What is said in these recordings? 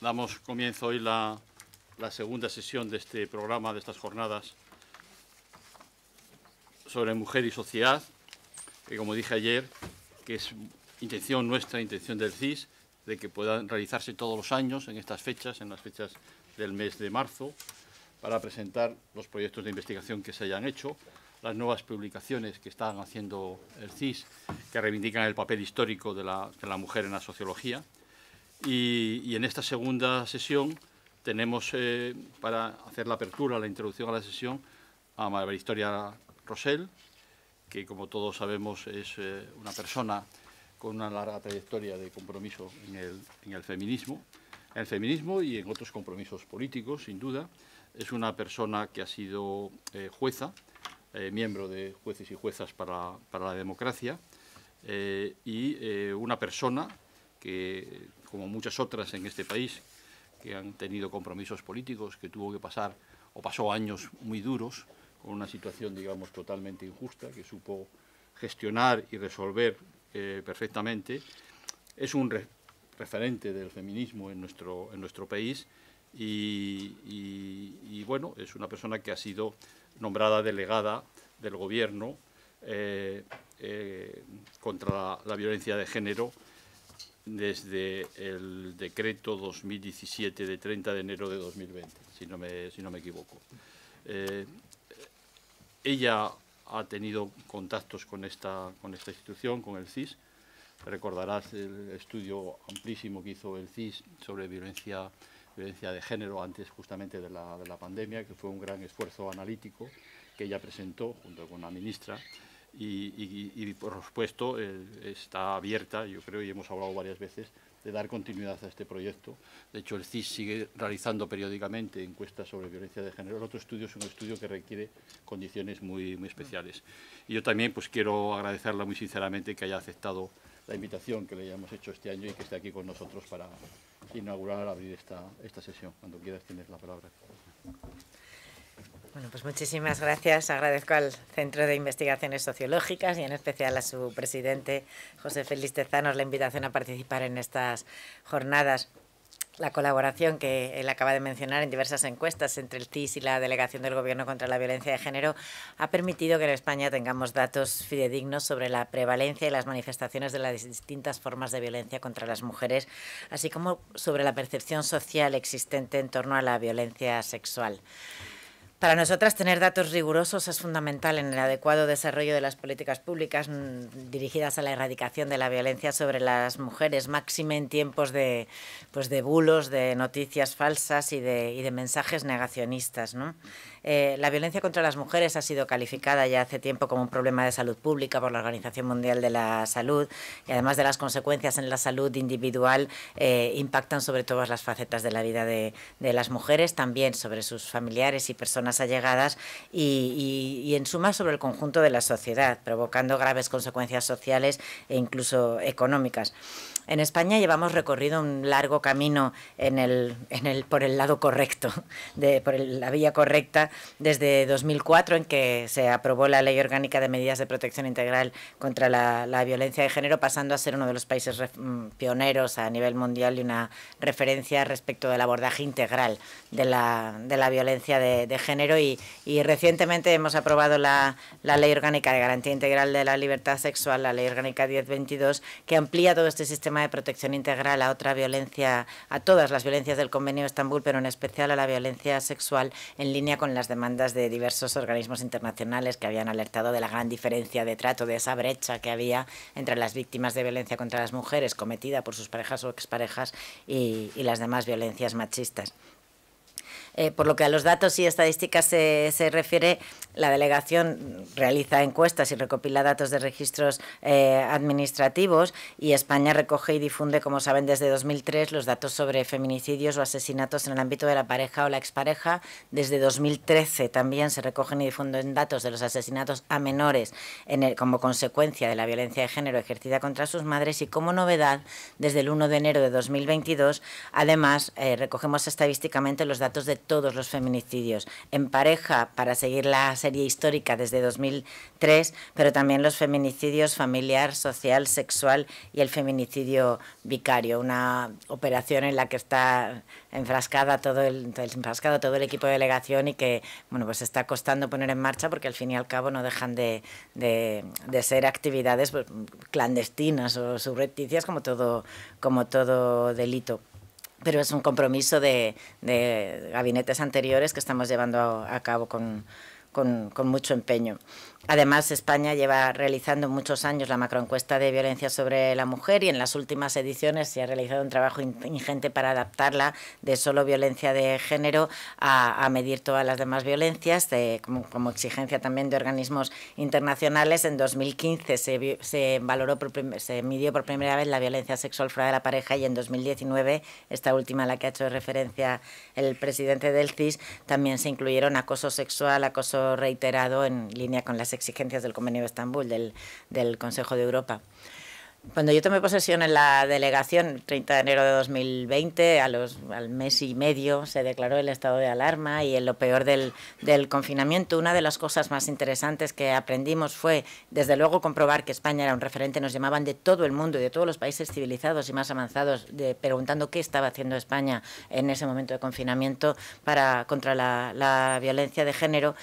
Damos comienzo hoy la, segunda sesión de este programa, de estas jornadas sobre mujer y sociedad, que como dije ayer, que es intención nuestra, intención del CIS, de que puedan realizarse todos los años en estas fechas, en las fechas del mes de marzo, para presentar los proyectos de investigación que se hayan hecho, las nuevas publicaciones que están haciendo el CIS, que reivindican el papel histórico de la mujer en la sociología, y, en esta segunda sesión tenemos eh, para hacer la apertura, la introducción a la sesión, a María Victoria Rosell, que como todos sabemos es eh, una persona con una larga trayectoria de compromiso en el, feminismo, el feminismo y en otros compromisos políticos, sin duda. Es una persona que ha sido eh, jueza, miembro de jueces y juezas para, la democracia, y una persona que como muchas otras en este país, que han tenido compromisos políticos, que tuvo que pasar o pasó años muy duros, con una situación, digamos, totalmente injusta, que supo gestionar y resolver eh, perfectamente. Es un referente del feminismo en nuestro, en nuestro país y, bueno, es una persona que ha sido nombrada delegada del gobierno eh, eh, contra la violencia de género desde el decreto 2017 de 30 de enero de 2020, si no me, equivoco. Eh, ella ha tenido contactos con esta, con esta institución, con el CIS. Recordarás el estudio amplísimo que hizo el CIS sobre violencia, violencia de género antes justamente de la, de la pandemia, que fue un gran esfuerzo analítico que ella presentó junto con la ministra y, por supuesto eh, está abierta, yo creo, y hemos hablado varias veces, de dar continuidad a este proyecto. De hecho, el CIS sigue realizando periódicamente encuestas sobre violencia de género. El otro estudio es un estudio que requiere condiciones muy, muy especiales. Y yo también pues, quiero agradecerla muy sinceramente que haya aceptado la invitación que le hayamos hecho este año y que esté aquí con nosotros para inaugurar, abrir esta, esta sesión. Cuando quieras tienes la palabra. Bueno, pues muchísimas gracias. Agradezco al Centro de Investigaciones Sociológicas y en especial a su presidente, José Félix Tezanos, la invitación a participar en estas jornadas. La colaboración que él acaba de mencionar en diversas encuestas entre el CIS y la Delegación del Gobierno contra la Violencia de Género ha permitido que en España tengamos datos fidedignos sobre la prevalencia y las manifestaciones de las distintas formas de violencia contra las mujeres, así como sobre la percepción social existente en torno a la violencia sexual. Para nosotras tener datos rigurosos es fundamental en el adecuado desarrollo de las políticas públicas mm, dirigidas a la erradicación de la violencia sobre las mujeres, máxime en tiempos de, pues, bulos, de noticias falsas y de, y de mensajes negacionistas. ¿no? Eh, la violencia contra las mujeres ha sido calificada ya hace tiempo como un problema de salud pública por la Organización Mundial de la Salud y además de las consecuencias en la salud individual eh, impactan sobre todas las facetas de la vida de, las mujeres, también sobre sus familiares y personas allegadas y en suma sobre el conjunto de la sociedad, provocando graves consecuencias sociales e incluso económicas en España llevamos recorrido un largo camino por el lado correcto, por la vía correcta, desde 2004 en que se aprobó la Ley Orgánica de Medidas de Protección Integral contra la, Violencia de Género, pasando a ser uno de los países mm, pioneros a nivel mundial y una referencia respecto del abordaje integral de la, violencia de, género. Y, recientemente hemos aprobado la Ley Orgánica de Garantía Integral de la Libertad Sexual, la Ley Orgánica 1022, que amplía todo este sistema de protección integral a otra violencia, a todas las violencias del Convenio de Estambul, pero en especial a la violencia sexual, en línea con las demandas de diversos organismos internacionales que habían alertado de la gran diferencia de trato, de esa brecha que había entre las víctimas de violencia contra las mujeres cometida por sus parejas o exparejas y las demás violencias machistas. Eh, por lo que a los datos y estadísticas se, refiere, la delegación realiza encuestas y recopila datos de registros eh, administrativos y España recoge y difunde, como saben, desde 2003 los datos sobre feminicidios o asesinatos en el ámbito de la pareja o la expareja. Desde 2013 también se recogen y difunden datos de los asesinatos a menores en el, como consecuencia de la violencia de género ejercida contra sus madres y como novedad, desde el 1 de enero de 2022, además eh, recogemos estadísticamente los datos de todos los feminicidios. En pareja, para seguir la serie histórica desde 2003, pero también los feminicidios familiar, social, sexual y el feminicidio vicario, una operación en la que está enfrascada todo el, enfrascado todo el equipo de delegación y que bueno, pues está costando poner en marcha porque al fin y al cabo no dejan de, ser actividades pues, clandestinas o subrepticias como todo, como todo delito pero es un compromiso de, gabinetes anteriores que estamos llevando a, cabo con mucho empeño. Además, España lleva realizando muchos años la macroencuesta de violencia sobre la mujer y en las últimas ediciones se ha realizado un trabajo ingente para adaptarla de solo violencia de género a, medir todas las demás violencias, como, exigencia también de organismos internacionales. En 2015 se, valoró, se midió por primera vez la violencia sexual fuera de la pareja y en 2019, esta última a la que ha hecho referencia el presidente del CIS, también se incluyeron acoso sexual, acoso reiterado en línea con las exigencias del Convenio de Estambul, del, Consejo de Europa. Cuando yo tomé posesión en la delegación, 30 de enero de 2020, a los, al mes y medio se declaró el estado de alarma y en lo peor del, confinamiento, una de las cosas más interesantes que aprendimos fue, desde luego, comprobar que España era un referente. Nos llamaban de todo el mundo, y de todos los países civilizados y más avanzados, preguntando qué estaba haciendo España en ese momento de confinamiento para, contra la violencia de género.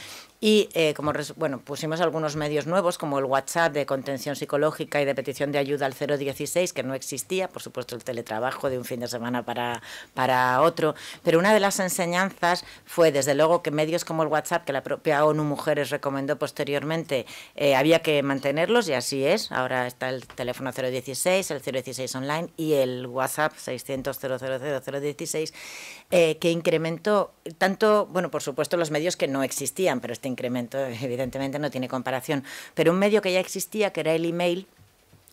Y eh, como bueno, pusimos algunos medios nuevos, como el WhatsApp de contención psicológica y de petición de ayuda al 016, que no existía, por supuesto el teletrabajo de un fin de semana para, para otro. Pero una de las enseñanzas fue, desde luego, que medios como el WhatsApp, que la propia ONU Mujeres recomendó posteriormente, eh, había que mantenerlos y así es. Ahora está el teléfono 016, el 016 online y el WhatsApp 600 016, eh, que incrementó tanto, bueno, por supuesto los medios que no existían, pero este incremento evidentemente no tiene comparación, pero un medio que ya existía, que era el email,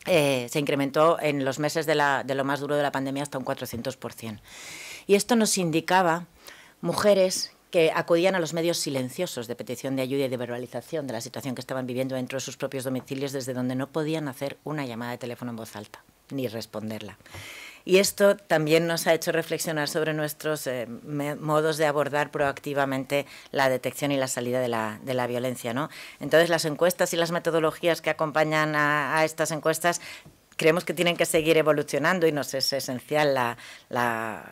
eh, se incrementó en los meses de, de lo más duro de la pandemia hasta un 400%. Y esto nos indicaba mujeres que acudían a los medios silenciosos de petición de ayuda y de verbalización de la situación que estaban viviendo dentro de sus propios domicilios, desde donde no podían hacer una llamada de teléfono en voz alta ni responderla. Y esto también nos ha hecho reflexionar sobre nuestros eh, modos de abordar proactivamente la detección y la salida de la, violencia. ¿no? Entonces, las encuestas y las metodologías que acompañan a, a estas encuestas creemos que tienen que seguir evolucionando y nos es esencial la,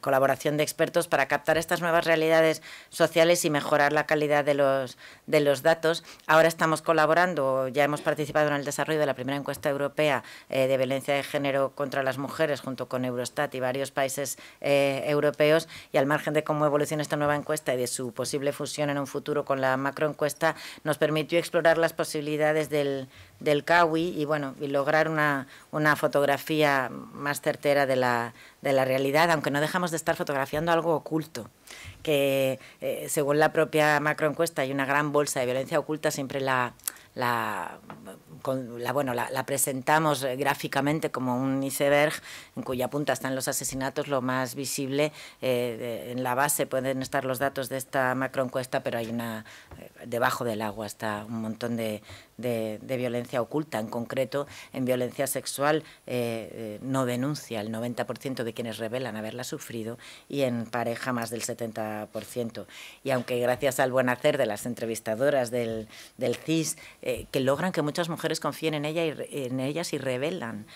colaboración de expertos para captar estas nuevas realidades sociales y mejorar la calidad de los, de los datos. Ahora estamos colaborando, ya hemos participado en el desarrollo de la primera encuesta europea eh, de violencia de género contra las mujeres junto con Eurostat y varios países eh, europeos y al margen de cómo evoluciona esta nueva encuesta y de su posible fusión en un futuro con la macroencuesta, nos permitió explorar las posibilidades del, del y, bueno, y lograr una una, fotografía más certera de la, realidad, aunque no dejamos de estar fotografiando algo oculto, que eh, según la propia macroencuesta hay una gran bolsa de violencia oculta, siempre la, la, bueno, la, presentamos eh, gráficamente como un iceberg en cuya punta están los asesinatos, lo más visible. Eh, en la base pueden estar los datos de esta macroencuesta, pero hay una debajo del agua está un montón de, de, violencia oculta, en concreto en violencia sexual eh, eh, no denuncia el 90% de quienes revelan haberla sufrido y en pareja más del 70%. Y aunque gracias al buen hacer de las entrevistadoras del, CIS, eh, que logran que muchas mujeres confíen en, ella y, en ellas y revelan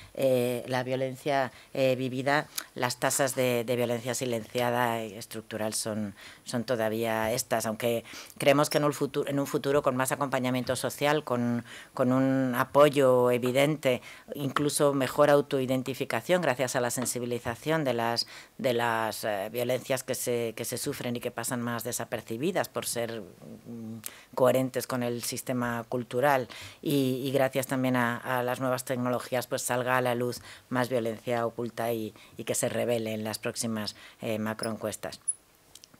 la violencia vivida, las tasas de, de, violencia silenciada y estructural son, son todavía estas, aunque creemos que en un futuro, en un futuro con más acompañamiento social, con con, un apoyo evidente, incluso mejor autoidentificación gracias a la sensibilización de las, eh, violencias que se, sufren y que pasan más desapercibidas por ser mm, coherentes con el sistema cultural y, gracias también a, las nuevas tecnologías pues salga a la luz más violencia oculta y, que se revele en las próximas eh, macroencuestas.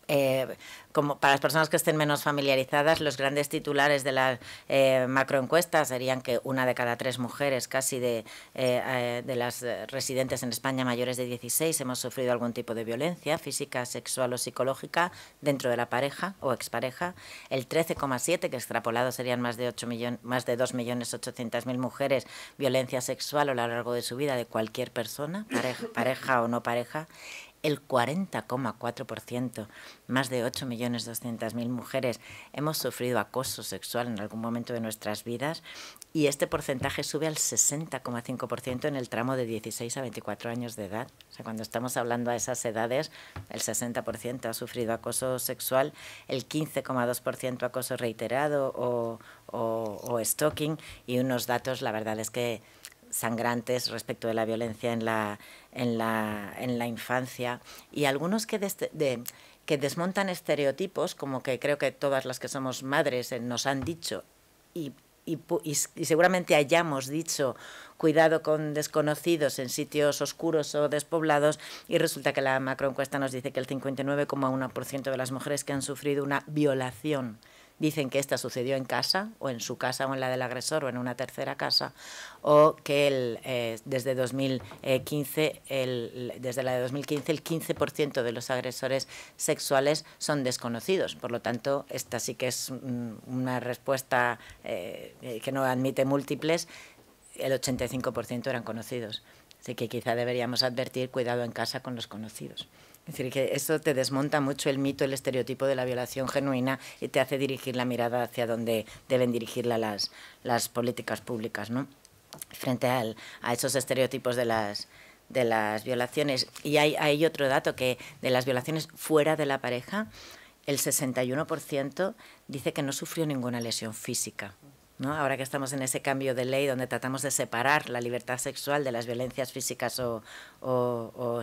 Eh, como para las personas que estén menos familiarizadas, los grandes titulares de la eh, macroencuesta serían que una de cada tres mujeres casi de, eh, las residentes en España mayores de 16 hemos sufrido algún tipo de violencia física, sexual o psicológica dentro de la pareja o expareja. El 13,7, que extrapolado serían más de, 8 millones, más de millones 2.800.000 mujeres, violencia sexual a lo largo de su vida de cualquier persona, pareja o no pareja el 40,4%, más de 8.200.000 mujeres hemos sufrido acoso sexual en algún momento de nuestras vidas y este porcentaje sube al 60,5% en el tramo de 16 a 24 años de edad. O sea, cuando estamos hablando a esas edades, el 60% ha sufrido acoso sexual, el 15,2% acoso reiterado o, o, o stalking y unos datos, la verdad es que sangrantes respecto de la violencia en la, en la, en la infancia y algunos que, que desmontan estereotipos, como que creo que todas las que somos madres eh, nos han dicho y, y, y seguramente hayamos dicho cuidado con desconocidos en sitios oscuros o despoblados y resulta que la macroencuesta nos dice que el 59,1% de las mujeres que han sufrido una violación dicen que esta sucedió en casa, o en su casa, o en la del agresor, o en una tercera casa, o que eh, desde, 2015, el, desde la de 2015 el 15% de los agresores sexuales son desconocidos. Por lo tanto, esta sí que es mm, una respuesta eh, que no admite múltiples. El 85% eran conocidos. Así que quizá deberíamos advertir cuidado en casa con los conocidos. Es decir, que eso te desmonta mucho el mito, el estereotipo de la violación genuina y te hace dirigir la mirada hacia donde deben dirigirla las, políticas públicas, ¿no? Frente a esos estereotipos de las, violaciones. Y hay, hay otro dato que de las violaciones fuera de la pareja, el 61% dice que no sufrió ninguna lesión física. Ahora que estamos en ese cambio de ley donde tratamos de separar la libertad sexual de las violencias físicas o,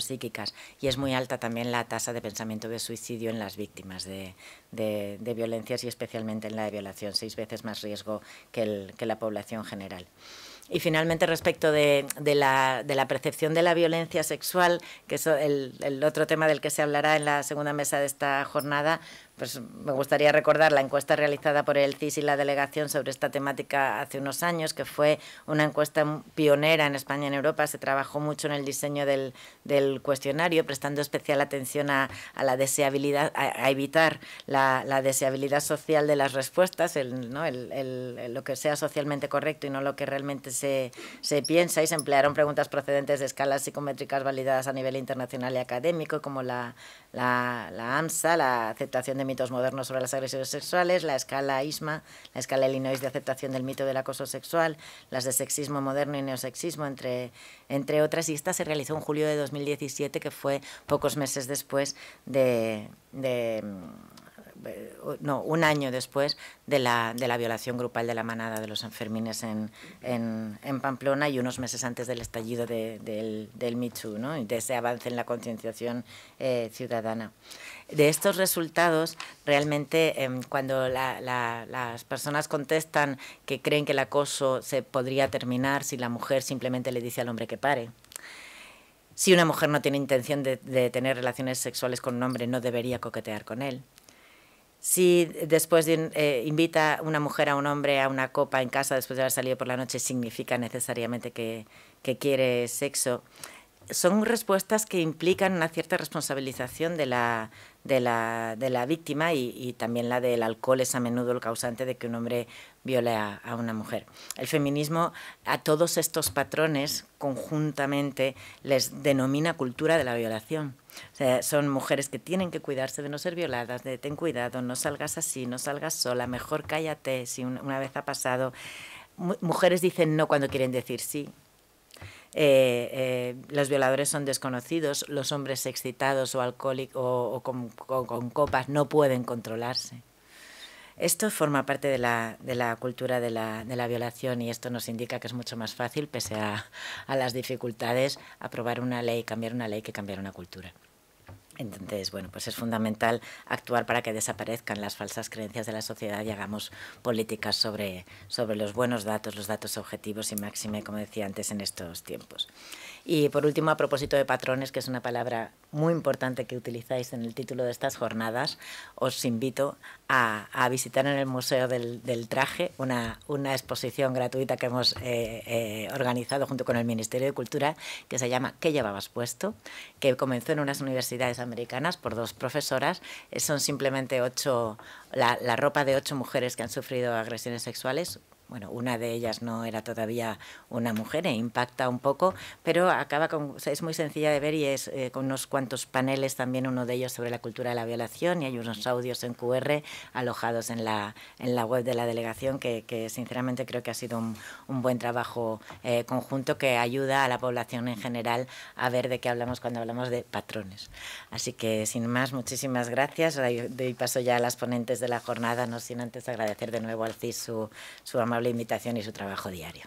psíquicas. Y es muy alta también la tasa de pensamiento de suicidio en las víctimas de, violencias y especialmente en la de violación, seis veces más riesgo que, la población general. Y finalmente, respecto de, la, percepción de la violencia sexual, que es el, otro tema del que se hablará en la segunda mesa de esta jornada, pues me gustaría recordar la encuesta realizada por el CIS y la delegación sobre esta temática hace unos años, que fue una encuesta pionera en España y en Europa. Se trabajó mucho en el diseño del, cuestionario, prestando especial atención a, la deseabilidad, a, evitar la, deseabilidad social de las respuestas, el, lo que sea socialmente correcto y no lo que realmente se, piensa. Y se emplearon preguntas procedentes de escalas psicométricas validadas a nivel internacional y académico, como la, la, la AMSA, la aceptación de mitos modernos sobre las agresiones sexuales, la escala ISMA, la escala Illinois de aceptación del mito del acoso sexual, las de sexismo moderno y neosexismo, entre, entre otras. Y esta se realizó en julio de 2017, que fue pocos meses después de eh, no, un año después de la, violación grupal de la manada de los enfermines en, Pamplona y unos meses antes del estallido del, del Michu, y de ese avance en la concienciación eh, ciudadana. De estos resultados, realmente em, cuando las personas contestan que creen que el acoso se podría terminar si la mujer simplemente le dice al hombre que pare, si una mujer no tiene intención de, tener relaciones sexuales con un hombre, no debería coquetear con él si después de, eh, invita una mujer a un hombre a una copa en casa después de haber salido por la noche, significa necesariamente que, que quiere sexo. Son respuestas que implican una cierta responsabilización de la, de la, víctima y, también la del alcohol es a menudo el causante de que un hombre viole a, una mujer. El feminismo a todos estos patrones conjuntamente les denomina cultura de la violación. son mujeres que tienen que cuidarse de no ser violadas, de ten cuidado, no salgas así, no salgas sola, mejor cállate si una vez ha pasado. Mujeres dicen no cuando quieren decir sí, eh, eh, los violadores son desconocidos, los hombres excitados o alcohólicos o, con, copas no pueden controlarse. Esto forma parte de la, cultura de la, violación y esto nos indica que es mucho más fácil, pese a, a las dificultades, aprobar una ley, cambiar una ley que cambiar una cultura. Entonces, bueno, pues es fundamental actuar para que desaparezcan las falsas creencias de la sociedad y hagamos políticas sobre, sobre los buenos datos, los datos objetivos y máxime, como decía antes, en estos tiempos. Y por último, a propósito de patrones, que es una palabra muy importante que utilizáis en el título de estas jornadas, os invito a, visitar en el Museo del, Traje una, exposición gratuita que hemos eh, eh, organizado junto con el Ministerio de Cultura, que se llama ¿Qué llevabas puesto?, que comenzó en unas universidades americanas por dos profesoras. Eh, son simplemente ocho, la ropa de ocho mujeres que han sufrido agresiones sexuales, bueno, una de ellas no era todavía una mujer e impacta un poco, pero acaba con, es muy sencilla de ver y es eh, con unos cuantos paneles también, uno de ellos sobre la cultura de la violación y hay unos audios en QR alojados en la, en la web de la delegación que, sinceramente creo que ha sido un, un buen trabajo eh, conjunto que ayuda a la población en general a ver de qué hablamos cuando hablamos de patrones. Así que sin más, muchísimas gracias. Doy paso ya a las ponentes de la jornada, no sin antes agradecer de nuevo al CIS su, su invitación y su trabajo diario.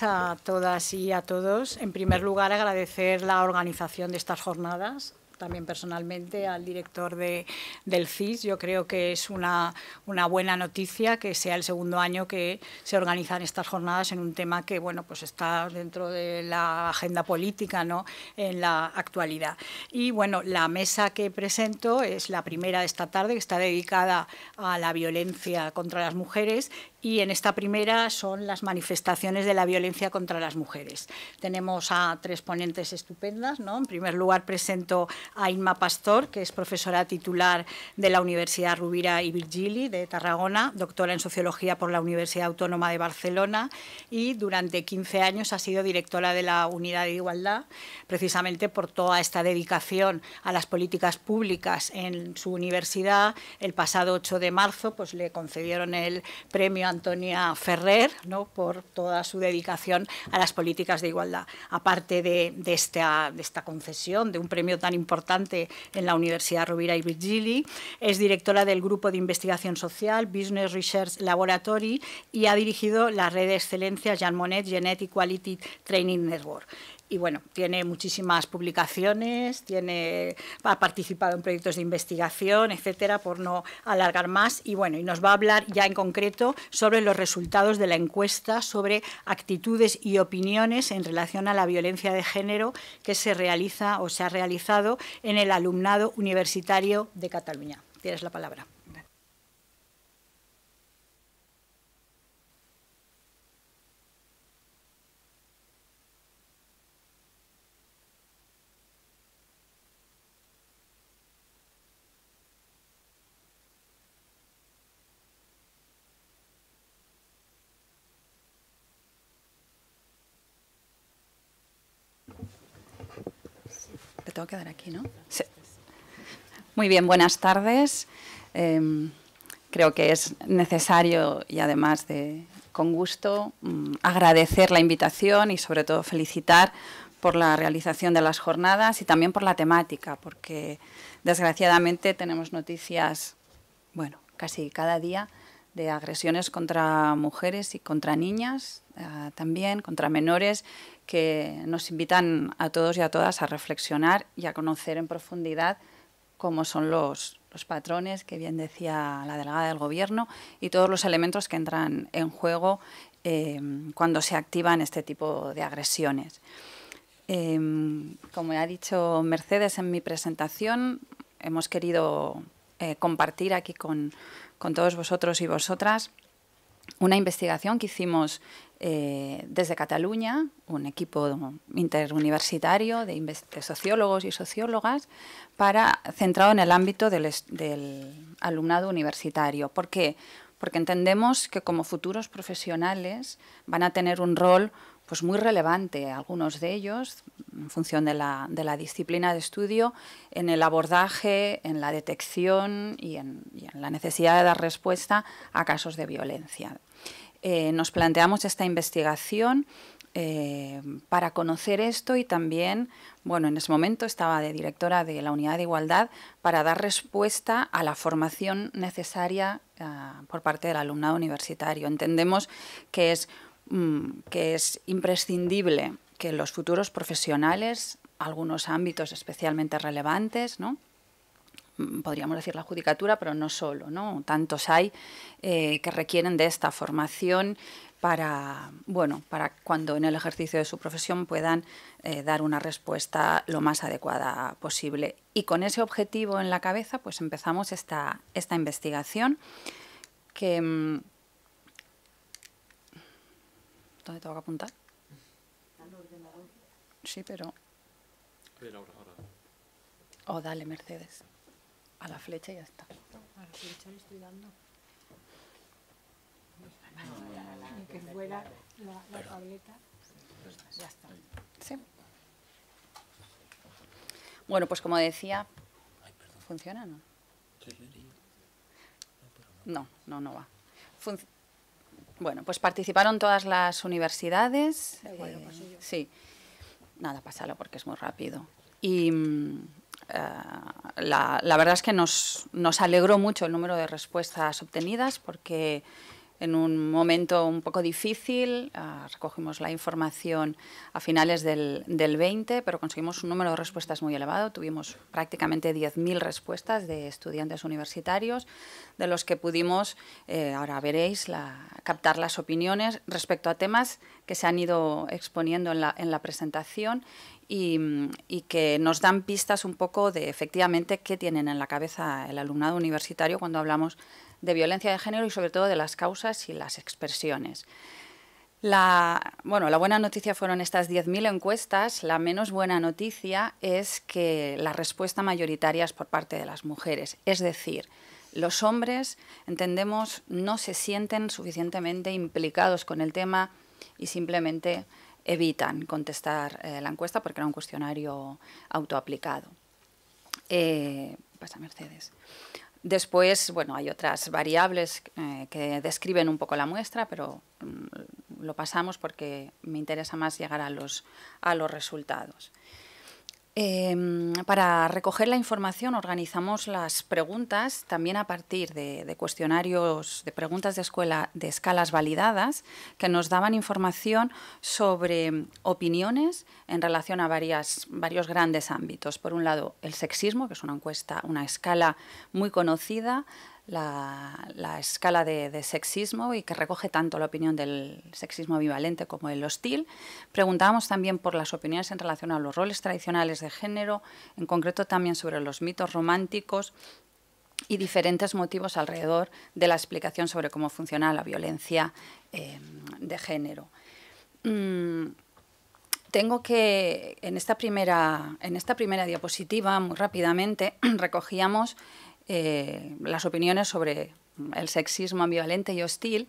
a todas y a todos. En primer lugar, agradecer la organización de estas jornadas también personalmente al director del CIS. Yo creo que es una, una buena noticia que sea el segundo año que se organizan estas jornadas en un tema que bueno pues está dentro de la agenda política ¿no? en la actualidad. Y bueno, la mesa que presento es la primera de esta tarde que está dedicada a la violencia contra las mujeres y en esta primera son las manifestaciones de la violencia contra las mujeres. Tenemos a tres ponentes estupendas. ¿no? En primer lugar, presento a Inma Pastor, que es profesora titular de la Universidad Rubira y Virgili de Tarragona, doctora en Sociología por la Universidad Autónoma de Barcelona y durante 15 años ha sido directora de la Unidad de Igualdad, precisamente por toda esta dedicación a las políticas públicas en su universidad. El pasado 8 de marzo pues, le concedieron el premio Antonia Ferrer por toda su dedicación a las políticas de igualdad. Aparte de, esta, esta concesión de un premio tan importante en la Universidad Rovira y Virgili, es directora del Grupo de Investigación Social Business Research Laboratory y ha dirigido la red de excelencia Jean Monnet Genetic Quality Training Network y bueno, tiene muchísimas publicaciones, tiene, ha participado en proyectos de investigación, etcétera, por no alargar más. Y bueno, y nos va a hablar ya en concreto sobre los resultados de la encuesta sobre actitudes y opiniones en relación a la violencia de género que se realiza o se ha realizado en el alumnado universitario de Cataluña. Tienes la palabra. Te tengo que dar aquí, ¿no? Sí. Muy bien, buenas tardes. Em, creo que es necesario y además de con gusto mm, agradecer la invitación y sobre todo felicitar por la realización de las jornadas y también por la temática, porque desgraciadamente tenemos noticias, bueno, casi cada día de agresiones contra mujeres y contra niñas, eh, también contra menores, que nos invitan a todos y a todas a reflexionar y a conocer en profundidad cómo son los, patrones, que bien decía la delegada del Gobierno, y todos los elementos que entran en juego em, cuando se activan este tipo de agresiones. Em, como ha dicho Mercedes en mi presentación, hemos querido eh, compartir aquí con, con todos vosotros y vosotras una investigación que hicimos eh, desde Cataluña, un equipo interuniversitario de, sociólogos y sociólogas, para, centrado en el ámbito del, del alumnado universitario. ¿Por qué? Porque entendemos que como futuros profesionales van a tener un rol pues muy relevante, algunos de ellos, en función de la, disciplina de estudio, en el abordaje, en la detección y en, la necesidad de dar respuesta a casos de violencia. Eh, nos planteamos esta investigación eh, para conocer esto y también, bueno, en ese momento estaba de directora de la Unidad de Igualdad para dar respuesta a la formación necesaria ah, por parte del alumnado universitario. Entendemos que es Mm, que es imprescindible que los futuros profesionales, algunos ámbitos especialmente relevantes, ¿no? Mm, podríamos decir la judicatura, pero no solo, ¿no? Tantos hay eh, que requieren de esta formación para, bueno, para cuando en el ejercicio de su profesión puedan eh, dar una respuesta lo más adecuada posible. Y con ese objetivo en la cabeza, pues empezamos esta, esta investigación que mm, ¿Dónde tengo que apuntar? Sí, pero... Pero ahora, ahora. Oh, dale, Mercedes. A la flecha y ya está. A la flecha le estoy dando. que fuera la, la tableta. Ya está. Sí. Bueno, pues como decía... ¿Funciona o no? No, no, no va. Funciona. Bueno, pues participaron todas las universidades. Pues eh, sí. Nada, pasalo porque es muy rápido. Y mm, eh, la, la, verdad es que nos, nos alegró mucho el número de respuestas obtenidas porque en un momento un poco difícil. Ah, recogimos la información a finales del, 20, pero conseguimos un número de respuestas muy elevado. Tuvimos prácticamente 10.000 respuestas de estudiantes universitarios, de los que pudimos, eh, ahora veréis, la, captar las opiniones respecto a temas que se han ido exponiendo en la, presentación y, y, que nos dan pistas un poco de efectivamente qué tienen en la cabeza el alumnado universitario cuando hablamos de violencia de género y sobre todo de las causas y las expresiones. La, bueno, la buena noticia fueron estas 10.000 encuestas, la menos buena noticia es que la respuesta mayoritaria es por parte de las mujeres, es decir, los hombres, entendemos, no se sienten suficientemente implicados con el tema y simplemente evitan contestar eh, la encuesta porque era un cuestionario autoaplicado. Eh, pasa, Mercedes. Después, bueno, hay otras variables eh, que describen un poco la muestra, pero mm, lo pasamos porque me interesa más llegar a los resultados. Em, para recoger la información organizamos las preguntas también a partir de, de, cuestionarios de preguntas de escuela de escalas validadas que nos daban información sobre opiniones en relación a varias, varios grandes ámbitos. Por un lado, el sexismo, que es una encuesta, una escala muy conocida, la, escala de, sexismo y que recoge tanto la opinión del sexismo bivalente como el hostil. Preguntábamos también por las opiniones en relación a los roles tradicionales de género, en concreto también sobre los mitos románticos y diferentes motivos alrededor de la explicación sobre cómo funciona la violencia em, de género. Mm, tengo que, en esta primera, en esta primera diapositiva, muy rápidamente, recogíamos eh, las opiniones sobre el sexismo ambivalente y hostil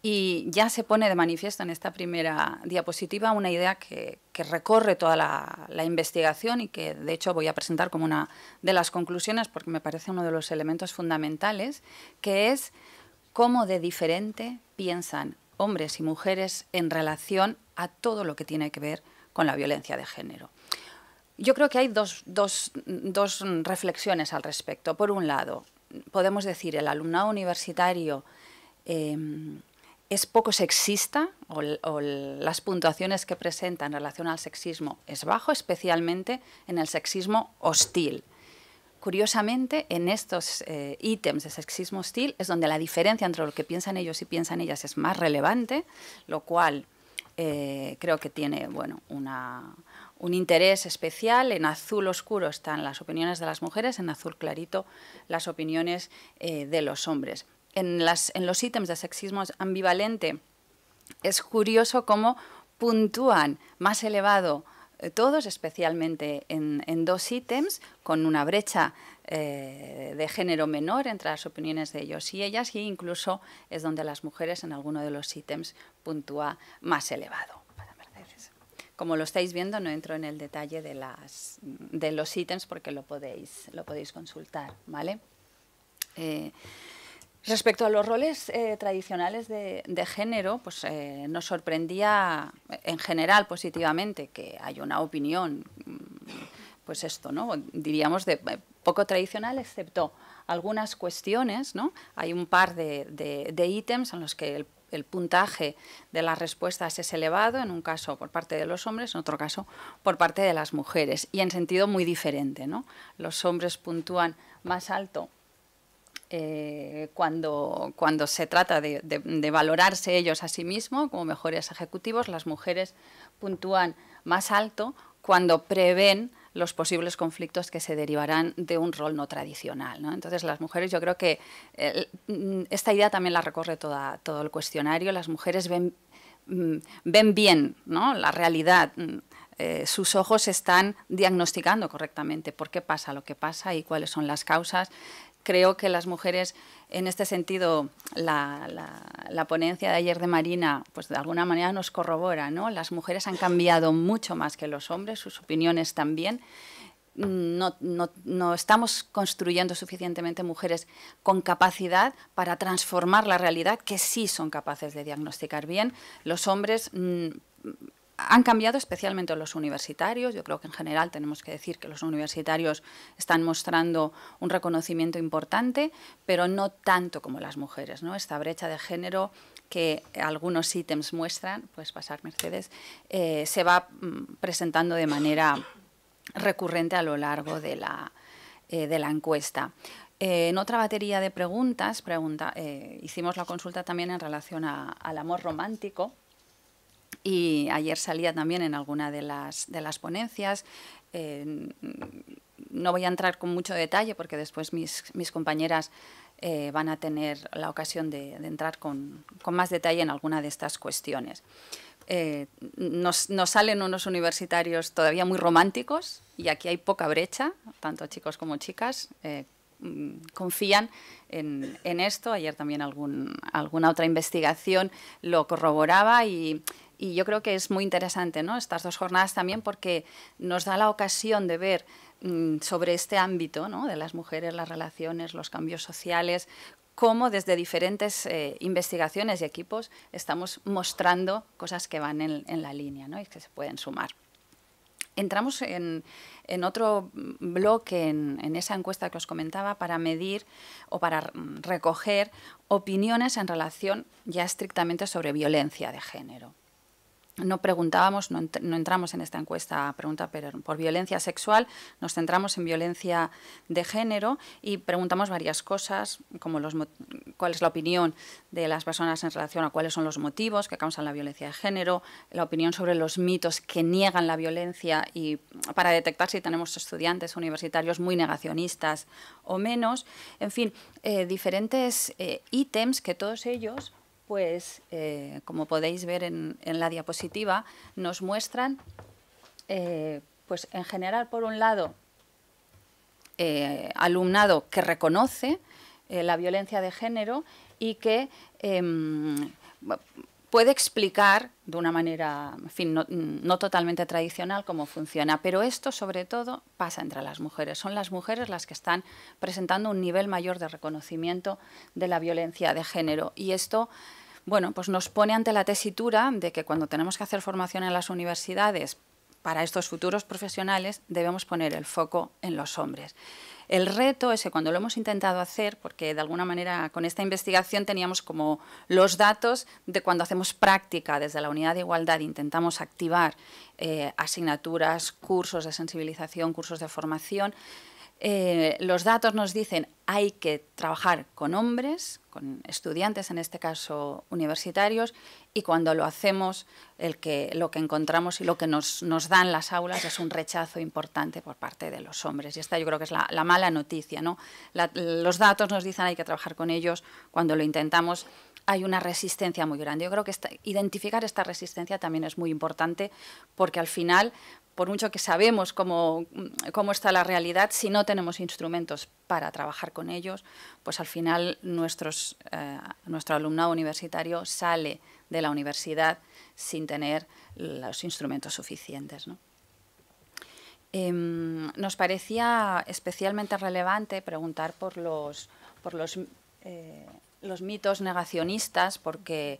y ya se pone de manifiesto en esta primera diapositiva una idea que, recorre toda la, la, investigación y que de hecho voy a presentar como una de las conclusiones porque me parece uno de los elementos fundamentales, que es cómo de diferente piensan hombres y mujeres en relación a todo lo que tiene que ver con la violencia de género. Yo creo que hay dos, reflexiones al respecto. Por un lado, podemos decir el alumnado universitario em, es poco sexista o, las puntuaciones que presenta en relación al sexismo es bajo, especialmente en el sexismo hostil. Curiosamente, en estos eh, ítems de sexismo hostil es donde la diferencia entre lo que piensan ellos y piensan ellas es más relevante, lo cual eh, creo que tiene bueno, una, un interés especial. En azul oscuro están las opiniones de las mujeres, en azul clarito las opiniones eh, de los hombres. En, los ítems de sexismo ambivalente es curioso cómo puntúan más elevado eh, todos, especialmente en, dos ítems, con una brecha eh, de género menor entre las opiniones de ellos y ellas, e incluso es donde las mujeres en alguno de los ítems puntúa más elevado. Como lo estáis viendo, no entro en el detalle de, los ítems porque lo podéis, lo podéis consultar, ¿vale? Eh, respecto a los roles eh, tradicionales de, género, pues eh, nos sorprendía en general positivamente que hay una opinión, pues esto, ¿no? Diríamos de poco tradicional, excepto algunas cuestiones, ¿no? Hay un par de ítems en los que el el puntaje de las respuestas es elevado, en un caso por parte de los hombres, en otro caso por parte de las mujeres, y en sentido muy diferente. ¿no? Los hombres puntúan más alto eh, cuando, cuando se trata de, de, valorarse ellos a sí mismos como mejores ejecutivos, las mujeres puntúan más alto cuando prevén los posibles conflictos que se derivarán de un rol no tradicional. ¿no? Entonces, las mujeres, yo creo que mm, esta idea también la recorre todo el cuestionario. Las mujeres ven, mm, bien ¿no? la realidad. Mm, eh, sus ojos están diagnosticando correctamente por qué pasa lo que pasa y cuáles son las causas creo que las mujeres, en este sentido, la, la, ponencia de ayer de Marina, pues de alguna manera nos corrobora, ¿no? Las mujeres han cambiado mucho más que los hombres, sus opiniones también. No, no, no estamos construyendo suficientemente mujeres con capacidad para transformar la realidad, que sí son capaces de diagnosticar bien. Los hombres mm, han cambiado especialmente los universitarios. Yo creo que en general tenemos que decir que los universitarios están mostrando un reconocimiento importante, pero no tanto como las mujeres. ¿no? Esta brecha de género que algunos ítems muestran, pues pasar Mercedes, eh, se va mm, presentando de manera recurrente a lo largo de la, eh, encuesta. Eh, en otra batería de preguntas pregunta, hicimos la consulta también en relación al amor romántico y ayer salía también en alguna de las, de las ponencias. Eh, no voy a entrar con mucho detalle porque después mis, compañeras eh, van a tener la ocasión de, entrar con, más detalle en alguna de estas cuestiones. Eh, nos, salen unos universitarios todavía muy románticos y aquí hay poca brecha, tanto chicos como chicas confían en, en, esto. Ayer también algún, alguna otra investigación lo corroboraba y y yo creo que es muy interesante estas dos jornadas también porque nos da la ocasión de ver mm, sobre este ámbito de las mujeres, las relaciones, los cambios sociales, cómo desde diferentes eh, investigaciones y equipos estamos mostrando cosas que van en, la línea y que se pueden sumar. Entramos en, otro bloque, en, esa encuesta que os comentaba, para medir o para mm, recoger opiniones en relación ya estrictamente sobre violencia de género no preguntábamos, no, entramos en esta encuesta pregunta pero por violencia sexual, nos centramos en violencia de género y preguntamos varias cosas, como los cuál es la opinión de las personas en relación a cuáles son los motivos que causan la violencia de género, la opinión sobre los mitos que niegan la violencia y para detectar si tenemos estudiantes universitarios muy negacionistas o menos, en fin, eh, diferentes eh, ítems que todos ellos pues eh, como podéis ver en, la diapositiva, nos muestran, eh, pues en general, por un lado, eh, alumnado que reconoce la violencia de género y que em, puede explicar de una manera, en fin, no, no, totalmente tradicional cómo funciona, pero esto sobre todo pasa entre las mujeres. Son las mujeres las que están presentando un nivel mayor de reconocimiento de la violencia de género y esto bueno, pues nos pone ante la tesitura de que cuando tenemos que hacer formación en las universidades para estos futuros profesionales debemos poner el foco en los hombres. El reto es que cuando lo hemos intentado hacer, porque de alguna manera con esta investigación teníamos como los datos de cuando hacemos práctica desde la unidad de igualdad, intentamos activar eh, asignaturas, cursos de sensibilización, cursos de formación, eh, los datos nos dicen hay que trabajar con hombres, con estudiantes en este caso universitarios, y cuando lo hacemos el que, lo que encontramos y lo que nos, dan las aulas es un rechazo importante por parte de los hombres. Y esta yo creo que es la, mala noticia. ¿no? los datos nos dicen hay que trabajar con ellos, cuando lo intentamos hay una resistencia muy grande. Yo creo que identificar esta resistencia también es muy importante porque al final por mucho que sabemos cómo, está la realidad, si no tenemos instrumentos para trabajar con ellos, pues al final eh, nuestro alumnado universitario sale de la universidad sin tener los instrumentos suficientes. Em, nos parecía especialmente relevante preguntar por los, por los, eh, los mitos negacionistas, porque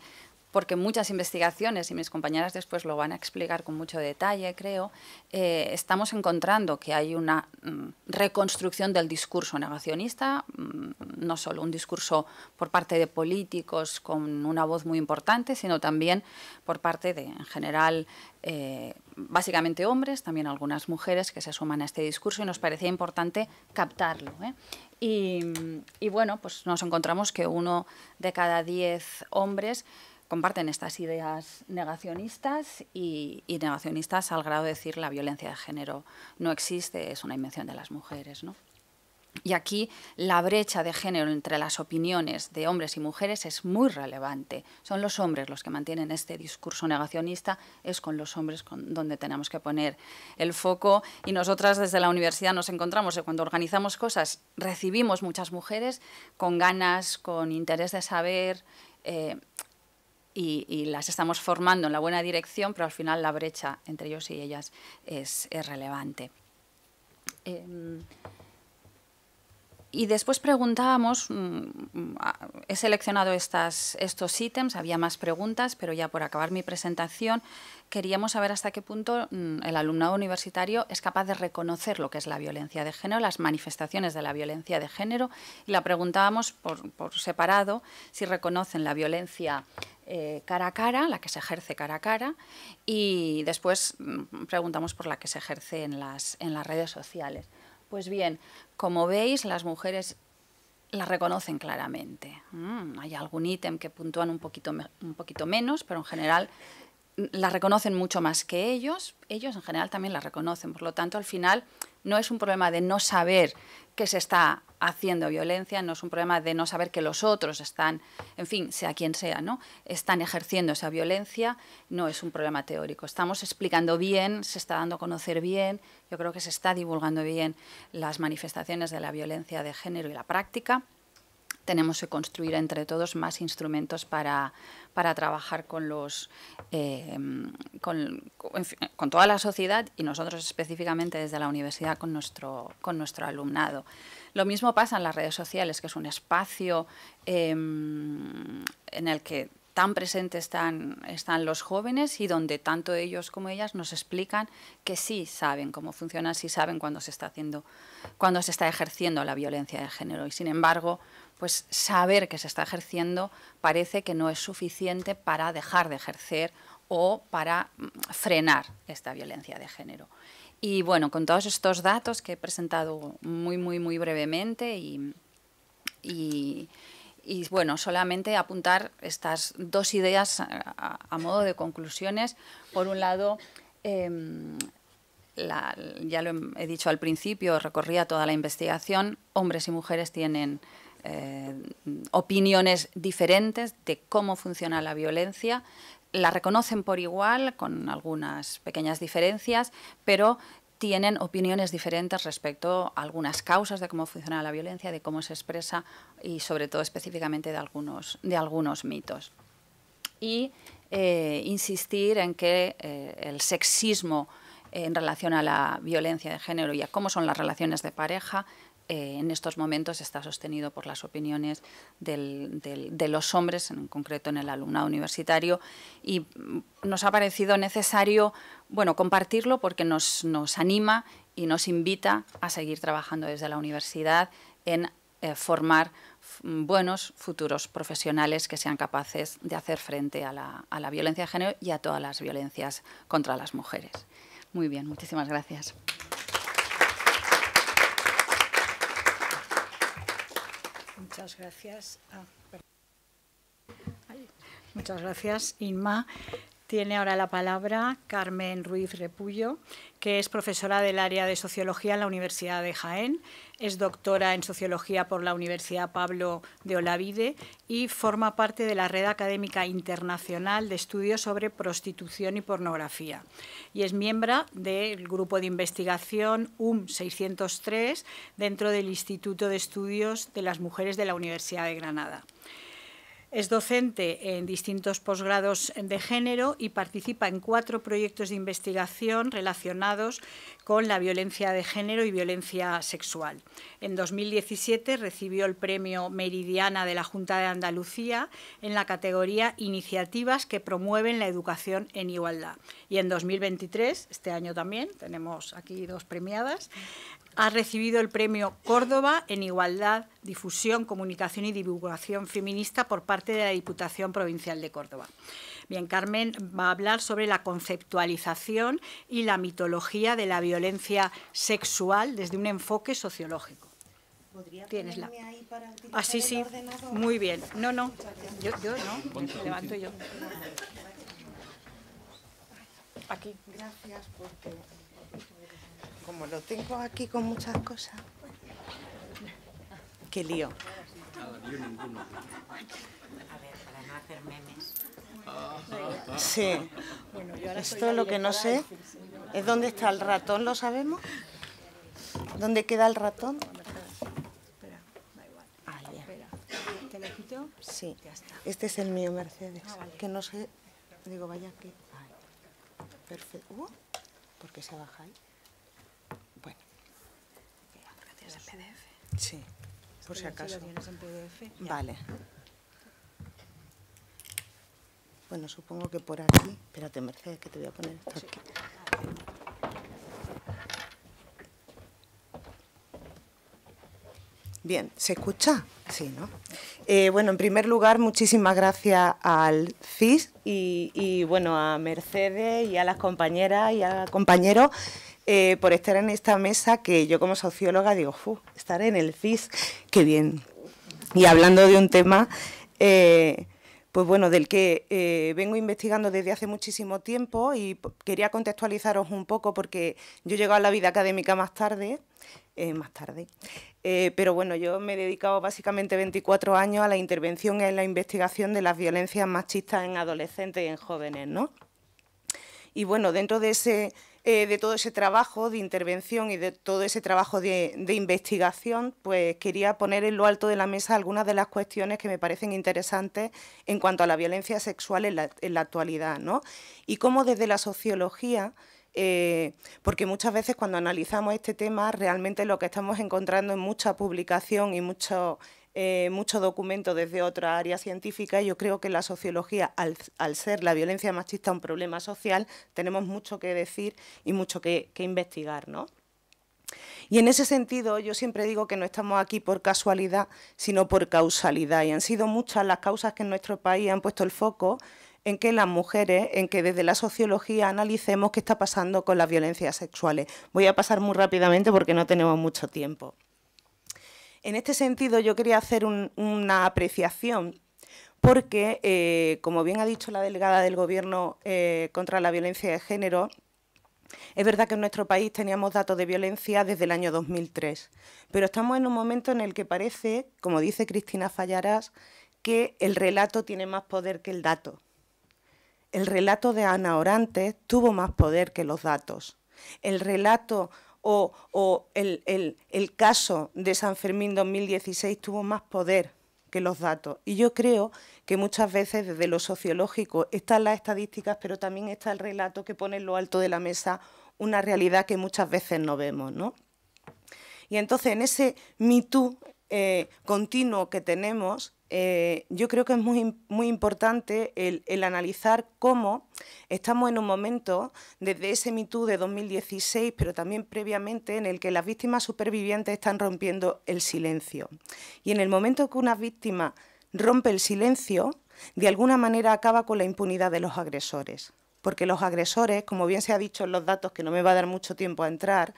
porque muchas investigaciones, y mis compañeras después lo van a explicar con mucho detalle, creo, eh, estamos encontrando que hay una mm, reconstrucción del discurso negacionista, mm, no solo un discurso por parte de políticos con una voz muy importante, sino también por parte de, en general, eh, básicamente hombres, también algunas mujeres que se suman a este discurso y nos parecía importante captarlo. ¿eh? Y, y bueno, pues nos encontramos que uno de cada diez hombres comparten estas ideas negacionistas y, negacionistas al grado de decir la violencia de género no existe, es una invención de las mujeres. ¿no? Y aquí la brecha de género entre las opiniones de hombres y mujeres es muy relevante. Son los hombres los que mantienen este discurso negacionista, es con los hombres con donde tenemos que poner el foco. Y nosotras desde la universidad nos encontramos, eh, cuando organizamos cosas, recibimos muchas mujeres con ganas, con interés de saber. Eh, y, las estamos formando en la buena dirección, pero al final la brecha entre ellos y ellas es, relevante. Em, y después preguntábamos, mm, mm, ah, he seleccionado estas, estos ítems, había más preguntas, pero ya por acabar mi presentación, queríamos saber hasta qué punto mm, el alumnado universitario es capaz de reconocer lo que es la violencia de género, las manifestaciones de la violencia de género, y la preguntábamos por, por separado si reconocen la violencia eh, cara a cara, la que se ejerce cara a cara, y después mm, preguntamos por la que se ejerce en las, en las redes sociales. Pues bien, como veis, las mujeres la reconocen claramente. Mm, hay algún ítem que puntúan un poquito, un poquito menos, pero en general la reconocen mucho más que ellos, ellos en general también la reconocen, por lo tanto al final no es un problema de no saber que se está haciendo violencia, no es un problema de no saber que los otros están, en fin, sea quien sea, ¿no? están ejerciendo esa violencia, no es un problema teórico. Estamos explicando bien, se está dando a conocer bien, yo creo que se está divulgando bien las manifestaciones de la violencia de género y la práctica tenemos que construir entre todos más instrumentos para, trabajar con los eh, con, toda la sociedad y nosotros específicamente desde la universidad con nuestro, con nuestro alumnado. Lo mismo pasa en las redes sociales, que es un espacio eh, en el que tan presentes están, los jóvenes y donde tanto ellos como ellas nos explican que sí saben cómo funciona, sí saben cuándo se está haciendo, cuando se está ejerciendo la violencia de género. Y sin embargo, pues saber que se está ejerciendo parece que no es suficiente para dejar de ejercer o para mm, frenar esta violencia de género. Y bueno, con todos estos datos que he presentado muy, muy, muy brevemente y, bueno, solamente apuntar estas dos ideas a, modo de conclusiones. Por un lado, em, ya lo he dicho al principio, recorría toda la investigación, hombres y mujeres tienen eh, opiniones diferentes de cómo funciona la violencia. La reconocen por igual, con algunas pequeñas diferencias, pero tienen opiniones diferentes respecto a algunas causas de cómo funciona la violencia, de cómo se expresa y sobre todo específicamente de algunos, de algunos mitos. Y eh, insistir en que eh, el sexismo en relación a la violencia de género y a cómo son las relaciones de pareja eh, en estos momentos está sostenido por las opiniones de los hombres, en concreto en el alumnado universitario, y nos ha parecido necesario bueno, compartirlo porque nos, anima y nos invita a seguir trabajando desde la universidad en eh, formar buenos futuros profesionales que sean capaces de hacer frente a la violencia de género y a todas las violencias contra las mujeres. Muy bien, muchísimas gracias. Muchas gracias. Ah, Muchas gracias, Inma. Tiene ahora la palabra Carmen Ruiz Repullo, que es profesora del área de Sociología en la Universidad de Jaén, es doctora en Sociología por la Universidad Pablo de Olavide y forma parte de la Red Académica Internacional de Estudios sobre Prostitución y Pornografía. Y es miembro del grupo de investigación UM 603 dentro del Instituto de Estudios de las Mujeres de la Universidad de Granada. Es docente en distintos posgrados de género y participa en cuatro proyectos de investigación relacionados con la violencia de género y violencia sexual. En 2017 recibió el premio Meridiana de la Junta de Andalucía en la categoría Iniciativas que promueven la educación en igualdad. Y en 2023, este año también, tenemos aquí dos premiadas, ha recibido el premio Córdoba en Igualdad, Difusión, Comunicación y Divulgación Feminista por parte de la Diputación Provincial de Córdoba. Bien, Carmen va a hablar sobre la conceptualización y la mitología de la violencia sexual desde un enfoque sociológico. Tienes la. Así ah, sí, muy bien. No, no, yo, yo no, levanto yo. Aquí. Gracias porque como lo tengo aquí con muchas cosas. Qué lío. A ver, para no hacer memes. Sí. Bueno, yo Esto lo que no sé es dónde está el ratón, ¿lo sabemos? ¿Dónde queda el ratón? Espera, da igual. Ah, ya. ¿Te lo quito? Sí. Ya está. Este es el mío, Mercedes. Ah, que no sé. Digo, vaya que. Perfecto. Uh, ¿Por qué se baja ahí? PDF. Sí, por si acaso. PDF, Vale. Bueno, supongo que por aquí... Espérate, Mercedes, que te voy a poner esto Bien, ¿se escucha? Sí, ¿no? Eh, bueno, en primer lugar, muchísimas gracias al CIS y, y, bueno, a Mercedes y a las compañeras y a compañeros eh, por estar en esta mesa que yo como socióloga digo, Fu, estar en el CIS, qué bien. Y hablando de un tema, eh, pues bueno, del que eh, vengo investigando desde hace muchísimo tiempo y quería contextualizaros un poco porque yo he llegado a la vida académica más tarde, más tarde. pero bueno, yo me he dedicado básicamente 24 años a la intervención en la investigación de las violencias machistas en adolescentes y en jóvenes, ¿no? Y bueno, dentro de ese eh, de todo ese trabajo de intervención y de todo ese trabajo de, investigación, pues quería poner en lo alto de la mesa algunas de las cuestiones que me parecen interesantes en cuanto a la violencia sexual en la, actualidad, ¿no? Y cómo desde la sociología... Eh, porque muchas veces cuando analizamos este tema realmente lo que estamos encontrando en mucha publicación y muchos muchos eh, mucho documento desde otra área científica y yo creo que la sociología, al, ser la violencia machista un problema social, tenemos mucho que decir y mucho que, investigar, Y en ese sentido, yo siempre digo que no estamos aquí por casualidad, sino por causalidad. Y han sido muchas las causas que en nuestro país han puesto el foco en que las mujeres, en que desde la sociología analicemos qué está pasando con las violencias sexuales. Voy a pasar muy rápidamente porque no tenemos mucho tiempo. En este sentido, yo quería hacer una apreciación porque, eh, como bien ha dicho la delegada del Gobierno eh, contra la violencia de género, es verdad que en nuestro país teníamos datos de violencia desde el año 2003, pero estamos en un momento en el que parece, como dice Cristina Fallarás, que el relato tiene más poder que el dato. El relato de Ana Orantes tuvo más poder que los datos. El relato o, el, caso de San Fermín 2016 tuvo más poder que los datos. Y yo creo que muchas veces desde lo sociológico están las estadísticas, pero también está el relato que pone en lo alto de la mesa una realidad que muchas veces no vemos. Y entonces en ese mitú eh, continuo que tenemos, eh, yo creo que es muy, importante el, el, analizar cómo estamos en un momento, desde ese mito de 2016, pero también previamente, en el que las víctimas supervivientes están rompiendo el silencio. Y en el momento que una víctima rompe el silencio, de alguna manera acaba con la impunidad de los agresores. Porque los agresores, como bien se ha dicho en los datos, que no me va a dar mucho tiempo a entrar,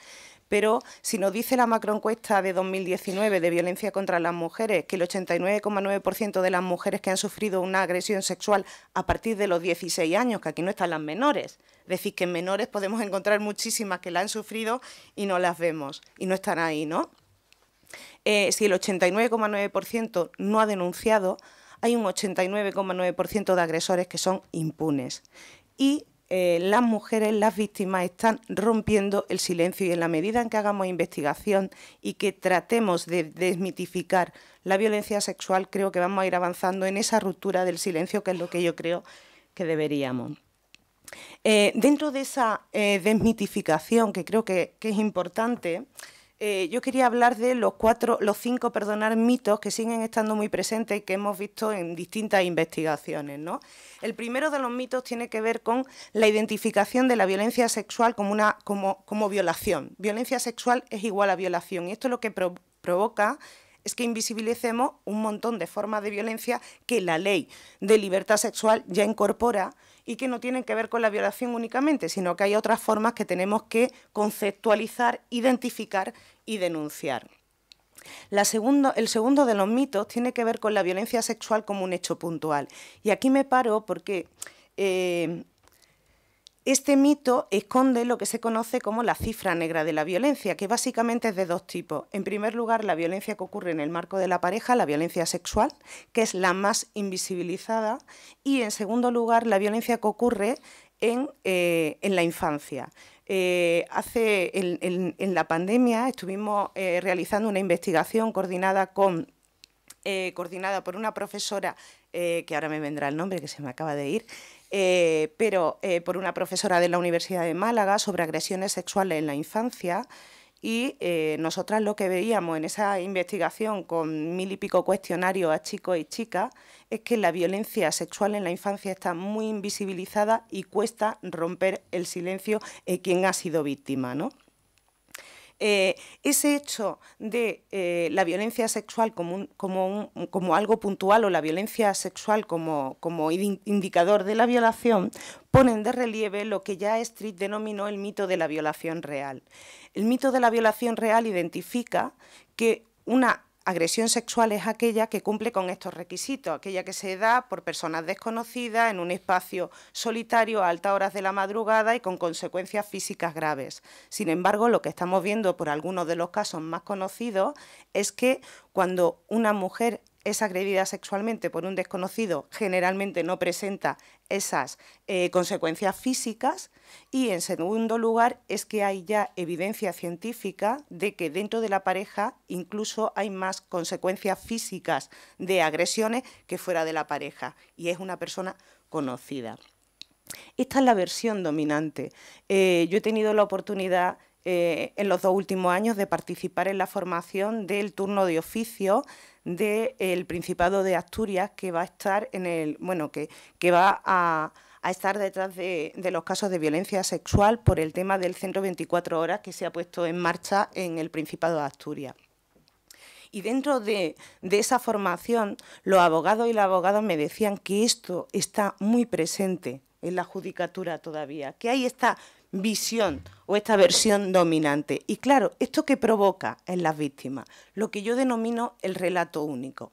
pero si nos dice la macroencuesta de 2019 de violencia contra las mujeres que el 89,9% de las mujeres que han sufrido una agresión sexual a partir de los 16 años, que aquí no están las menores, es decir, que en menores podemos encontrar muchísimas que la han sufrido y no las vemos y no están ahí, ¿no? Eh, si el 89,9% no ha denunciado, hay un 89,9% de agresores que son impunes. Y eh, las mujeres, las víctimas están rompiendo el silencio y en la medida en que hagamos investigación y que tratemos de desmitificar la violencia sexual, creo que vamos a ir avanzando en esa ruptura del silencio, que es lo que yo creo que deberíamos. Eh, dentro de esa eh, desmitificación, que creo que es importante, eh, yo quería hablar de los cuatro, los cinco, perdonar mitos que siguen estando muy presentes y que hemos visto en distintas investigaciones. ¿no? El primero de los mitos tiene que ver con la identificación de la violencia sexual como una, como, violación. Violencia sexual es igual a violación. Y esto es lo que provoca es que invisibilicemos un montón de formas de violencia que la ley de libertad sexual ya incorpora y que no tienen que ver con la violación únicamente, sino que hay otras formas que tenemos que conceptualizar, identificar y denunciar. el segundo de los mitos tiene que ver con la violencia sexual como un hecho puntual. Y aquí me paro porque eh, este mito esconde lo que se conoce como la cifra negra de la violencia, que básicamente es de dos tipos. En primer lugar, la violencia que ocurre en el marco de la pareja, la violencia sexual, que es la más invisibilizada, y en segundo lugar, la violencia que ocurre en, eh, la infancia. Eh, hace en, la pandemia estuvimos eh, realizando una investigación coordinada con coordinada por una profesora que ahora me vendrá el nombre que se me acaba de ir eh, pero eh, por una profesora de la Universidad de Málaga sobre agresiones sexuales en la infancia. Y eh, nosotras lo que veíamos en esa investigación con mil y pico cuestionarios a chicos y chicas es que la violencia sexual en la infancia está muy invisibilizada y cuesta romper el silencio quien ha sido víctima, ¿no? Eh, ese hecho de eh, la violencia sexual como, como, algo puntual o la violencia sexual como, indicador de la violación ponen de relieve lo que ya Street denominó el mito de la violación real. El mito de la violación real identifica que una Agresión sexual es aquella que cumple con estos requisitos, aquella que se da por personas desconocidas en un espacio solitario a altas horas de la madrugada y con consecuencias físicas graves. Sin embargo, lo que estamos viendo por algunos de los casos más conocidos es que cuando una mujer es agredida sexualmente por un desconocido generalmente no presenta esas eh, consecuencias físicas y en segundo lugar es que hay ya evidencia científica de que dentro de la pareja incluso hay más consecuencias físicas de agresiones que fuera de la pareja y es una persona conocida. Esta es la versión dominante. Eh, yo he tenido la oportunidad eh, en los dos últimos años de participar en la formación del turno de oficio del Principado de Asturias, que va a estar en el, bueno, que, que va a, estar detrás de, los casos de violencia sexual por el tema del centro 24 horas que se ha puesto en marcha en el Principado de Asturias. Y dentro de, esa formación, los abogados y las abogadas me decían que esto está muy presente en la judicatura todavía, que ahí está visión o esta versión dominante. Y claro, ¿esto que provoca en las víctimas? Lo que yo denomino el relato único.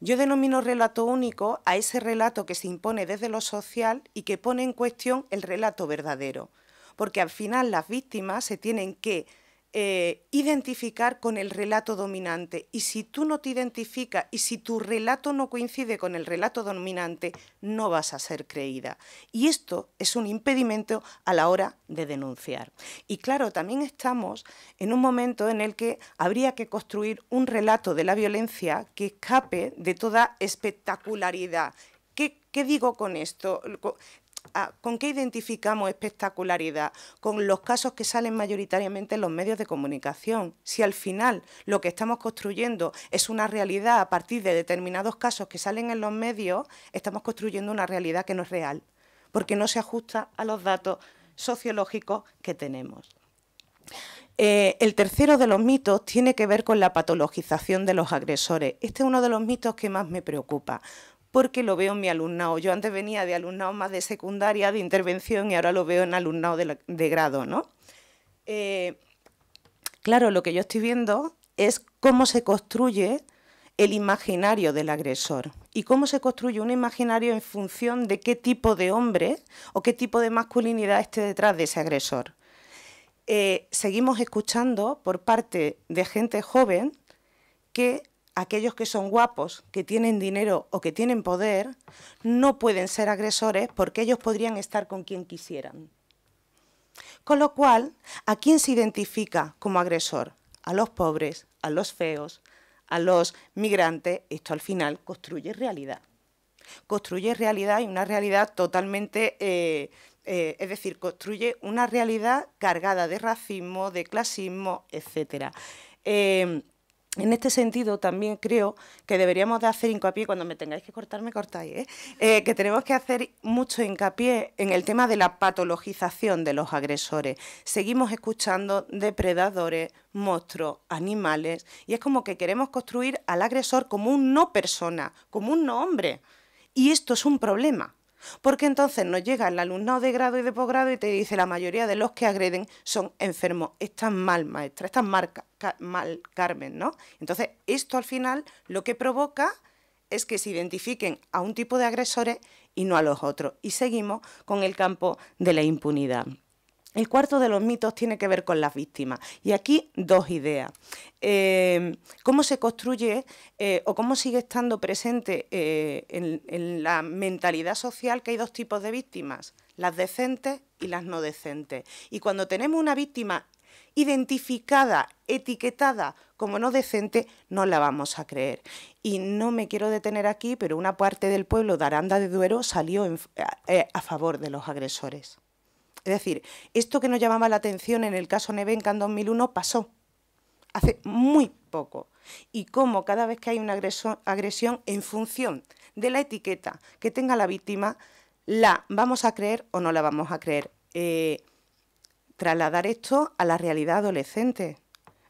Yo denomino relato único a ese relato que se impone desde lo social y que pone en cuestión el relato verdadero, porque al final las víctimas se tienen que eh, identificar con el relato dominante. Y si tú no te identificas y si tu relato no coincide con el relato dominante, no vas a ser creída. Y esto es un impedimento a la hora de denunciar. Y claro, también estamos en un momento en el que habría que construir un relato de la violencia que escape de toda espectacularidad, ¿Qué, ¿Qué, digo con esto? ¿Con qué identificamos espectacularidad? Con los casos que salen mayoritariamente en los medios de comunicación. Si al final lo que estamos construyendo es una realidad a partir de determinados casos que salen en los medios, estamos construyendo una realidad que no es real, porque no se ajusta a los datos sociológicos que tenemos. Eh, el tercero de los mitos tiene que ver con la patologización de los agresores. Este es uno de los mitos que más me preocupa porque lo veo en mi alumnado. Yo antes venía de alumnado más de secundaria, de intervención, y ahora lo veo en alumnado de, grado, ¿no? Eh, claro, lo que yo estoy viendo es cómo se construye el imaginario del agresor y cómo se construye un imaginario en función de qué tipo de hombre o qué tipo de masculinidad esté detrás de ese agresor. Eh, seguimos escuchando por parte de gente joven que aquellos que son guapos, que tienen dinero o que tienen poder, no pueden ser agresores porque ellos podrían estar con quien quisieran. Con lo cual, ¿a quién se identifica como agresor? A los pobres, a los feos, a los migrantes. Esto al final construye realidad. Construye realidad y una realidad totalmente... Eh, eh, es decir, construye una realidad cargada de racismo, de clasismo, etcétera. Eh, en este sentido, también creo que deberíamos de hacer hincapié, cuando me tengáis que cortar, me cortáis, ¿eh? Eh, que tenemos que hacer mucho hincapié en el tema de la patologización de los agresores. Seguimos escuchando depredadores, monstruos, animales, y es como que queremos construir al agresor como un no persona, como un no hombre. Y esto es un problema. Porque entonces nos llega el alumnado de grado y de posgrado y te dice la mayoría de los que agreden son enfermos. Están mal, maestra, están mal, Carmen, ¿no? Entonces, esto al final lo que provoca es que se identifiquen a un tipo de agresores y no a los otros. Y seguimos con el campo de la impunidad. El cuarto de los mitos tiene que ver con las víctimas. Y aquí dos ideas. Eh, ¿Cómo se construye eh, o cómo sigue estando presente eh, en, la mentalidad social que hay dos tipos de víctimas? Las decentes y las no decentes. Y cuando tenemos una víctima identificada, etiquetada como no decente, no la vamos a creer. Y no me quiero detener aquí, pero una parte del pueblo de Aranda de Duero salió a favor de los agresores. Es decir, esto que nos llamaba la atención en el caso Nevenka en 2001 pasó hace muy poco. Y cómo cada vez que hay una agresión, en función de la etiqueta que tenga la víctima, la vamos a creer o no la vamos a creer. Eh, trasladar esto a la realidad adolescente,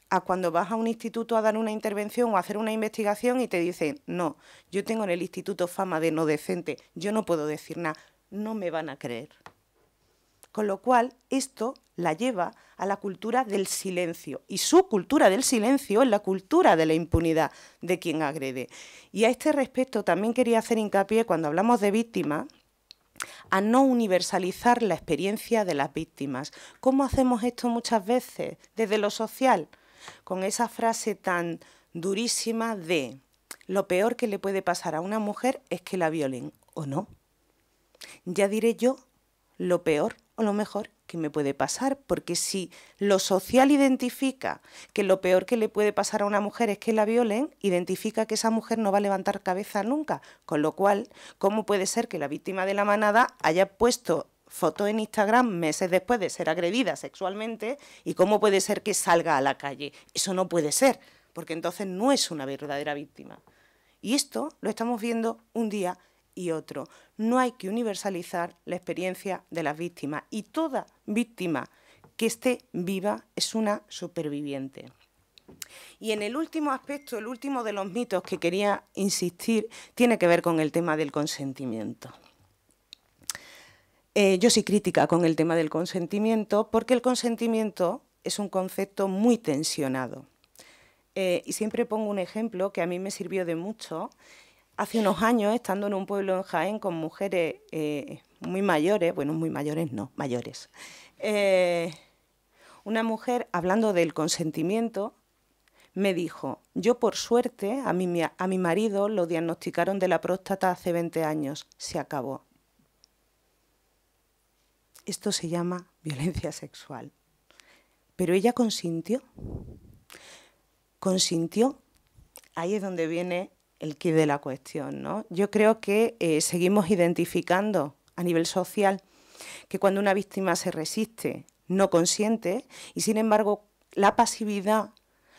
a cuando vas a un instituto a dar una intervención o a hacer una investigación y te dicen, no, yo tengo en el instituto fama de no decente, yo no puedo decir nada, no me van a creer. Con lo cual, esto la lleva a la cultura del silencio. Y su cultura del silencio es la cultura de la impunidad de quien agrede. Y a este respecto también quería hacer hincapié cuando hablamos de víctimas a no universalizar la experiencia de las víctimas. ¿Cómo hacemos esto muchas veces? Desde lo social, con esa frase tan durísima de lo peor que le puede pasar a una mujer es que la violen o no. Ya diré yo lo peor o lo mejor que me puede pasar, porque si lo social identifica que lo peor que le puede pasar a una mujer es que la violen, identifica que esa mujer no va a levantar cabeza nunca, con lo cual, ¿cómo puede ser que la víctima de la manada haya puesto fotos en Instagram meses después de ser agredida sexualmente y cómo puede ser que salga a la calle? Eso no puede ser, porque entonces no es una verdadera víctima. Y esto lo estamos viendo un día y otro. No hay que universalizar la experiencia de las víctimas y toda víctima que esté viva es una superviviente. Y en el último aspecto, el último de los mitos que quería insistir, tiene que ver con el tema del consentimiento. Eh, yo soy crítica con el tema del consentimiento porque el consentimiento es un concepto muy tensionado. Eh, y siempre pongo un ejemplo que a mí me sirvió de mucho hace unos años, estando en un pueblo en Jaén con mujeres eh, muy mayores, bueno, muy mayores no, mayores, eh, una mujer hablando del consentimiento me dijo, yo por suerte a mi, a mi marido lo diagnosticaron de la próstata hace 20 años, se acabó. Esto se llama violencia sexual. Pero ella consintió, consintió, ahí es donde viene el kit de la cuestión. Yo creo que eh, seguimos identificando a nivel social que cuando una víctima se resiste, no consiente, y sin embargo la pasividad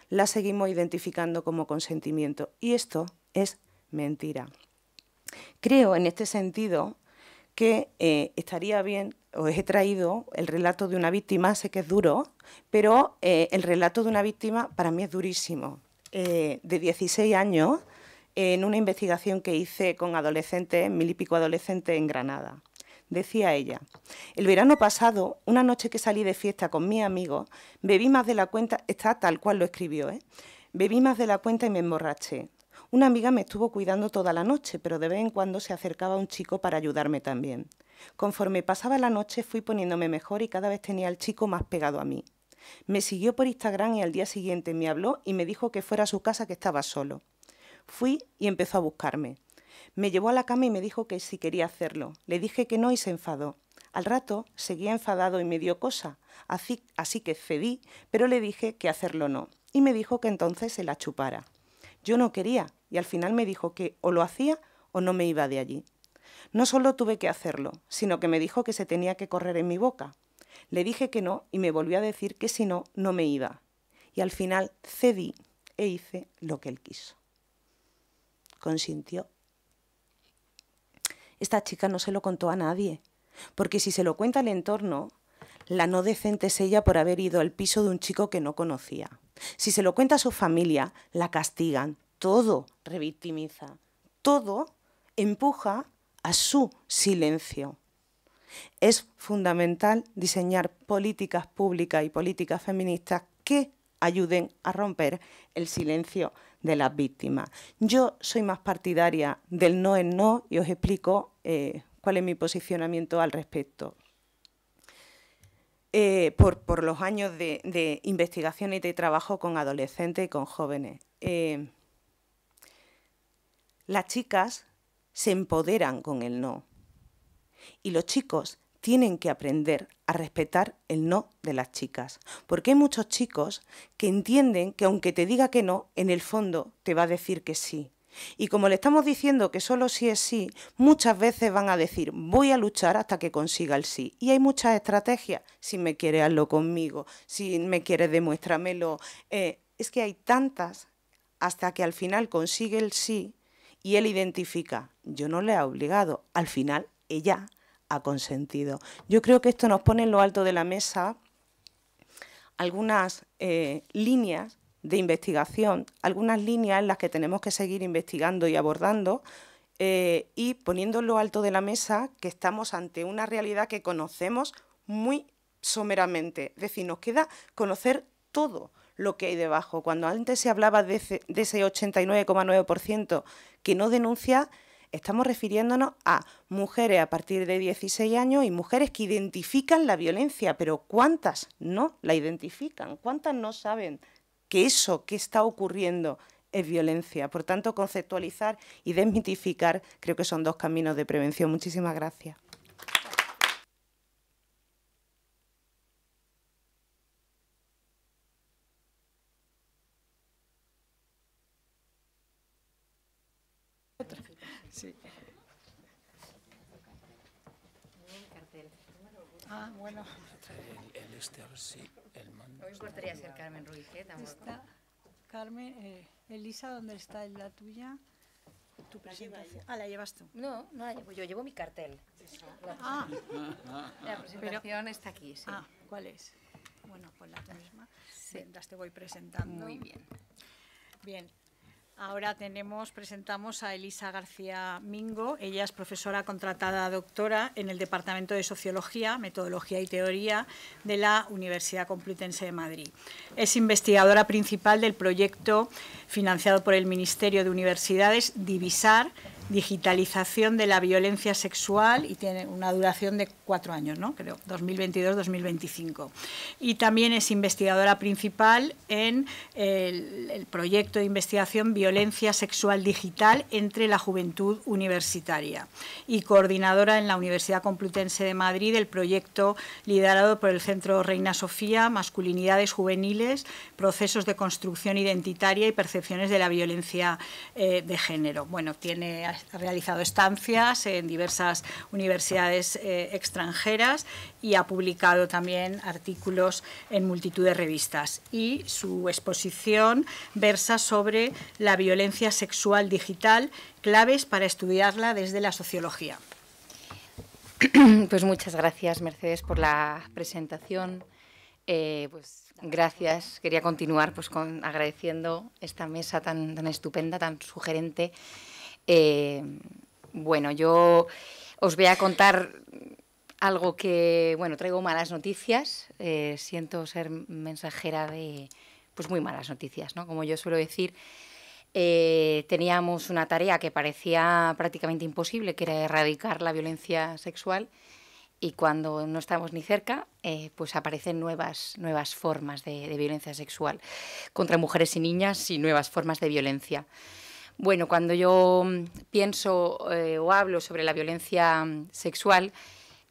la seguimos identificando como consentimiento. Y esto es mentira. Creo en este sentido que eh, estaría bien, os he traído el relato de una víctima, sé que es duro, pero eh, el relato de una víctima para mí es durísimo. de 16 años, en una investigación que hice con adolescentes, mil y pico adolescentes en Granada. Decía ella, el verano pasado, una noche que salí de fiesta con mi amigo, bebí más de la cuenta, está tal cual lo escribió, ¿eh? bebí más de la cuenta y me emborraché. Una amiga me estuvo cuidando toda la noche, pero de vez en cuando se acercaba un chico para ayudarme también. Conforme pasaba la noche fui poniéndome mejor y cada vez tenía al chico más pegado a mí. Me siguió por Instagram y al día siguiente me habló y me dijo que fuera a su casa que estaba solo. Fui y empezó a buscarme. Me llevó a la cama y me dijo que si quería hacerlo. Le dije que no y se enfadó. Al rato seguía enfadado y me dio cosa, así, así, que cedí, pero le dije que hacerlo no, y me dijo que entonces se la chupara. Yo no quería, y al final me dijo que o lo hacía o no me iba de allí. No solo tuve que hacerlo, sino que me dijo que se tenía que correr en mi boca. Le dije que no y me volvió a decir que si no, no me iba. Y al final cedí e hice lo que él quiso consintió. Esta chica no se lo contó a nadie, porque si se lo cuenta el entorno, la no decente es ella por haber ido al piso de un chico que no conocía. Si se lo cuenta a su familia, la castigan. Todo revictimiza. Todo empuja a su silencio. Es fundamental diseñar políticas públicas y políticas feministas que ayuden a romper el silencio de las víctimas. Yo soy más partidaria del no en no y os explico eh, cuál es mi posicionamiento al respecto. Eh, por, los años de, investigación y de trabajo con adolescentes y con jóvenes. Eh, las chicas se empoderan con el no y los chicos tienen que aprender a respetar el no de las chicas, porque hay muchos chicos que entienden que aunque te diga que no, en el fondo te va a decir que sí. Y como le estamos diciendo que solo sí es sí, muchas veces van a decir voy a luchar hasta que consiga el sí. Y hay muchas estrategias, si me quiere hazlo conmigo, si me quiere demuéstramelo. Eh, es que hay tantas hasta que al final consigue el sí y él identifica, yo no le he obligado, al final ella consentido. Yo creo que esto nos pone en lo alto de la mesa algunas eh, líneas de investigación, algunas líneas en las que tenemos que seguir investigando y abordando eh, y poniendo en lo alto de la mesa que estamos ante una realidad que conocemos muy someramente. Es decir, nos queda conocer todo lo que hay debajo. Cuando antes se hablaba de ese, 89,9% que no denuncia, estamos refiriéndonos a mujeres a partir de 16 años y mujeres que identifican la violencia, pero ¿cuántas no la identifican? ¿Cuántas no saben que eso que está ocurriendo es violencia? Por tanto, conceptualizar y desmitificar creo que son dos caminos de prevención. Muchísimas gracias. Ah, bueno. El, el este, a el No me importaría ser Carmen Ruiz, ¿eh? Está Carmen, eh, Elisa, ¿dónde está la tuya? ¿Tu presentación? ah, la llevas tú. No, no la llevo yo, llevo mi cartel. ah. la presentación está aquí, sí. Ah, ¿cuál es? Bueno, pues la misma. Sí. Mientras te voy presentando. Muy bien. Bien, Ahora tenemos, presentamos a Elisa García Mingo. Ella es profesora contratada doctora en el Departamento de Sociología, Metodología y Teoría de la Universidad Complutense de Madrid. Es investigadora principal del proyecto financiado por el Ministerio de Universidades Divisar, digitalización de la violencia sexual y tiene una duración de cuatro años, ¿no? creo, 2022-2025. Y también es investigadora principal en el, proyecto de investigación Violencia Sexual Digital entre la Juventud Universitaria y coordinadora en la Universidad Complutense de Madrid el proyecto liderado por el Centro Reina Sofía, Masculinidades Juveniles, Procesos de Construcción Identitaria y Percepciones de la Violencia eh, de Género. Bueno, tiene ha realizado estancias en diversas universidades eh, extranjeras y ha publicado también artículos en multitud de revistas. Y su exposición versa sobre la violencia sexual digital, claves para estudiarla desde la sociología. Pues muchas gracias, Mercedes, por la presentación. Eh, pues gracias. Quería continuar pues, con, agradeciendo esta mesa tan, tan estupenda, tan sugerente. Em, bueno, yo os voy a contar algo que, bueno, traigo malas noticias. Eh, siento ser mensajera de, pues muy malas noticias, ¿no? Como yo suelo decir, eh, teníamos una tarea que parecía prácticamente imposible, que era erradicar la violencia sexual. Y cuando no estamos ni cerca, eh, pues aparecen nuevas, nuevas formas de, de violencia sexual contra mujeres y niñas y nuevas formas de violencia. Bueno, cuando yo mm, pienso eh, o hablo sobre la violencia mm, sexual,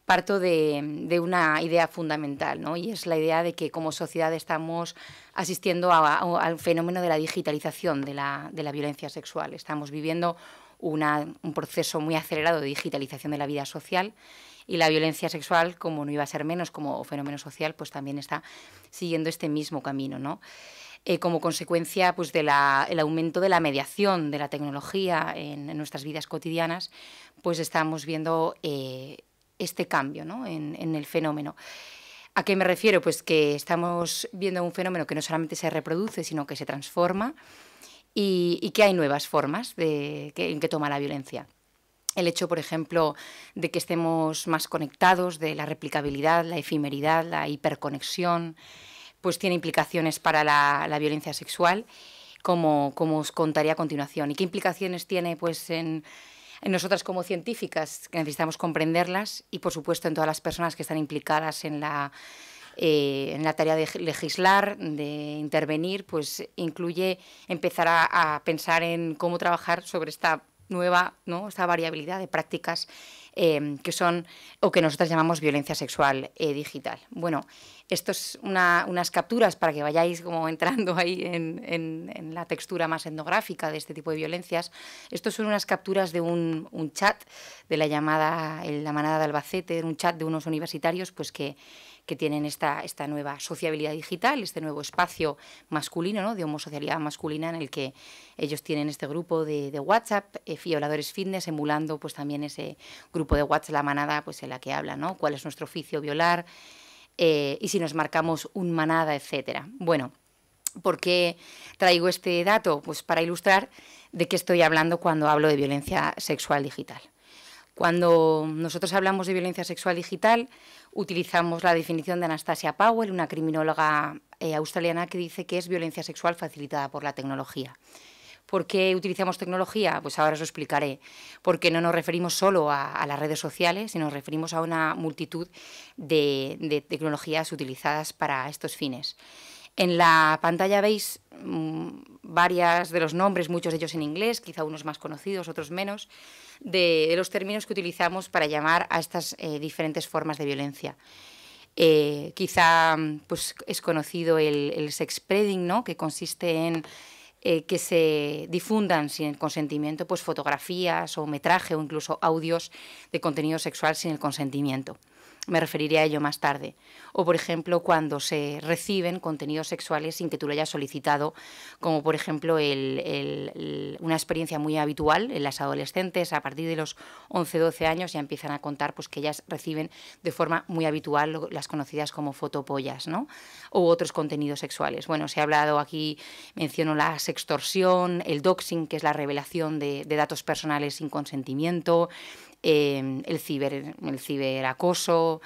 parto mm, de, una idea fundamental, Y es la idea de que como sociedad estamos asistiendo al fenómeno de la digitalización de la, violencia sexual. Estamos viviendo un proceso muy acelerado de digitalización de la vida social y la violencia sexual, como no iba a ser menos como fenómeno social, pues también está siguiendo este mismo camino, ¿no? Eh, como consecuencia pues, del aumento de la mediación de la tecnología en, nuestras vidas cotidianas, pues estamos viendo eh, este cambio en, el fenómeno. ¿A qué me refiero? Pues que estamos viendo un fenómeno que no solamente se reproduce, sino que se transforma y, que hay nuevas formas de, en que toma la violencia. El hecho, por ejemplo, de que estemos más conectados, de la replicabilidad, la efemeridad, la hiperconexión, pues tiene implicaciones para la, violencia sexual, como, como, os contaré a continuación. ¿Y qué implicaciones tiene pues, en, nosotras como científicas? Que necesitamos comprenderlas y, por supuesto, en todas las personas que están implicadas en la, eh, en la tarea de legislar, de intervenir, pues incluye empezar a, pensar en cómo trabajar sobre esta nueva, ¿no? esta variabilidad de prácticas Em, que son o que nosotras llamamos violencia sexual eh, digital. Bueno, esto es unas capturas para que vayáis como entrando ahí en, la textura más etnográfica de este tipo de violencias. esto son unas capturas de un, un chat de la llamada la manada de Albacete, un chat de unos universitarios, pues que que tienen esta, esta nueva sociabilidad digital, este nuevo espacio masculino, ¿no? de homosocialidad masculina en el que ellos tienen este grupo de, WhatsApp, violadores eh, fitness, emulando pues también ese grupo de WhatsApp, la manada, pues en la que habla ¿no? cuál es nuestro oficio violar, eh, y si nos marcamos un manada, etcétera. Bueno, ¿por qué traigo este dato? Pues para ilustrar de qué estoy hablando cuando hablo de violencia sexual digital. Cuando nosotros hablamos de violencia sexual digital, utilizamos la definición de Anastasia Powell, una criminóloga eh, australiana que dice que es violencia sexual facilitada por la tecnología. ¿Por qué utilizamos tecnología? Pues ahora os lo explicaré. Porque no nos referimos solo a, las redes sociales, sino nos referimos a una multitud de tecnologías utilizadas para estos fines. En la pantalla veis mm, varias de los nombres, muchos de ellos en inglés, quizá unos más conocidos, otros menos, de, los términos que utilizamos para llamar a estas eh, diferentes formas de violencia. Eh, quizá mm, pues, es conocido el, sex spreading, ¿no? que consiste en eh, que se difundan sin el consentimiento pues, fotografías o metraje o incluso audios de contenido sexual sin el consentimiento. Me referiré a ello más tarde. O, por ejemplo, cuando se reciben contenidos sexuales sin que tú lo hayas solicitado, como por ejemplo el, una experiencia muy habitual en las adolescentes, a partir de los 11-12 años ya empiezan a contar pues, que ellas reciben de forma muy habitual las conocidas como fotopollas, ¿no? O otros contenidos sexuales. Bueno, se ha hablado aquí, menciono la sextorsión, el doxing, que es la revelación de datos personales sin consentimiento, Em, el, ciber, el ciberacoso,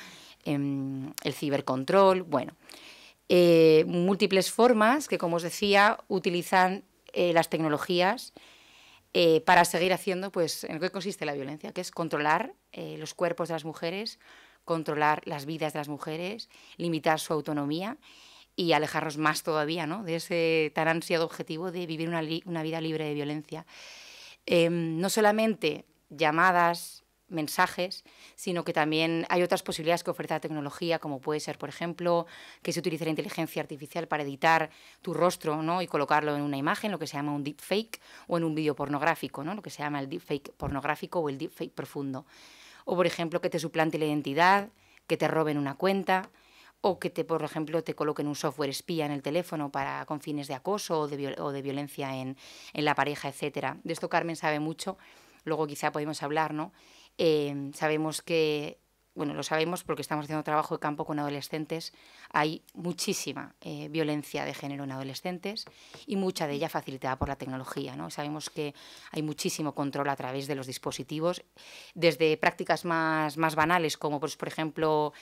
em, el cibercontrol, bueno, eh, múltiples formas que, como os decía, utilizan eh, las tecnologías eh, para seguir haciendo, pues, en lo que consiste la violencia, que es controlar los cuerpos de las mujeres, controlar las vidas de las mujeres, limitar su autonomía y alejarnos más todavía de ese tan ansiado objetivo de vivir una, vida libre de violencia. Em, no solamente llamadas, mensajes, sino que también hay otras posibilidades que ofrece la tecnología, como puede ser, por ejemplo, que se utilice la inteligencia artificial para editar tu rostro ¿no? y colocarlo en una imagen, lo que se llama un deepfake, o en un vídeo pornográfico, ¿no? lo que se llama el deepfake pornográfico o el deepfake profundo. O, por ejemplo, que te suplante la identidad, que te roben una cuenta, o que, te, por ejemplo, te coloquen un software espía en el teléfono para, con fines de acoso o de, violencia en, en la pareja, etc. De esto Carmen sabe mucho, luego quizá podemos hablar, ¿no? Em, sabemos que, bueno, lo sabemos porque estamos haciendo trabajo de campo con adolescentes, hay muchísima eh, violencia de género en adolescentes y mucha de ella facilitada por la tecnología. Sabemos que hay muchísimo control a través de los dispositivos, desde prácticas más, más banales como, pues, por ejemplo,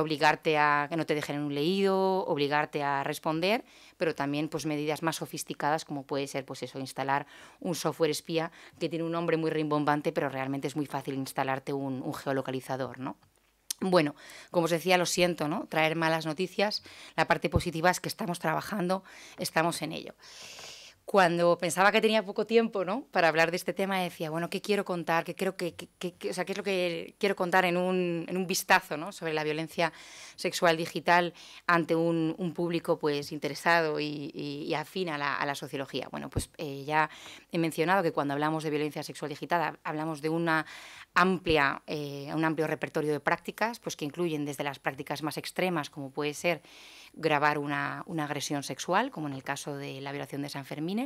obligarte a que no te dejen en un leído, obligarte a responder, pero también pues medidas más sofisticadas como puede ser pues eso, instalar un software espía que tiene un nombre muy rimbombante, pero realmente es muy fácil instalarte un, un geolocalizador, ¿no? Bueno, como os decía, lo siento, ¿no? Traer malas noticias. La parte positiva es que estamos trabajando, estamos en ello cuando pensaba que tenía poco tiempo ¿no? para hablar de este tema, decía, bueno, ¿qué quiero contar? ¿Qué, creo que, ¿qué es lo que quiero contar en un, vistazo sobre la violencia sexual digital ante un, público pues, interesado y, afín a la, sociología? Bueno, pues eh, ya he mencionado que cuando hablamos de violencia sexual digital hablamos de una amplia, eh, un amplio repertorio de prácticas pues, que incluyen desde las prácticas más extremas, como puede ser grabar una agresión sexual, como en el caso de la violación de San Fermín,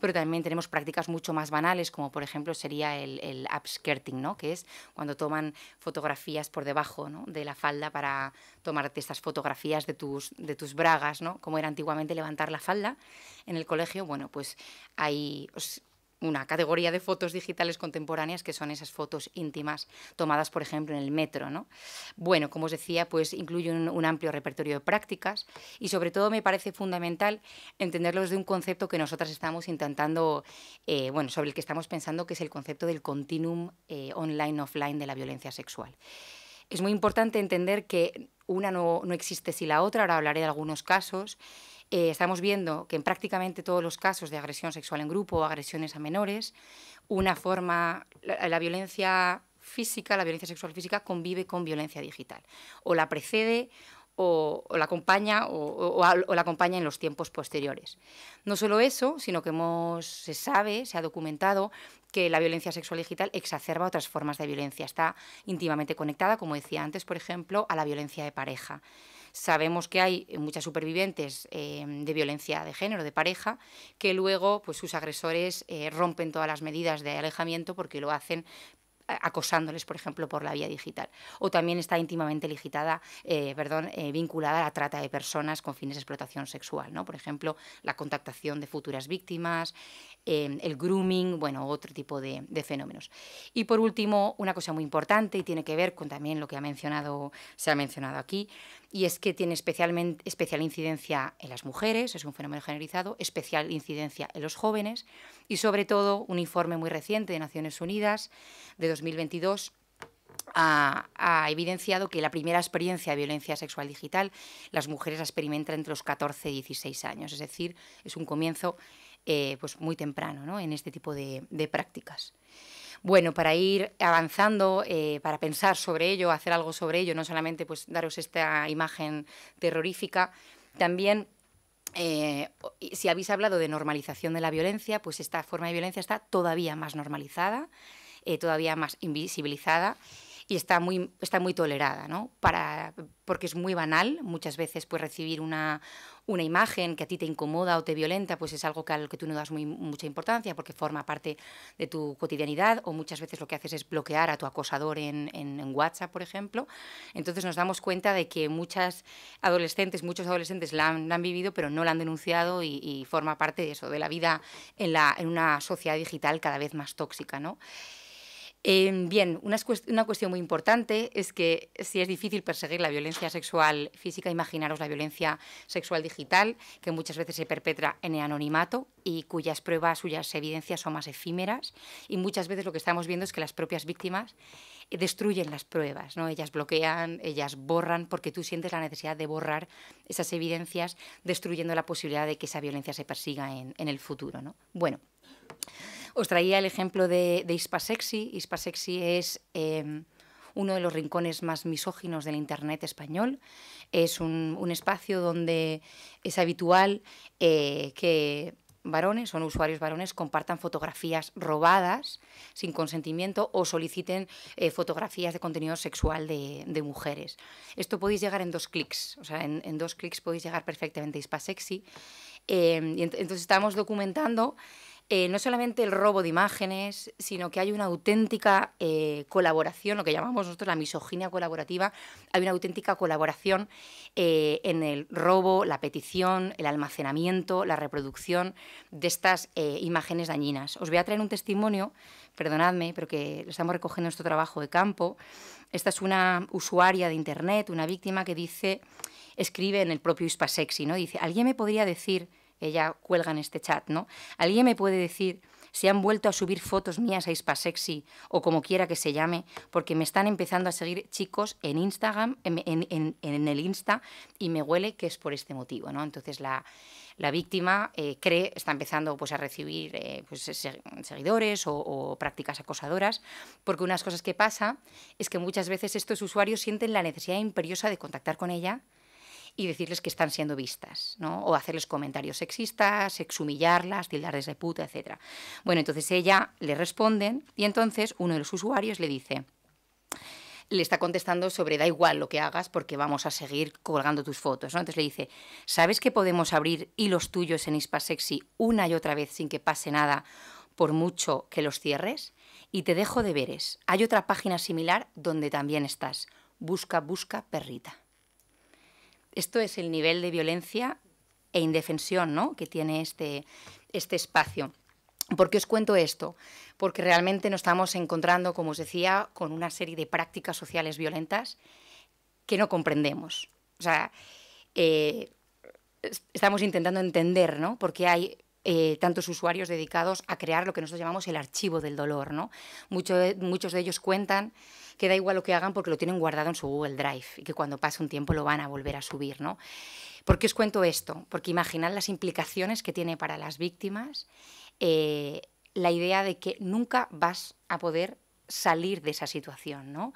pero también tenemos prácticas mucho más banales, como por ejemplo sería el, upskirting, ¿no? que es cuando toman fotografías por debajo de la falda para tomarte estas fotografías de tus, de tus bragas, ¿no? como era antiguamente levantar la falda en el colegio. Bueno, pues ahí una categoría de fotos digitales contemporáneas que son esas fotos íntimas tomadas, por ejemplo, en el metro. ¿no? Bueno, como os decía, pues incluye un, amplio repertorio de prácticas y sobre todo me parece fundamental entenderlos de un concepto que nosotras estamos intentando, eh, bueno, sobre el que estamos pensando que es el concepto del continuum eh, online-offline de la violencia sexual. Es muy importante entender que una no, no existe si la otra, ahora hablaré de algunos casos, eh, estamos viendo que en prácticamente todos los casos de agresión sexual en grupo o agresiones a menores, una forma, la, violencia física, la violencia sexual física convive con violencia digital. O la precede o, la acompaña o, la acompaña en los tiempos posteriores. No solo eso, sino que se sabe, se ha documentado que la violencia sexual digital exacerba otras formas de violencia. Está íntimamente conectada, como decía antes, por ejemplo, a la violencia de pareja. Sabemos que hay muchas supervivientes eh, de violencia de género, de pareja, que luego pues, sus agresores eh, rompen todas las medidas de alejamiento porque lo hacen eh, acosándoles, por ejemplo, por la vía digital. O también está íntimamente perdón, vinculada a la trata de personas con fines de explotación sexual, ¿no? Por ejemplo, la contactación de futuras víctimas, Em, el grooming, bueno, otro tipo de, fenómenos. Y por último, una cosa muy importante y tiene que ver con también lo que ha mencionado, se ha mencionado aquí, y es que tiene especialmente, especial incidencia en las mujeres, es un fenómeno generalizado, especial incidencia en los jóvenes y sobre todo un informe muy reciente de Naciones Unidas de 2022 ha, ha, evidenciado que la primera experiencia de violencia sexual digital las mujeres la experimentan entre los 14 y 16 años, es decir, es un comienzo eh, pues muy temprano ¿no? en este tipo de, prácticas. Bueno, para ir avanzando, eh, para pensar sobre ello, hacer algo sobre ello, no solamente pues daros esta imagen terrorífica, también eh, si habéis hablado de normalización de la violencia, pues esta forma de violencia está todavía más normalizada, todavía más invisibilizada y está muy, está muy tolerada, porque es muy banal, muchas veces puedes recibir una, imagen que a ti te incomoda o te violenta, pues es algo que a que tú no das mucha importancia porque forma parte de tu cotidianidad o muchas veces lo que haces es bloquear a tu acosador en, WhatsApp, por ejemplo. Entonces nos damos cuenta de que muchas adolescentes, muchos adolescentes la han, vivido pero no la han denunciado y, forma parte de eso, de la vida en, la, en una sociedad digital cada vez más tóxica, ¿no? Em, bien, una, cuestión muy importante es que si es difícil perseguir la violencia sexual física, imaginaros la violencia sexual digital, que muchas veces se perpetra en el anonimato y cuyas pruebas, cuyas evidencias son más efímeras. Y muchas veces lo que estamos viendo es que las propias víctimas eh, destruyen las pruebas, ¿no? ellas bloquean, ellas borran, porque tú sientes la necesidad de borrar esas evidencias, destruyendo la posibilidad de que esa violencia se persiga en, el futuro. ¿no? Bueno. Os traía el ejemplo de, de Hispasexy. Hispasexy es em, uno de los rincones más misóginos del Internet español. Es un, espacio donde es habitual eh, que varones, son usuarios varones, compartan fotografías robadas sin consentimiento o soliciten eh, fotografías de contenido sexual de, mujeres. Esto podéis llegar en dos clics, o sea, en, dos clics podéis llegar perfectamente a Hispasexy. Em, y entonces estamos documentando eh, no solamente el robo de imágenes, sino que hay una auténtica eh, colaboración, lo que llamamos nosotros la misoginia colaborativa, hay una auténtica colaboración eh, en el robo, la petición, el almacenamiento, la reproducción de estas imágenes dañinas. Os voy a traer un testimonio, perdonadme, pero que estamos recogiendo nuestro trabajo de campo. Esta es una usuaria de Internet, una víctima que dice, escribe en el propio Hispasexy, ¿no? dice, ¿alguien me podría decir ella cuelga en este chat, ¿no? ¿Alguien me puede decir si han vuelto a subir fotos mías a Hispasexy o como quiera que se llame? Porque me están empezando a seguir chicos en Instagram, en, el Insta, y me huele que es por este motivo, ¿no? Entonces la, víctima eh, cree, está empezando pues, a recibir eh, pues, seguidores o, o, prácticas acosadoras, porque unas cosas que pasa es que muchas veces estos usuarios sienten la necesidad imperiosa de contactar con ella y decirles que están siendo vistas, ¿no? O hacerles comentarios sexistas, exhumillarlas, tildarles de puta, etc. Bueno, entonces ella le responden y entonces uno de los usuarios le dice le está contestando sobre da igual lo que hagas porque vamos a seguir colgando tus fotos. ¿no? Entonces le dice, ¿sabes que podemos abrir hilos tuyos en HispaSexy Sexy una y otra vez sin que pase nada por mucho que los cierres? Y te dejo de veres. Hay otra página similar donde también estás. Busca, busca, perrita. Esto es el nivel de violencia e indefensión ¿no? que tiene este, este espacio. ¿Por qué os cuento esto? Porque realmente nos estamos encontrando, como os decía, con una serie de prácticas sociales violentas que no comprendemos. O sea, eh, estamos intentando entender, ¿no? Porque hay eh, tantos usuarios dedicados a crear lo que nosotros llamamos el archivo del dolor, ¿no? muchos de ellos cuentan que da igual lo que hagan porque lo tienen guardado en su Google Drive y que cuando pase un tiempo lo van a volver a subir, ¿no? ¿Por qué os cuento esto? Porque imaginad las implicaciones que tiene para las víctimas eh, la idea de que nunca vas a poder salir de esa situación, ¿no?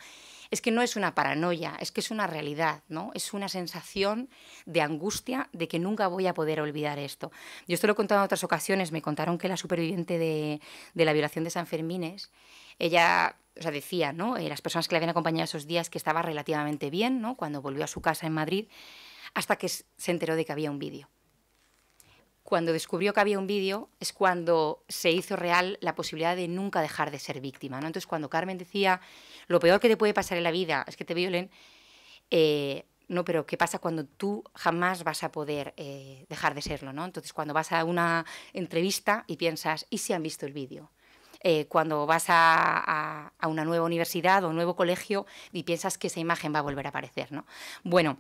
es que no es una paranoia, es que es una realidad, ¿no? Es una sensación de angustia de que nunca voy a poder olvidar esto. Yo esto lo he contado en otras ocasiones, me contaron que la superviviente de, la violación de San Fermines, ella o sea, decía, ¿no? Eh, las personas que la habían acompañado esos días que estaba relativamente bien, ¿no? Cuando volvió a su casa en Madrid, hasta que se enteró de que había un vídeo cuando descubrió que había un vídeo, es cuando se hizo real la posibilidad de nunca dejar de ser víctima. ¿no? Entonces, cuando Carmen decía, lo peor que te puede pasar en la vida es que te violen, eh, no, pero ¿qué pasa cuando tú jamás vas a poder eh, dejar de serlo? ¿no? Entonces, cuando vas a una entrevista y piensas, ¿y si han visto el vídeo? Eh, cuando vas a, una nueva universidad o un nuevo colegio y piensas que esa imagen va a volver a aparecer. ¿no? Bueno,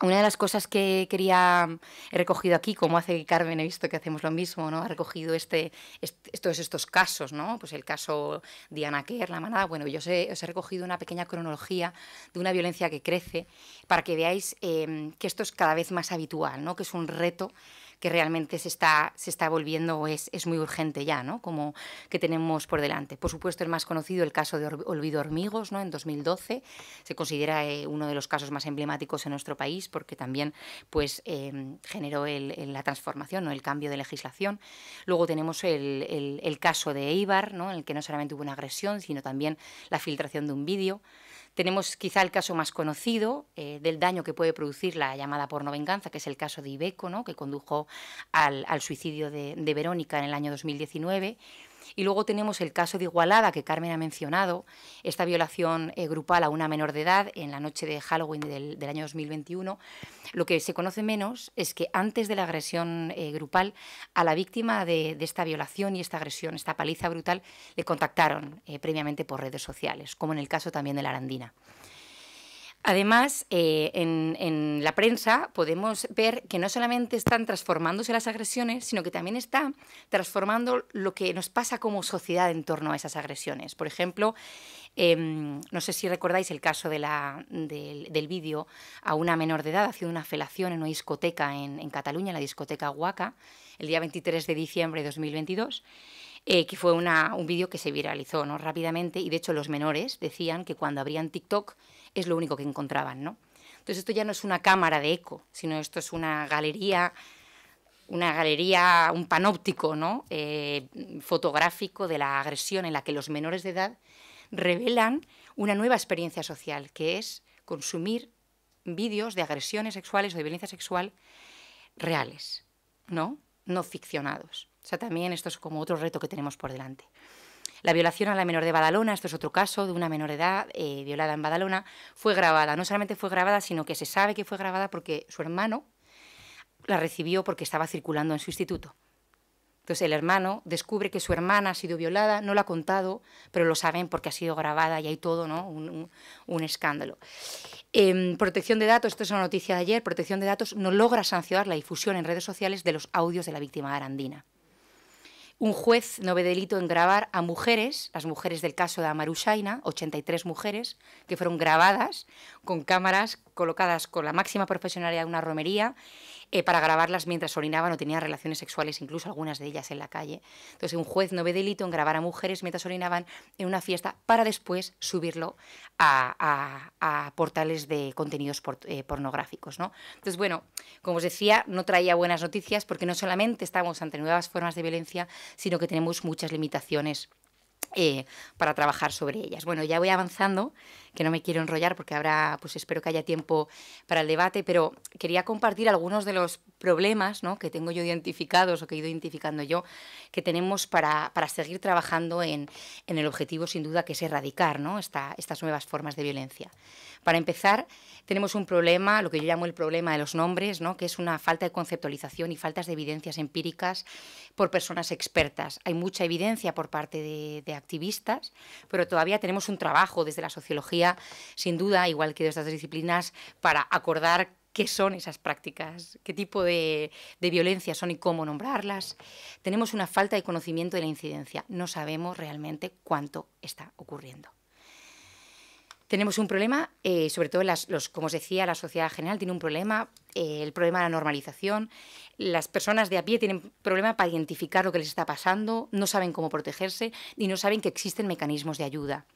una de las cosas que quería, he recogido aquí, como hace Carmen, he visto que hacemos lo mismo, ¿no? Ha recogido este, este todos estos casos, ¿no? Pues el caso Diana Kerr, la manada. Bueno, yo os he, he, recogido una pequeña cronología de una violencia que crece para que veáis eh, que esto es cada vez más habitual, ¿no? Que es un reto que realmente se está, se está volviendo es, muy urgente ya, ¿no? Como que tenemos por delante. Por supuesto, el más conocido, el caso de Olvido Hormigos, ¿no? En 2012 se considera eh, uno de los casos más emblemáticos en nuestro país porque también pues, em, generó la transformación, ¿no? el cambio de legislación. Luego tenemos el, el, caso de Eibar, ¿no? en el que no solamente hubo una agresión, sino también la filtración de un vídeo. Tenemos quizá el caso más conocido eh, del daño que puede producir la llamada venganza, que es el caso de Ibeco, ¿no? que condujo al, suicidio de, de Verónica en el año 2019. Y luego tenemos el caso de Igualada, que Carmen ha mencionado, esta violación eh, grupal a una menor de edad en la noche de Halloween del, año 2021. Lo que se conoce menos es que antes de la agresión eh, grupal, a la víctima de, esta violación y esta agresión, esta paliza brutal, le contactaron eh, previamente por redes sociales, como en el caso también de la Arandina. Además, eh, en, la prensa podemos ver que no solamente están transformándose las agresiones, sino que también está transformando lo que nos pasa como sociedad en torno a esas agresiones. Por ejemplo, em, no sé si recordáis el caso del, vídeo a una menor de edad haciendo una felación en una discoteca en, Cataluña, en la discoteca Huaca, el día 23 de diciembre de 2022. Eh, que fue un vídeo que se viralizó ¿no? rápidamente y de hecho los menores decían que cuando abrían TikTok es lo único que encontraban, ¿no? Entonces esto ya no es una cámara de eco, sino esto es una galería, una galería, un panóptico, ¿no? Eh, fotográfico de la agresión en la que los menores de edad revelan una nueva experiencia social, que es consumir vídeos de agresiones sexuales o de violencia sexual reales, ¿no? No ficcionados. O sea, también esto es como otro reto que tenemos por delante. La violación a la menor de Badalona, esto es otro caso de una menor de edad eh, violada en Badalona, fue grabada. No solamente fue grabada, sino que se sabe que fue grabada porque su hermano la recibió porque estaba circulando en su instituto. Entonces el hermano descubre que su hermana ha sido violada, no la ha contado, pero lo saben porque ha sido grabada y hay todo, ¿no? Un, escándalo. Em, protección de datos, esto es una noticia de ayer, protección de datos no logra sancionar la difusión en redes sociales de los audios de la víctima arandina. Un juez no ve delito en grabar a mujeres, las mujeres del caso de Shaina, 83 mujeres, que fueron grabadas con cámaras colocadas con la máxima profesionalidad de una romería eh, para grabarlas mientras orinaban o tenían relaciones sexuales, incluso algunas de ellas en la calle. Entonces, un juez no ve delito en grabar a mujeres mientras orinaban en una fiesta para después subirlo a, portales de contenidos eh, pornográficos. ¿no? Entonces, bueno, como os decía, no traía buenas noticias porque no solamente estamos ante nuevas formas de violencia, sino que tenemos muchas limitaciones eh, para trabajar sobre ellas. Bueno, ya voy avanzando que no me quiero enrollar porque ahora pues espero que haya tiempo para el debate, pero quería compartir algunos de los problemas que tengo yo identificados o que he ido identificando yo, que tenemos para, seguir trabajando en, el objetivo, sin duda, que es erradicar ¿no? estas nuevas formas de violencia. Para empezar, tenemos un problema, lo que yo llamo el problema de los nombres, ¿no? que es una falta de conceptualización y faltas de evidencias empíricas por personas expertas. Hay mucha evidencia por parte de activistas, pero todavía tenemos un trabajo desde la sociología sin duda, igual que de otras disciplinas, para acordar qué son esas prácticas, qué tipo de, violencia son y cómo nombrarlas. Tenemos una falta de conocimiento de la incidencia. No sabemos realmente cuánto está ocurriendo. Tenemos un problema, eh, sobre todo, como os decía, la sociedad general tiene un problema, eh, el problema de la normalización. Las personas de a pie tienen problema para identificar lo que les está pasando, no saben cómo protegerse y no saben que existen mecanismos de ayuda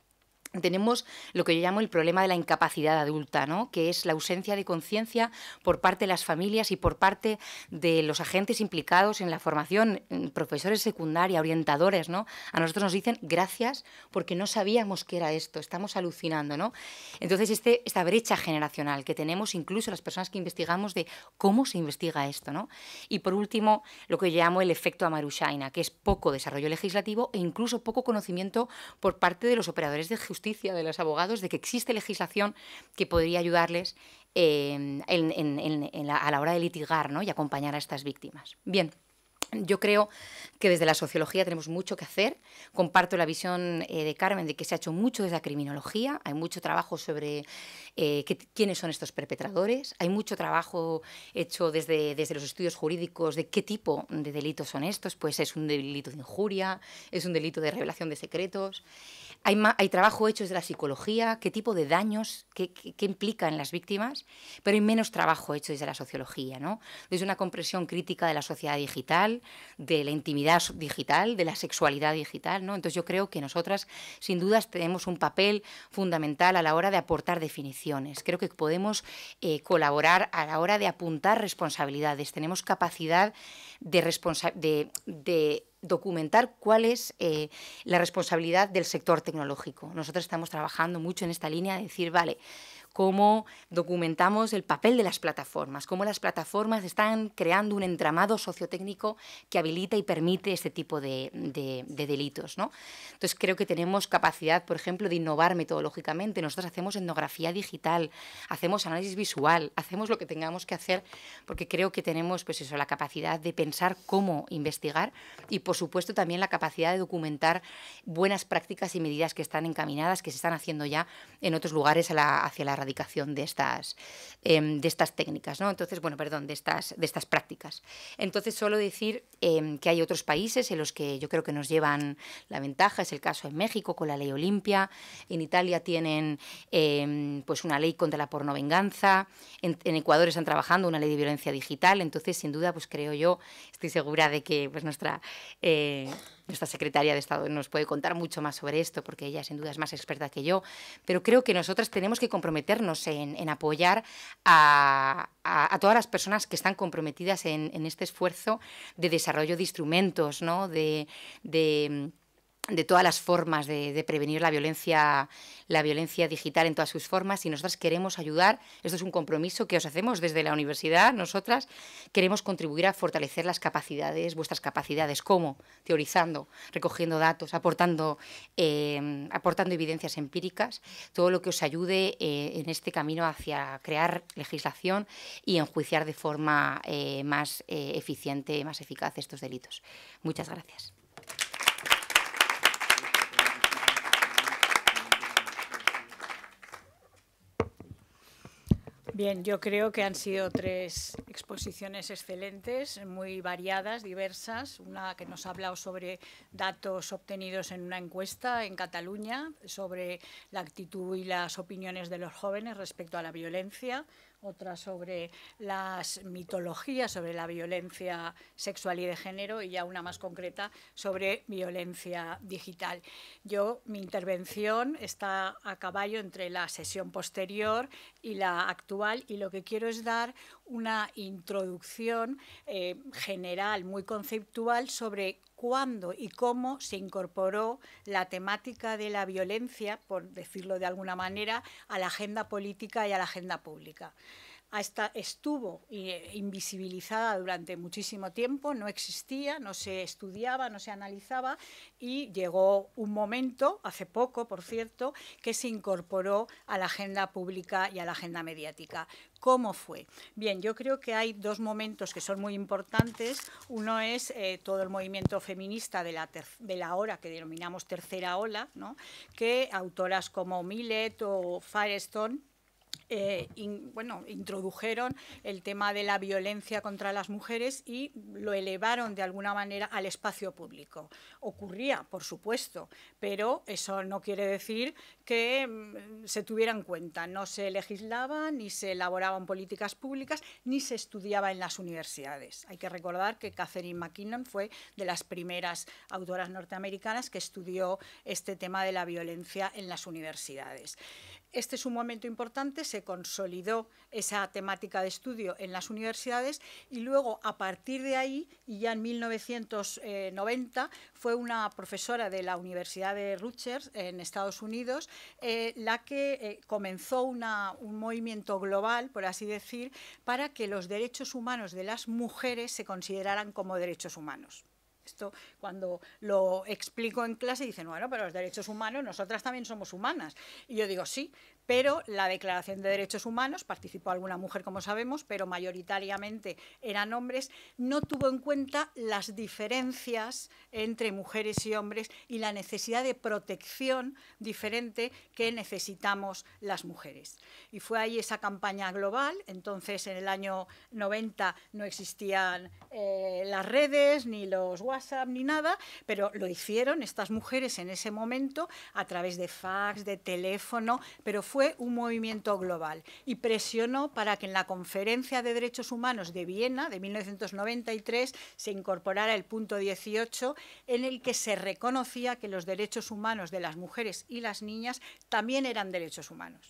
tenemos lo que yo llamo el problema de la incapacidad adulta, ¿no? que es la ausencia de conciencia por parte de las familias y por parte de los agentes implicados en la formación, profesores secundaria, orientadores. ¿no? A nosotros nos dicen gracias porque no sabíamos qué era esto, estamos alucinando. ¿no? Entonces, este, esta brecha generacional que tenemos, incluso las personas que investigamos, de cómo se investiga esto. ¿no? Y por último, lo que yo llamo el efecto Amarushaina, que es poco desarrollo legislativo e incluso poco conocimiento por parte de los operadores de justicia de los abogados de que existe legislación que podría ayudarles eh, a la hora de litigar y acompañar a estas víctimas. Bien. Yo creo que desde la sociología tenemos mucho que hacer. Comparto la visión eh, de Carmen de que se ha hecho mucho desde la criminología. Hay mucho trabajo sobre eh, quiénes son estos perpetradores. Hay mucho trabajo hecho desde, desde los estudios jurídicos de qué tipo de delitos son estos. Pues es un delito de injuria, es un delito de revelación de secretos. Hay, hay trabajo hecho desde la psicología, qué tipo de daños, qué, qué, en implican las víctimas, pero hay menos trabajo hecho desde la sociología, ¿no? desde una comprensión crítica de la sociedad digital, de la intimidad digital, de la sexualidad digital. ¿no? Entonces yo creo que nosotras, sin dudas, tenemos un papel fundamental a la hora de aportar definiciones. Creo que podemos eh, colaborar a la hora de apuntar responsabilidades. Tenemos capacidad de, documentar cuál es eh, la responsabilidad del sector tecnológico. Nosotros estamos trabajando mucho en esta línea de decir, vale, cómo documentamos el papel de las plataformas, cómo las plataformas están creando un entramado sociotécnico que habilita y permite este tipo de, delitos. ¿no? Entonces creo que tenemos capacidad, por ejemplo, de innovar metodológicamente. Nosotros hacemos etnografía digital, hacemos análisis visual, hacemos lo que tengamos que hacer, porque creo que tenemos pues eso, la capacidad de pensar cómo investigar y, por supuesto, también la capacidad de documentar buenas prácticas y medidas que están encaminadas, que se están haciendo ya en otros lugares a la, hacia la erradicación de estas, em, de estas técnicas, ¿no? Entonces, bueno, perdón, de estas, de estas prácticas. Entonces, solo decir em, que hay otros países en los que yo creo que nos llevan la ventaja, es el caso en México con la ley Olimpia, en Italia tienen em, pues una ley contra la pornovenganza, en, en Ecuador están trabajando una ley de violencia digital, entonces, sin duda, pues creo yo, estoy segura de que pues, nuestra eh, nuestra secretaria de Estado nos puede contar mucho más sobre esto, porque ella sin duda es más experta que yo, pero creo que nosotras tenemos que comprometernos en, apoyar a, todas las personas que están comprometidas en, este esfuerzo de desarrollo de instrumentos, ¿no? de de todas las formas de, prevenir la violencia, la violencia digital en todas sus formas y nosotras queremos ayudar, esto es un compromiso que os hacemos desde la universidad, nosotras queremos contribuir a fortalecer las capacidades, vuestras capacidades, como Teorizando, recogiendo datos, aportando, em, aportando evidencias empíricas, todo lo que os ayude eh, en este camino hacia crear legislación y enjuiciar de forma eh, más eh, eficiente, más eficaz estos delitos. Muchas gracias. Bien, yo creo que han sido tres exposiciones excelentes, muy variadas, diversas. Una que nos ha hablado sobre datos obtenidos en una encuesta en Cataluña, sobre la actitud y las opiniones de los jóvenes respecto a la violencia otra sobre las mitologías, sobre la violencia sexual y de género y ya una más concreta sobre violencia digital. Yo, mi intervención está a caballo entre la sesión posterior y la actual y lo que quiero es dar una introducción eh, general, muy conceptual, sobre cuándo y cómo se incorporó la temática de la violencia, por decirlo de alguna manera, a la agenda política y a la agenda pública estuvo eh, invisibilizada durante muchísimo tiempo, no existía, no se estudiaba, no se analizaba y llegó un momento, hace poco por cierto, que se incorporó a la agenda pública y a la agenda mediática. ¿Cómo fue? Bien, yo creo que hay dos momentos que son muy importantes. Uno es eh, todo el movimiento feminista de la, hora que denominamos tercera ola, que autoras como Millet o Firestone eh, bueno, introdujeron el tema de la violencia contra las mujeres y lo elevaron de alguna manera al espacio público. Ocurría, por supuesto, pero eso no quiere decir que mm, se tuviera en cuenta. No se legislaba, ni se elaboraban políticas públicas, ni se estudiaba en las universidades. Hay que recordar que Catherine McKinnon fue de las primeras autoras norteamericanas que estudió este tema de la violencia en las universidades este es un momento importante, se consolidó esa temática de estudio en las universidades y luego a partir de ahí, y ya en 1990, fue una profesora de la Universidad de Rutgers en Estados Unidos eh, la que eh, comenzó un movimiento global, por así decir, para que los derechos humanos de las mujeres se consideraran como derechos humanos. Esto cuando lo explico en clase dicen, bueno, pero los derechos humanos, nosotras también somos humanas. Y yo digo, sí, pero la Declaración de Derechos Humanos, participó alguna mujer como sabemos, pero mayoritariamente eran hombres, no tuvo en cuenta las diferencias entre mujeres y hombres y la necesidad de protección diferente que necesitamos las mujeres. Y fue ahí esa campaña global, entonces en el año 90 no existían eh, las redes, ni los WhatsApp, ni nada, pero lo hicieron estas mujeres en ese momento a través de fax, de teléfono, pero fue fue un movimiento global y presionó para que en la Conferencia de Derechos Humanos de Viena de 1993 se incorporara el punto 18 en el que se reconocía que los derechos humanos de las mujeres y las niñas también eran derechos humanos.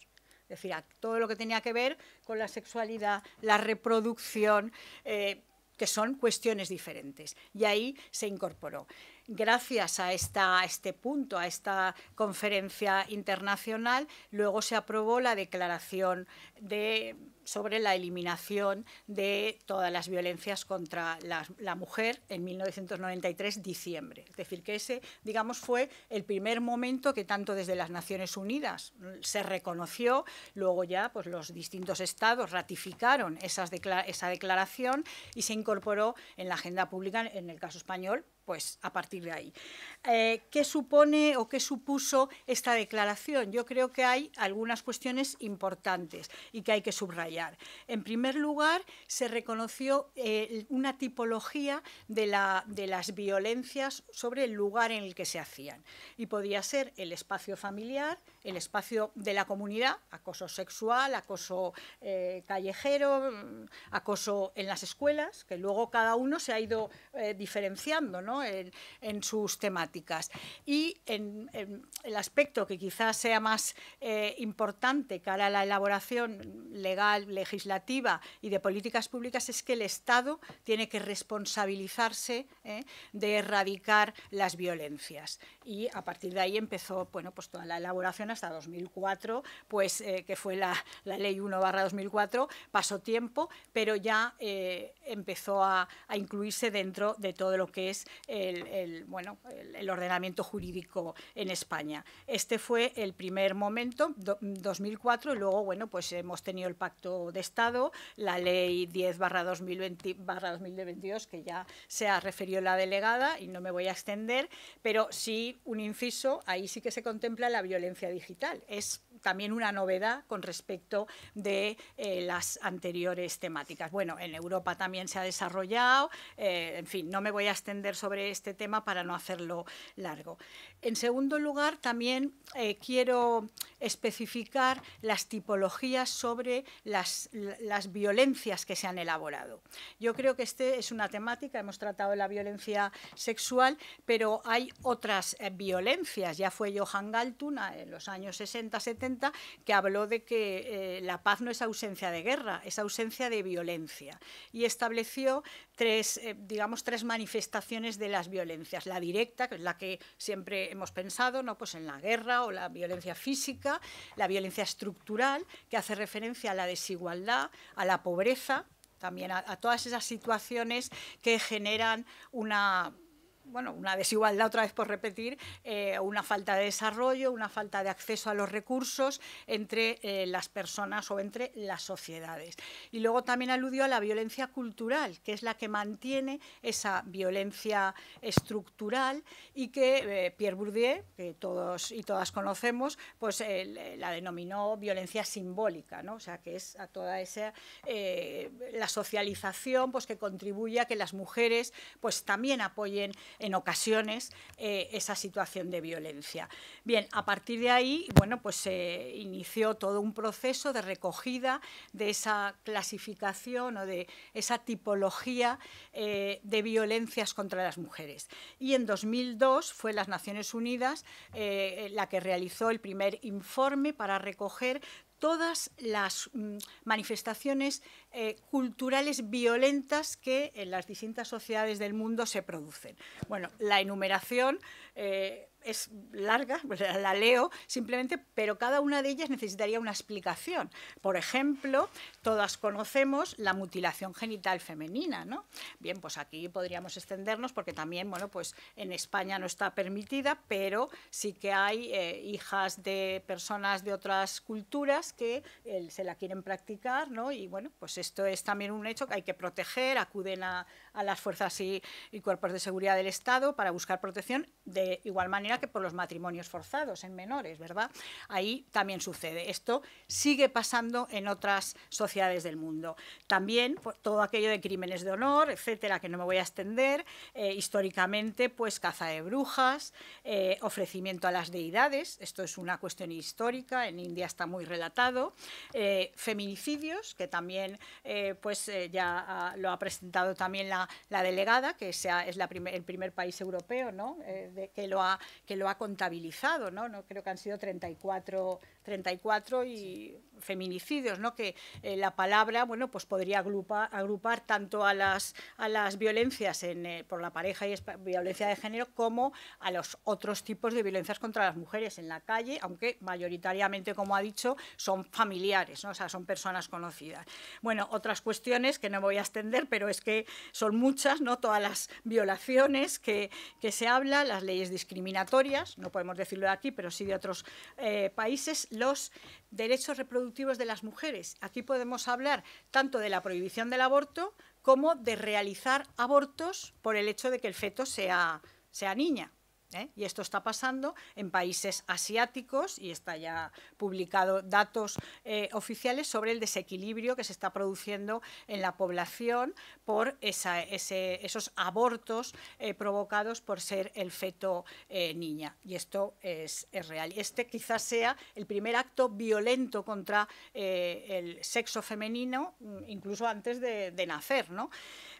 Es decir, todo lo que tenía que ver con la sexualidad, la reproducción. Eh, que son cuestiones diferentes. Y ahí se incorporó. Gracias a, esta, este punto, a esta conferencia internacional, luego se aprobó la declaración de sobre la eliminación de todas las violencias contra la, mujer en 1993, diciembre. Es decir, que ese, digamos, fue el primer momento que tanto desde las Naciones Unidas se reconoció, luego ya pues, los distintos estados ratificaron esa declaración y se incorporó en la agenda pública, en el caso español, pues a partir de ahí. Eh, ¿Qué supone o qué supuso esta declaración? Yo creo que hay algunas cuestiones importantes y que hay que subrayar. En primer lugar, se reconoció eh, una tipología de las violencias sobre el lugar en el que se hacían. Y podía ser el espacio familiar, el espacio de la comunidad, acoso sexual, acoso eh, callejero, mm, acoso en las escuelas, que luego cada uno se ha ido eh, diferenciando en, sus temáticas. Y en, el aspecto que quizás sea más eh, importante cara a la elaboración legal, legislativa y de políticas públicas es que el Estado tiene que responsabilizarse de erradicar las violencias y a partir de ahí empezó bueno, pues toda la elaboración hasta 2004, pues, eh, que fue la, ley 1 barra 2004, pasó tiempo, pero ya eh, empezó a, incluirse dentro de todo lo que es el, bueno, el, ordenamiento jurídico en España. Este fue el primer momento, 2004, y luego bueno, pues hemos tenido el Pacto de Estado, la ley 10 2020, 2022, que ya se ha referido la delegada y no me voy a extender, pero sí un inciso, ahí sí que se contempla la violencia digital. Es también una novedad con respecto de eh, las anteriores temáticas. Bueno, en Europa también se ha desarrollado, eh, en fin, no me voy a extender sobre este tema para no hacerlo largo. En segundo lugar, también eh, quiero especificar las tipologías sobre las, violencias que se han elaborado. Yo creo que este es una temática, hemos tratado la violencia sexual, pero hay otras eh, violencias. Ya fue Johan Galtuna ah, en los años 60-70 que habló de que eh, la paz no es ausencia de guerra, es ausencia de violencia y estableció tres, eh, digamos, tres manifestaciones de las violencias. La directa, que es la que siempre hemos pensado, ¿no? pues en la guerra o la violencia física, la violencia estructural, que hace referencia a la desigualdad, a la pobreza, también a todas esas situaciones que generan una bueno, una desigualdad, otra vez por repetir, eh, una falta de desarrollo, una falta de acceso a los recursos entre eh, las personas o entre las sociedades. Y luego también aludió a la violencia cultural, que es la que mantiene esa violencia estructural y que eh, Pierre Bourdieu, que todos y todas conocemos, pues la denominó violencia simbólica, ¿no? O sea, que es a toda esa la socialización pues que contribuye a que las mujeres pues también apoyen en ocasiones eh, esa situación de violencia. Bien, a partir de ahí, bueno, pues se inició todo un proceso de recogida de esa clasificación o de esa tipología eh, de violencias contra las mujeres. Y en 2002 fue las Naciones Unidas eh, la que realizó el primer informe para recoger todas las mm, manifestaciones eh, culturales violentas que en las distintas sociedades del mundo se producen. Bueno, la enumeración eh, es larga, la leo simplemente, pero cada una de ellas necesitaría una explicación. Por ejemplo, todas conocemos la mutilación genital femenina, ¿no? Bien, pues aquí podríamos extendernos porque también, bueno, pues en España no está permitida, pero sí que hay eh, hijas de personas de otras culturas que eh, se la quieren practicar, ¿no? Y bueno, pues esto es también un hecho que hay que proteger, acuden a, las fuerzas y cuerpos de seguridad del Estado para buscar protección de igual manera que por los matrimonios forzados en menores, ¿verdad? Ahí también sucede. Esto sigue pasando en otras sociedades del mundo. También pues, todo aquello de crímenes de honor, etcétera, que no me voy a extender, eh, históricamente, pues caza de brujas, eh, ofrecimiento a las deidades, esto es una cuestión histórica, en India está muy relatado, eh, feminicidios, que también pues ya ah, lo ha presentado también la, delegada, que es el primer país europeo ¿no? que, lo ha, que lo ha contabilizado, ¿no? ¿no? Creo que han sido 34 34 y feminicidios, ¿no? Que eh, la palabra, bueno, pues podría agrupar tanto a las, a las violencias eh, por la pareja y violencia de género como a los otros tipos de violencias contra las mujeres en la calle, aunque mayoritariamente, como ha dicho, son familiares, ¿no? O sea, son personas conocidas. Bueno, otras cuestiones que no voy a extender, pero es que son muchas, ¿no? Todas las violaciones que, que se habla, las leyes discriminatorias, no podemos decirlo de aquí, pero sí de otros eh, países, los derechos reproductivos de las mujeres. Aquí podemos hablar tanto de la prohibición del aborto como de realizar abortos por el hecho de que el feto sea, niña. ¿eh? Y esto está pasando en países asiáticos y está ya publicado datos eh, oficiales sobre el desequilibrio que se está produciendo en la población por esos abortos eh, provocados por ser el feto niña. Y esto es, real. real. Este quizás sea el primer acto violento contra el sexo femenino, mm, incluso antes de, nacer.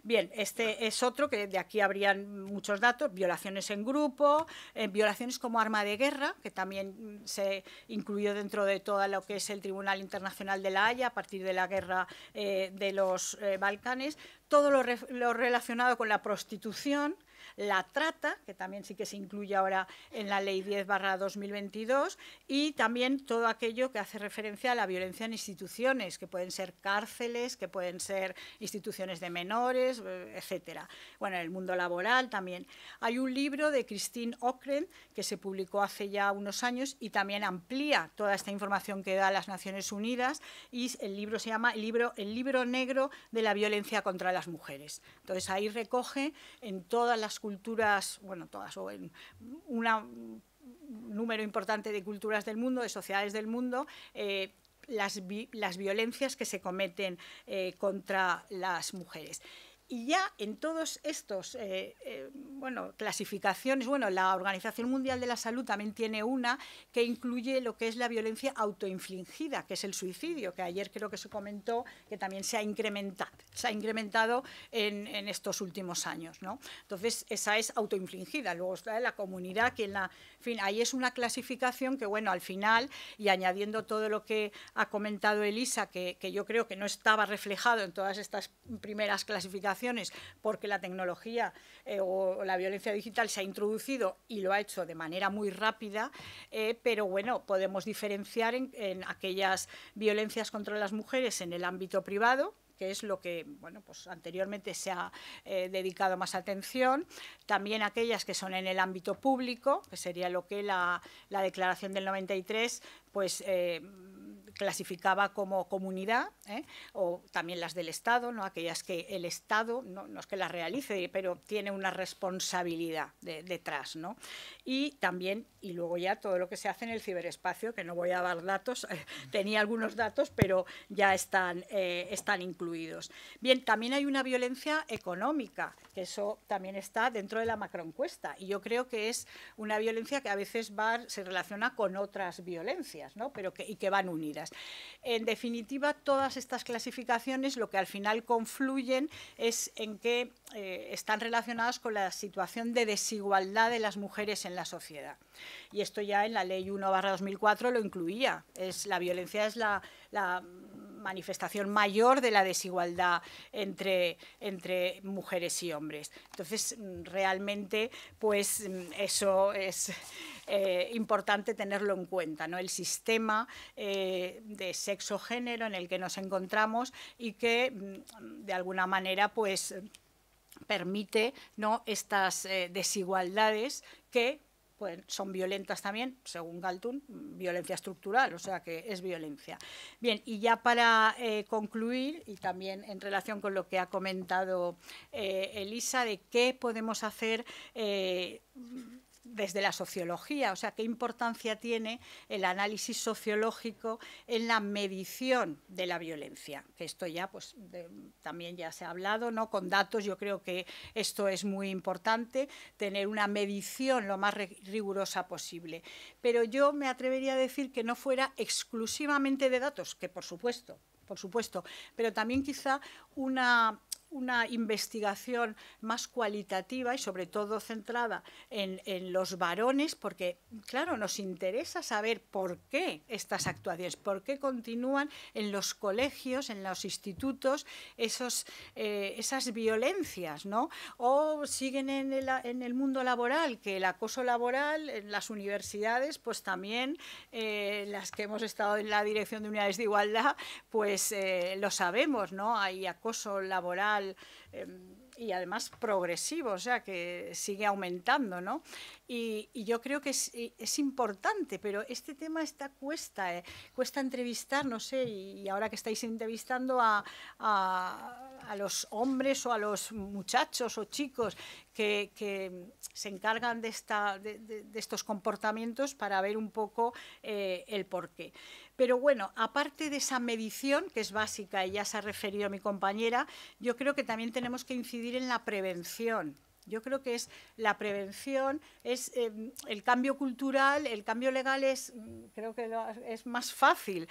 Bien, este es otro que de aquí habrían muchos datos, violaciones en grupo, eh, violaciones como arma de guerra, que también mm, se incluyó dentro de todo lo que es el Tribunal Internacional de la Haya a partir de la guerra eh, de los eh, Balcanes, todo lo, relacionado con la prostitución, la trata, que también sí que se incluye ahora en la Ley 10 2022, y también todo aquello que hace referencia a la violencia en instituciones, que pueden ser cárceles, que pueden ser instituciones de menores, eh, etcétera. Bueno, en el mundo laboral también. Hay un libro de Christine Ockrent que se publicó hace ya unos años y también amplía toda esta información que da las Naciones Unidas y el libro se llama el libro, el libro negro de la violencia contra las mujeres. Entonces ahí recoge en todas las culturas, bueno, todas, o en un número importante de culturas del mundo, de sociedades del mundo, eh, las, violencias que se cometen eh, contra las mujeres. Y ya en todos estos, eh, eh, bueno, clasificaciones, bueno, la Organización Mundial de la Salud también tiene una que incluye lo que es la violencia autoinfligida, que es el suicidio, que ayer creo que se comentó que también se ha incrementado, se ha incrementado en, estos últimos años, ¿no? Entonces, esa es autoinfligida. Luego está la comunidad, que en la, fin, ahí es una clasificación que, bueno, al final, y añadiendo todo lo que ha comentado Elisa, que yo creo que no estaba reflejado en todas estas primeras clasificaciones, porque la tecnología eh, o la violencia digital se ha introducido y lo ha hecho de manera muy rápida, eh, pero bueno, podemos diferenciar en, aquellas violencias contra las mujeres en el ámbito privado, que es lo que bueno, pues anteriormente se ha eh, dedicado más atención. También aquellas que son en el ámbito público, que sería lo que la, declaración del 93 pues, clasificaba como comunidad, ¿eh? o también las del Estado, ¿no? aquellas que el Estado, no, es que las realice, pero tiene una responsabilidad detrás. ¿no? Y también, y luego ya todo lo que se hace en el ciberespacio, que no voy a dar datos, tenía algunos datos, pero ya están, eh, están incluidos. Bien, también hay una violencia económica, que eso también está dentro de la macroencuesta, y yo creo que es una violencia que a veces va, se relaciona con otras violencias, pero y que van unidas. En definitiva, todas estas clasificaciones lo que al final confluyen es en que eh, están relacionadas con la situación de desigualdad de las mujeres en la sociedad. Y esto ya en la Ley 1-2004 lo incluía. Es, la violencia es la manifestación mayor de la desigualdad entre, entre mujeres y hombres. Entonces, mm, realmente, pues mm, eso es eh, importante tenerlo en cuenta, ¿no? El sistema eh, de sexo-género en el que nos encontramos y que, mm, de alguna manera, pues permite ¿no? estas eh, desigualdades que pues, son violentas también, según Galtun, violencia estructural, o sea que es violencia. Bien, y ya para eh, concluir, y también en relación con lo que ha comentado eh, Elisa, de qué podemos hacer eh, desde la sociología, o sea, qué importancia tiene el análisis sociológico en la medición de la violencia, que esto ya pues también ya se ha hablado, ¿no? Con datos yo creo que esto es muy importante tener una medición lo más rigurosa posible, pero yo me atrevería a decir que no fuera exclusivamente de datos, que por supuesto, por supuesto, pero también quizá una una investigación más cualitativa y sobre todo centrada en, los varones, porque, claro, nos interesa saber por qué estas actuaciones, por qué continúan en los colegios, en los institutos, esos, eh, esas violencias, ¿no? O siguen en el, mundo laboral, que el acoso laboral en las universidades, pues también eh, las que hemos estado en la dirección de unidades de igualdad, pues eh, lo sabemos, ¿no? Hay acoso laboral Em, y además progresivo, o sea que sigue aumentando, ¿no? y, yo creo que es, importante, pero este tema está cuesta, eh, cuesta entrevistar, no sé, y, ahora que estáis entrevistando a, los hombres o a los muchachos o chicos que, se encargan de, estos comportamientos para ver un poco eh, el porqué. Pero bueno, aparte de esa medición, que es básica y ya se ha referido mi compañera, yo creo que también tenemos que incidir en la prevención. Yo creo que es la prevención, es eh, el cambio cultural, el cambio legal es, mm, creo que es más fácil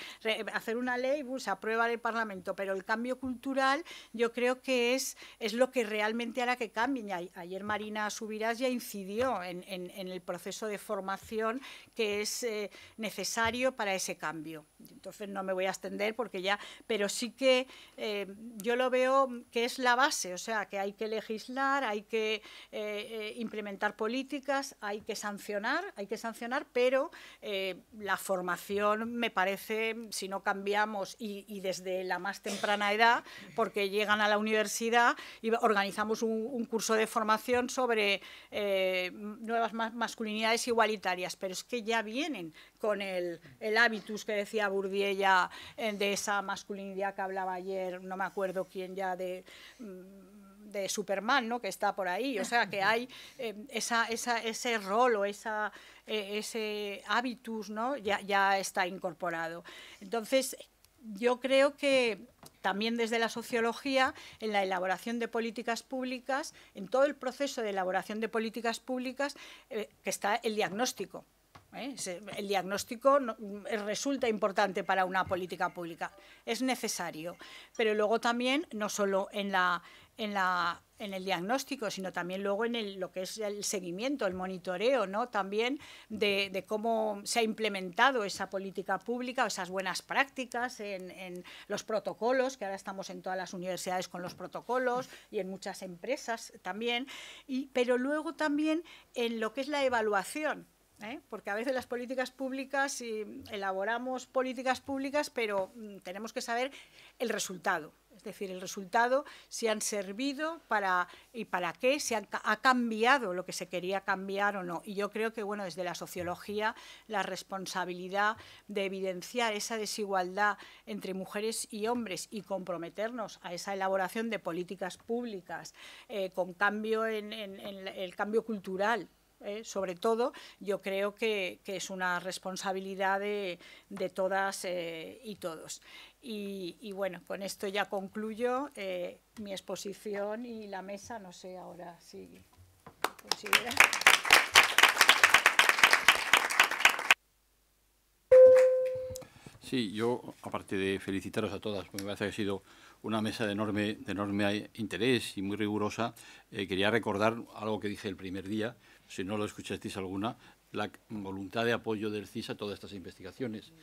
hacer una ley, y se aprueba en el Parlamento, pero el cambio cultural yo creo que es, es lo que realmente hará que cambien. ayer Marina Subirás ya incidió en, el proceso de formación que es eh, necesario para ese cambio. Entonces no me voy a extender porque ya, pero sí que eh, yo lo veo que es la base, o sea, que hay que legislar, hay que eh, eh, implementar políticas, hay que sancionar, hay que sancionar, pero eh, la formación me parece, si no cambiamos y, desde la más temprana edad, porque llegan a la universidad y organizamos un, curso de formación sobre nuevas masculinidades igualitarias, pero es que ya vienen con el, hábitus que decía Bourdieu ya de esa masculinidad que hablaba ayer, no me acuerdo quién ya de... Mm, de Superman, ¿no? Que está por ahí, o sea, que hay eh, ese rol o e, ese hábitus, ¿no? Ya, está incorporado. Entonces, yo creo que también desde la sociología, en la elaboración de políticas públicas, en todo el proceso de elaboración de políticas públicas, eh, que está el diagnóstico. ¿eh? El diagnóstico mm, resulta importante para una política pública, es necesario, pero luego también, no solo en la en, la, en el diagnóstico, sino también luego en lo que es el seguimiento, el monitoreo, También de, cómo se ha implementado esa política pública, o esas buenas prácticas en, en, los protocolos, que ahora estamos en todas las universidades con los protocolos y en muchas empresas también, y, pero luego también en lo que es la evaluación ¿eh? porque a veces las políticas públicas, si elaboramos políticas públicas, pero mm, tenemos que saber el resultado. Es decir, el resultado, si han servido para y para qué, si ha cambiado lo que se quería cambiar o no. Y yo creo que, bueno, desde la sociología, la responsabilidad de evidenciar esa desigualdad entre mujeres y hombres y comprometernos a esa elaboración de políticas públicas eh, con cambio en el cambio cultural, eh, sobre todo, yo creo que, es una responsabilidad de, todas eh, y todos. Y, bueno, con esto ya concluyo eh, mi exposición y la mesa, no sé ahora si considera. Sí, yo, aparte de felicitaros a todas, me parece que ha sido una mesa de enorme interés y muy rigurosa, quería recordar algo que dije el primer día, si no lo escuchasteis alguna, la voluntad de apoyo del CIS a todas estas investigaciones.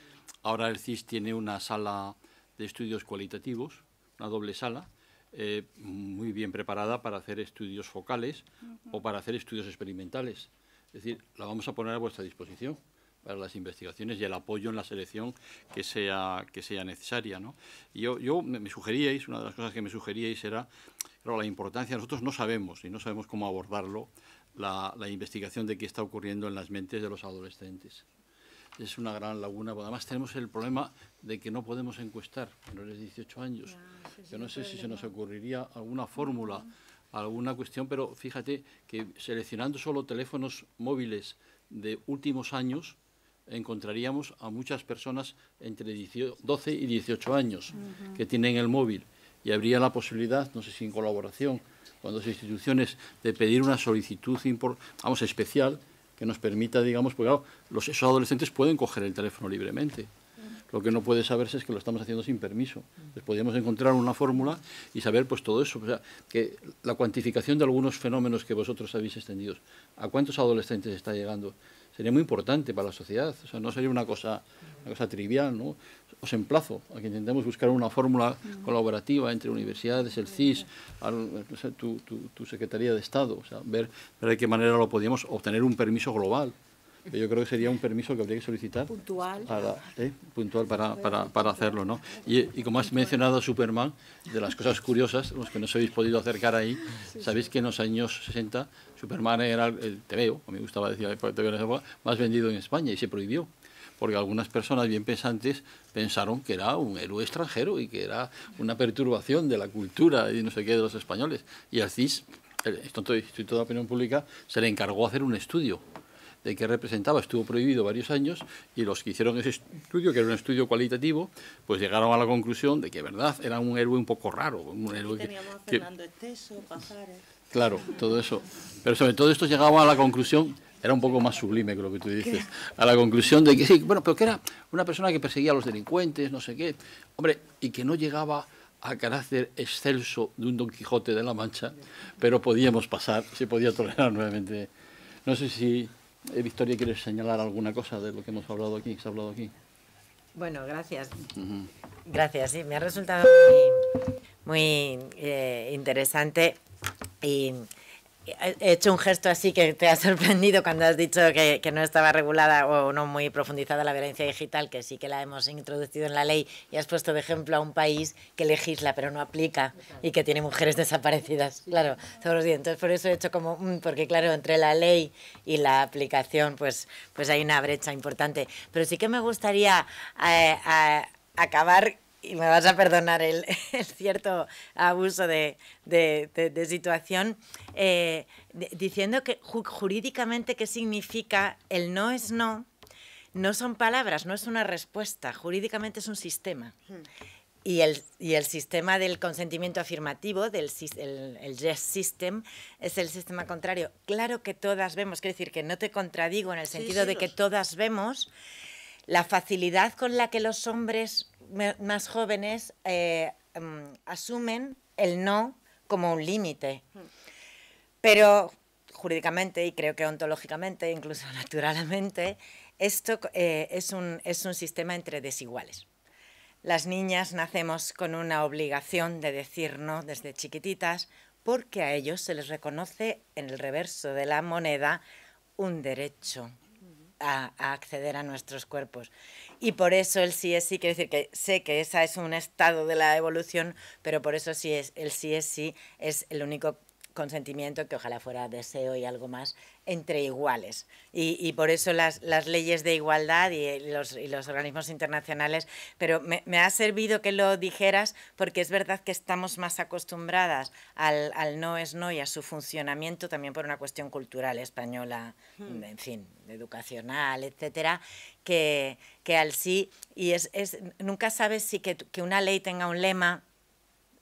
Ahora el CIS tiene una sala de estudios cualitativos, una doble sala, eh, muy bien preparada para hacer estudios focales o para hacer estudios experimentales. Es decir, la vamos a poner a vuestra disposición para las investigaciones y el apoyo en la selección que sea, que sea necesaria. yo, me, sugeríais, una de las cosas que me sugeríais era la importancia, nosotros no sabemos y no sabemos cómo abordarlo, la, investigación de qué está ocurriendo en las mentes de los adolescentes. Es una gran laguna, además tenemos el problema de que no podemos encuestar menores de 18 años. Yo no sé si se nos ocurriría alguna fórmula, alguna cuestión, pero fíjate que seleccionando solo teléfonos móviles de últimos años, encontraríamos a muchas personas entre 12 y 18 años que tienen el móvil y habría la posibilidad, no sé si en colaboración, cuando las instituciones, de pedir una solicitud vamos, especial que nos permita, digamos, porque los, esos adolescentes pueden coger el teléfono libremente. Lo que no puede saberse es que lo estamos haciendo sin permiso. les podríamos encontrar una fórmula y saber pues todo eso. O sea, que la cuantificación de algunos fenómenos que vosotros habéis extendido, ¿a cuántos adolescentes está llegando? sería muy importante para la sociedad. O sea, no sería una cosa, una cosa trivial, ¿no? Os emplazo a que intentemos buscar una fórmula colaborativa entre universidades, el CIS, tu, tu, tu, Secretaría de Estado, o sea, ver, de qué manera lo podíamos obtener un permiso global yo creo que sería un permiso que habría que solicitar. Puntual. Para, ¿eh? puntual para, para, para, hacerlo, ¿no? Y, como has mencionado Superman, de las cosas curiosas, los que nos habéis podido acercar ahí, sabéis que en los años 60 Superman era el TVO, a mí me gustaba decir pues más vendido en España y se prohibió porque algunas personas bien pensantes pensaron que era un héroe extranjero y que era una perturbación de la cultura y no sé qué de los españoles. Y al CIS, el Instituto de Opinión Pública, se le encargó hacer un estudio de qué representaba. Estuvo prohibido varios años y los que hicieron ese estudio, que era un estudio cualitativo, pues llegaron a la conclusión de que, verdad, era un héroe un poco raro. Un héroe teníamos Fernando Esteso, Pajares. Claro, todo eso. Pero sobre todo esto llegaba a la conclusión, era un poco más sublime que lo que tú dices, a la conclusión de que sí, bueno, pero que era una persona que perseguía a los delincuentes, no sé qué, hombre, y que no llegaba a carácter excelso de un Don Quijote de la Mancha, pero podíamos pasar, se podía tolerar nuevamente. No sé si, eh, Victoria, quieres señalar alguna cosa de lo que hemos hablado aquí, que se ha hablado aquí. Bueno, gracias. Gracias, sí, me ha resultado muy, eh, interesante y eh, he hecho un gesto así que te ha sorprendido cuando has dicho que, no estaba regulada o no muy profundizada la violencia digital, que sí que la hemos introducido en la ley y has puesto de ejemplo a un país que legisla pero no aplica y que tiene mujeres desaparecidas, claro, todos los días. Entonces por eso he hecho como, mm, porque claro, entre la ley y la aplicación pues, pues hay una brecha importante. Pero sí que me gustaría eh, acabar y me vas a perdonar el, cierto abuso de, de, situación, eh, diciendo que jurídicamente qué significa el no es no, no son palabras, no es una respuesta, jurídicamente es un sistema. Hmm. Y el, y el sistema del consentimiento afirmativo, del el, yes system, es el sistema contrario. Claro que todas vemos, quiero decir que no te contradigo en el sentido de que todas vemos la facilidad con la que los hombres más jóvenes eh, mm, asumen el no como un límite. Pero jurídicamente y creo que ontológicamente, incluso naturalmente, esto eh, es, un, sistema entre desiguales. Las niñas nacemos con una obligación de decir no desde chiquititas porque a ellos se les reconoce en el reverso de la moneda un derecho a acceder a nuestros cuerpos. Y por eso el sí es sí, quiero decir que sé que esa es un estado de la evolución, pero por eso sí es, el sí es sí es el único consentimiento, que ojalá fuera deseo y algo más, entre iguales. Y, por eso las, leyes de igualdad y eh, los, organismos internacionales, pero me, ha servido que lo dijeras porque es verdad que estamos más acostumbradas al, no es no y a su funcionamiento también por una cuestión cultural española, hmm. en fin, educacional, etcétera, que, que al sí. Y es, nunca sabes si que, una ley tenga un lema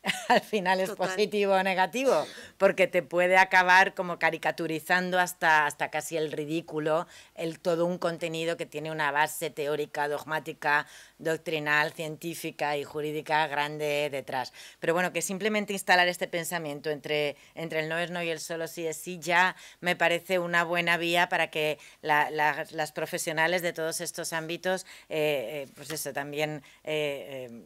al final es positivo o negativo, porque te puede acabar como caricaturizando hasta, hasta casi el ridículo el, todo un contenido que tiene una base teórica, dogmática, doctrinal, científica y jurídica grande detrás. Pero bueno, que simplemente instalar este pensamiento entre, entre el no es no y el solo sí es sí ya me parece una buena vía para que las profesionales de todos estos ámbitos, eh, eh, pues eso, también eh,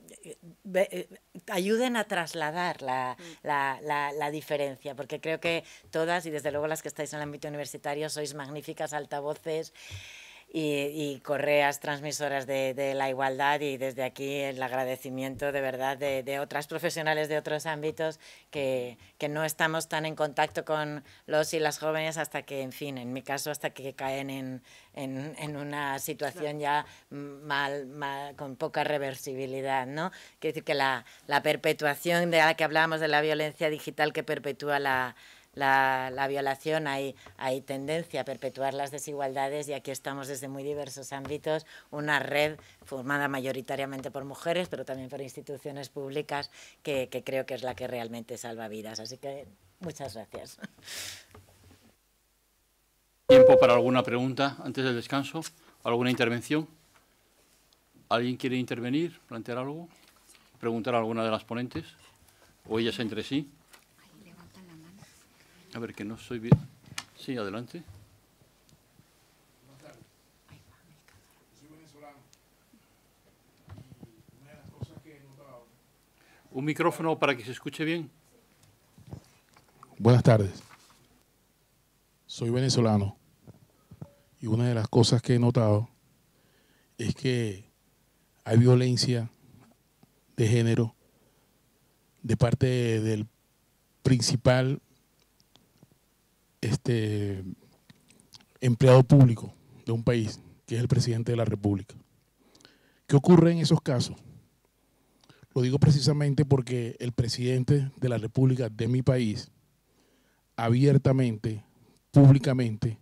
ayuden a trasladar la mm. diferencia porque creo que todas, y desde luego las que estáis en el ámbito universitario, sois magníficas altavoces y, correas transmisoras de, la igualdad y desde aquí el agradecimiento de verdad de, otras profesionales de otros ámbitos que, que, no estamos tan en contacto con los y las jóvenes hasta que, en fin, en mi caso, hasta que caen en, en, una situación ya mal, con poca reversibilidad, ¿no? Quiere decir que la, la perpetuación de la que hablábamos de la violencia digital que perpetúa la la, la violación, hay, hay tendencia a perpetuar las desigualdades y aquí estamos desde muy diversos ámbitos, una red formada mayoritariamente por mujeres, pero también por instituciones públicas, que, que creo que es la que realmente salva vidas. Así que muchas gracias. ¿Tiempo para alguna pregunta antes del descanso? ¿Alguna intervención? ¿Alguien quiere intervenir, plantear algo? ¿Preguntar a alguna de las ponentes? ¿O ellas entre sí? A ver, que no soy bien. Sí, adelante. Un micrófono para que se escuche bien. Buenas tardes. Soy venezolano y una de las cosas que he notado es que hay violencia de género de parte del principal este, empleado público de un país, que es el presidente de la República. ¿Qué ocurre en esos casos? Lo digo precisamente porque el presidente de la República de mi país abiertamente, públicamente,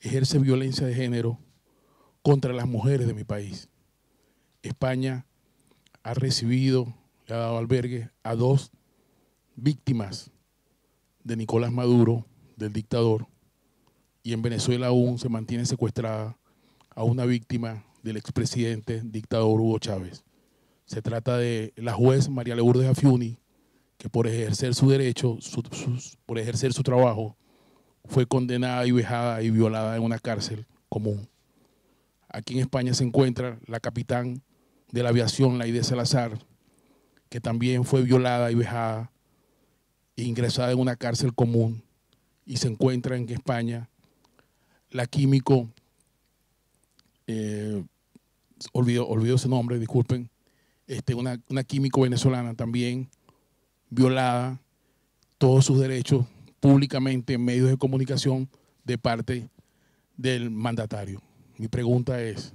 ejerce violencia de género contra las mujeres de mi país. España ha recibido, le ha dado albergue a dos víctimas de Nicolás Maduro del dictador y en Venezuela aún se mantiene secuestrada a una víctima del expresidente dictador Hugo Chávez. Se trata de la juez María Lourdes Afiuni, que por ejercer su derecho, por ejercer su trabajo, fue condenada y vejada y violada en una cárcel común. Aquí en España se encuentra la capitán de la aviación, Laide Salazar, que también fue violada y vejada e ingresada en una cárcel común y se encuentra en España. La Químico, eh, olvidó ese nombre, disculpen, este, una, una Químico venezolana también, violada, todos sus derechos públicamente en medios de comunicación de parte del mandatario. Mi pregunta es,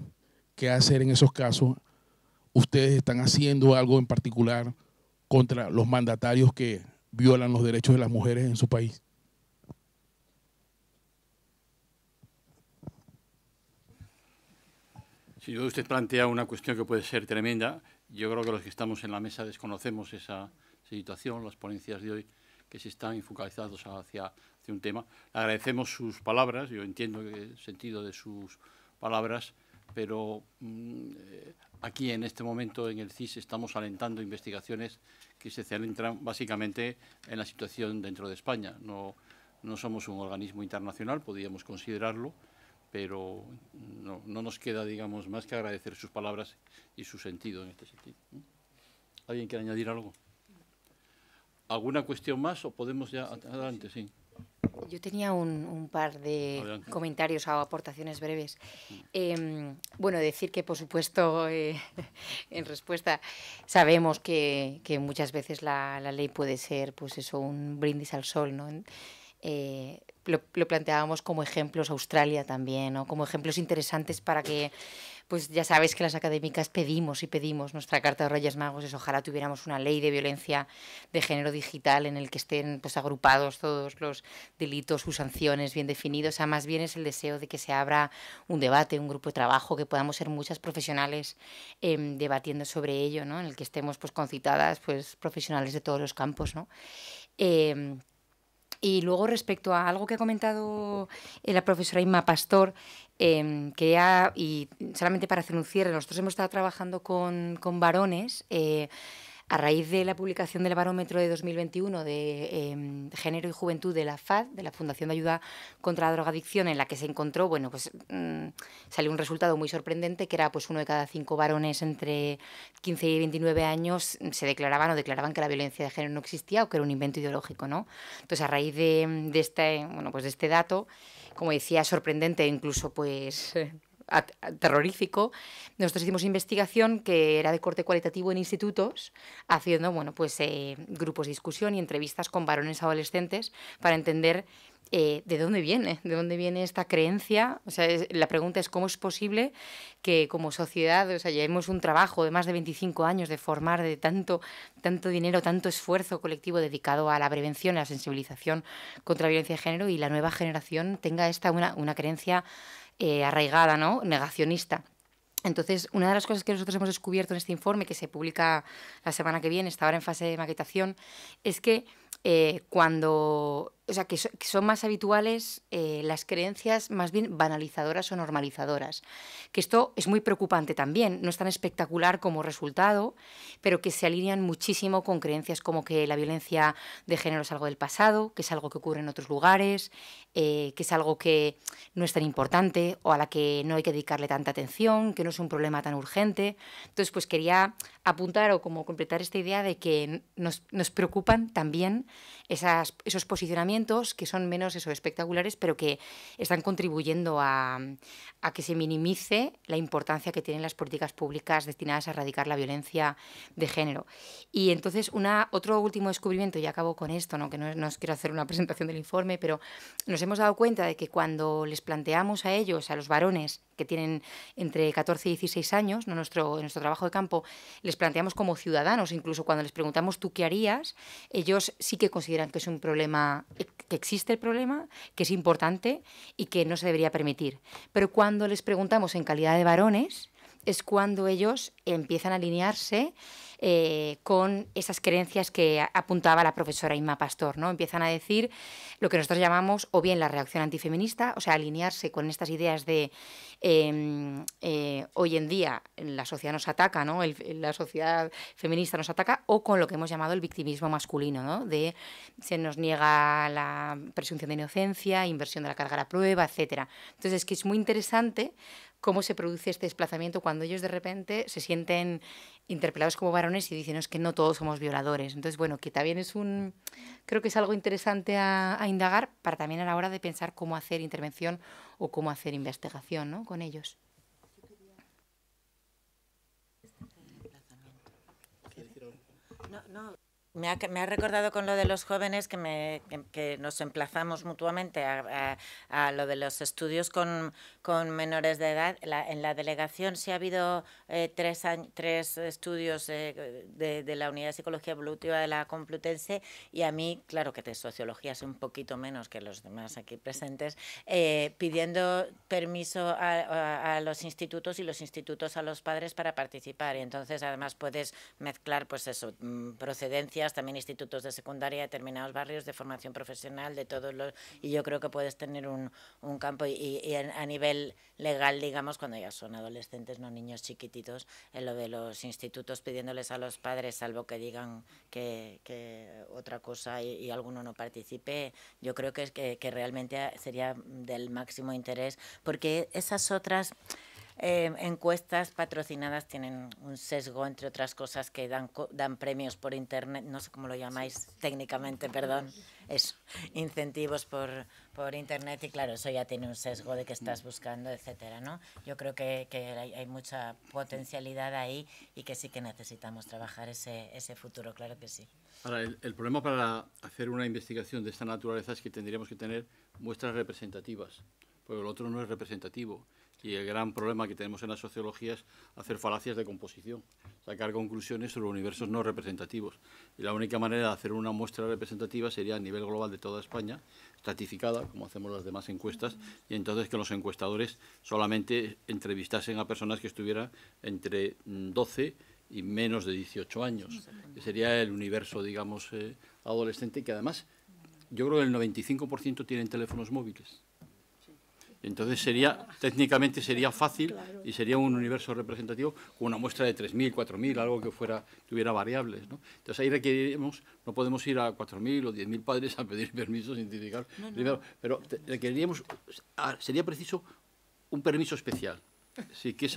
¿qué hacer en esos casos? ¿Ustedes están haciendo algo en particular contra los mandatarios que violan los derechos de las mujeres en su país? Señor, usted plantea una cuestión que puede ser tremenda, yo creo que los que estamos en la mesa desconocemos esa situación, las ponencias de hoy que se están focalizados hacia, un tema. agradecemos sus palabras, yo entiendo el sentido de sus palabras, pero mm, eh, aquí en este momento en el CIS estamos alentando investigaciones que se centran básicamente en la situación dentro de España. no somos un organismo internacional, podríamos considerarlo, pero no, nos queda, digamos, más que agradecer sus palabras y su sentido en este sentido. ¿Alguien quiere añadir algo? ¿Alguna cuestión más o podemos ya adelante? Sí. Yo tenía un, un par de comentarios o aportaciones breves. Em, bueno, decir que, por supuesto, eh, en respuesta, sabemos que, muchas veces la, ley puede ser, pues eso, un brindis al sol, ¿no? Eh, lo, planteábamos como ejemplos Australia también, ¿no? como ejemplos interesantes para que pues ya sabes que las académicas pedimos y pedimos nuestra Carta de Reyes Magos, es ojalá tuviéramos una ley de violencia de género digital en el que estén pues, agrupados todos los delitos, sus sanciones bien definidos, o sea, más bien es el deseo de que se abra un debate, un grupo de trabajo, que podamos ser muchas profesionales em, debatiendo sobre ello, ¿no? en el que estemos pues, concitadas pues, profesionales de todos los campos. ¿no? Em, y luego respecto a algo que ha comentado eh, la profesora Inma Pastor, em, que ha, y solamente para hacer un cierre, nosotros hemos estado trabajando con, varones. Eh, a raíz de la publicación del barómetro de 2021 de em, género y juventud de la FAD, de la Fundación de Ayuda contra la Drogadicción, en la que se encontró, bueno, pues mm, salió un resultado muy sorprendente, que era pues uno de cada cinco varones entre 15 y 29 años mm, se declaraban o declaraban que la violencia de género no existía o que era un invento ideológico, ¿no? Entonces, a raíz de, este, bueno, pues de este dato, como decía, sorprendente, e incluso pues terrorífico, nosotros hicimos investigación que era de corte cualitativo en institutos, haciendo bueno, pues, eh, grupos de discusión y entrevistas con varones adolescentes para entender eh, de dónde viene, de dónde viene esta creencia. O sea, la pregunta es cómo es posible que como sociedad, o sea, llevemos un trabajo de más de 25 años de formar de tanto, tanto dinero, tanto esfuerzo colectivo dedicado a la prevención, a la sensibilización contra la violencia de género y la nueva generación tenga esta una, una creencia eh, arraigada, ¿no? negacionista. Entonces, una de las cosas que nosotros hemos descubierto en este informe, que se publica la semana que viene, está ahora en fase de maquetación, es que eh, cuando o sea, que, son más habituales eh, las creencias más bien banalizadoras o normalizadoras. Que esto es muy preocupante también, no es tan espectacular como resultado, pero que se alinean muchísimo con creencias como que la violencia de género es algo del pasado, que es algo que ocurre en otros lugares, eh, que es algo que no es tan importante o a la que no hay que dedicarle tanta atención, que no es un problema tan urgente. Entonces, pues quería apuntar o como completar esta idea de que nos preocupan también esos posicionamientos que son menos eso, espectaculares, pero que están contribuyendo a, que se minimice la importancia que tienen las políticas públicas destinadas a erradicar la violencia de género. Y entonces, una, otro último descubrimiento, y acabo con esto, que no, quiero hacer una presentación del informe, pero nos hemos dado cuenta de que cuando les planteamos a ellos, a los varones que tienen entre 14 y 16 años, ¿no? nuestro, en nuestro trabajo de campo, les planteamos como ciudadanos, incluso cuando les preguntamos tú qué harías, ellos sí que consideran que es un problema, que existe el problema, que es importante y que no se debería permitir. Pero cuando les preguntamos en calidad de varones, es cuando ellos empiezan a alinearse eh, con esas creencias que apuntaba la profesora Inma Pastor, ¿no? Empiezan a decir lo que nosotros llamamos o bien la reacción antifeminista, o sea, alinearse con estas ideas de em, eh, hoy en día la sociedad nos ataca, ¿no? la sociedad feminista nos ataca, o con lo que hemos llamado el victimismo masculino, ¿no? De se nos niega la presunción de inocencia, inversión de la carga a la prueba, etcétera. Entonces, que es muy interesante cómo se produce este desplazamiento cuando ellos de repente se sienten interpelados como varones y dicen, es que no todos somos violadores. Entonces, bueno, que también es un, creo que es algo interesante a, indagar para también a la hora de pensar cómo hacer intervención o cómo hacer investigación con ellos. Este no, no. Me ha, me ha, recordado con lo de los jóvenes que, me, que, nos emplazamos mutuamente a, a, lo de los estudios con, con menores de edad. en la delegación sí ha habido eh, tres, tres estudios eh, de, de, la Unidad de Psicología Evolutiva de la Complutense y a mí, claro que de sociología es un poquito menos que los demás aquí presentes, eh, pidiendo permiso a, a, los institutos y los institutos a los padres para participar. Y entonces además puedes mezclar pues eso, mm, procedencia también institutos de secundaria, determinados barrios de formación profesional, de todos los... Y yo creo que puedes tener un, campo y, a nivel legal, digamos, cuando ya son adolescentes, no niños chiquititos, en lo de los institutos pidiéndoles a los padres, salvo que digan que, otra cosa y, alguno no participe, yo creo que, que realmente sería del máximo interés, porque esas otras... Em, encuestas patrocinadas tienen un sesgo, entre otras cosas, que dan, premios por Internet, no sé cómo lo llamáis técnicamente, perdón, eso, incentivos por, Internet y claro, eso ya tiene un sesgo de que estás buscando, etcétera, ¿no? Yo creo que, hay, mucha potencialidad ahí y que sí que necesitamos trabajar ese, futuro, claro que sí. Ahora, el, el problema para hacer una investigación de esta naturaleza es que tendríamos que tener muestras representativas, porque el otro no es representativo. Y el gran problema que tenemos en la sociología es hacer falacias de composición, sacar conclusiones sobre universos no representativos. Y la única manera de hacer una muestra representativa sería a nivel global de toda España, estratificada, como hacemos las demás encuestas, y entonces que los encuestadores solamente entrevistasen a personas que estuvieran entre 12 mm, y menos de 18 años, sería el universo, digamos, eh, adolescente, que además yo creo que el 95% tienen teléfonos móviles. Entonces sería, ah. técnicamente sería fácil y sería un universo representativo con una muestra de 3.000, 4.000, algo que fuera, tuviera variables. ¿no? Entonces ahí requeriríamos, no podemos ir a 4.000 o 10.000 padres a pedir permisos sin indicar primero, pero requeriríamos, ah, sería preciso un permiso especial. que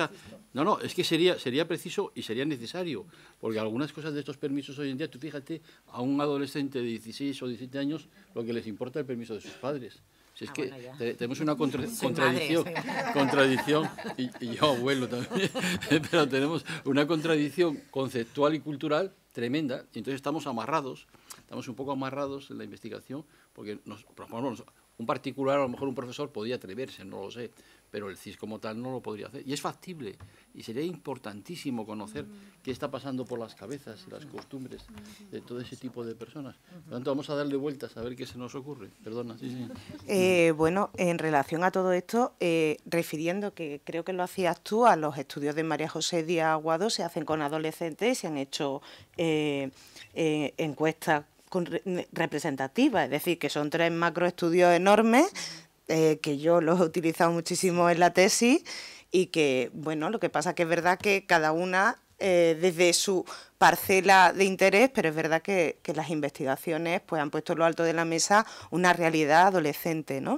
no, no, es que sería, sería preciso y sería necesario, porque algunas cosas de estos permisos hoy en día, tú fíjate, a un adolescente de 16 o 17 años, lo que les importa es el permiso de sus padres. Si es ah, que tenemos una contradicción, contradicción y, yo abuelo también, pero tenemos una contradicción conceptual y cultural tremenda, y entonces estamos amarrados, estamos un poco amarrados en la investigación, porque nos, un particular, a lo mejor un profesor, podía atreverse, no lo sé, pero el CIS como tal no lo podría hacer. Y es factible, y sería importantísimo conocer qué está pasando por las cabezas y las costumbres de todo ese tipo de personas. Por lo tanto, vamos a darle vueltas a ver qué se nos ocurre. Perdona, eh, bueno, en relación a todo esto, eh, refiriendo que creo que lo hacías tú, a los estudios de María José Díaz Aguado se hacen con adolescentes, se han hecho eh, encuestas representativas, es decir, que son tres macroestudios enormes eh, que yo lo he utilizado muchísimo en la tesis y que, bueno, lo que pasa que es verdad que cada una eh, desde su parcela de interés, pero es verdad que, las investigaciones pues, han puesto lo alto de la mesa una realidad adolescente, ¿no?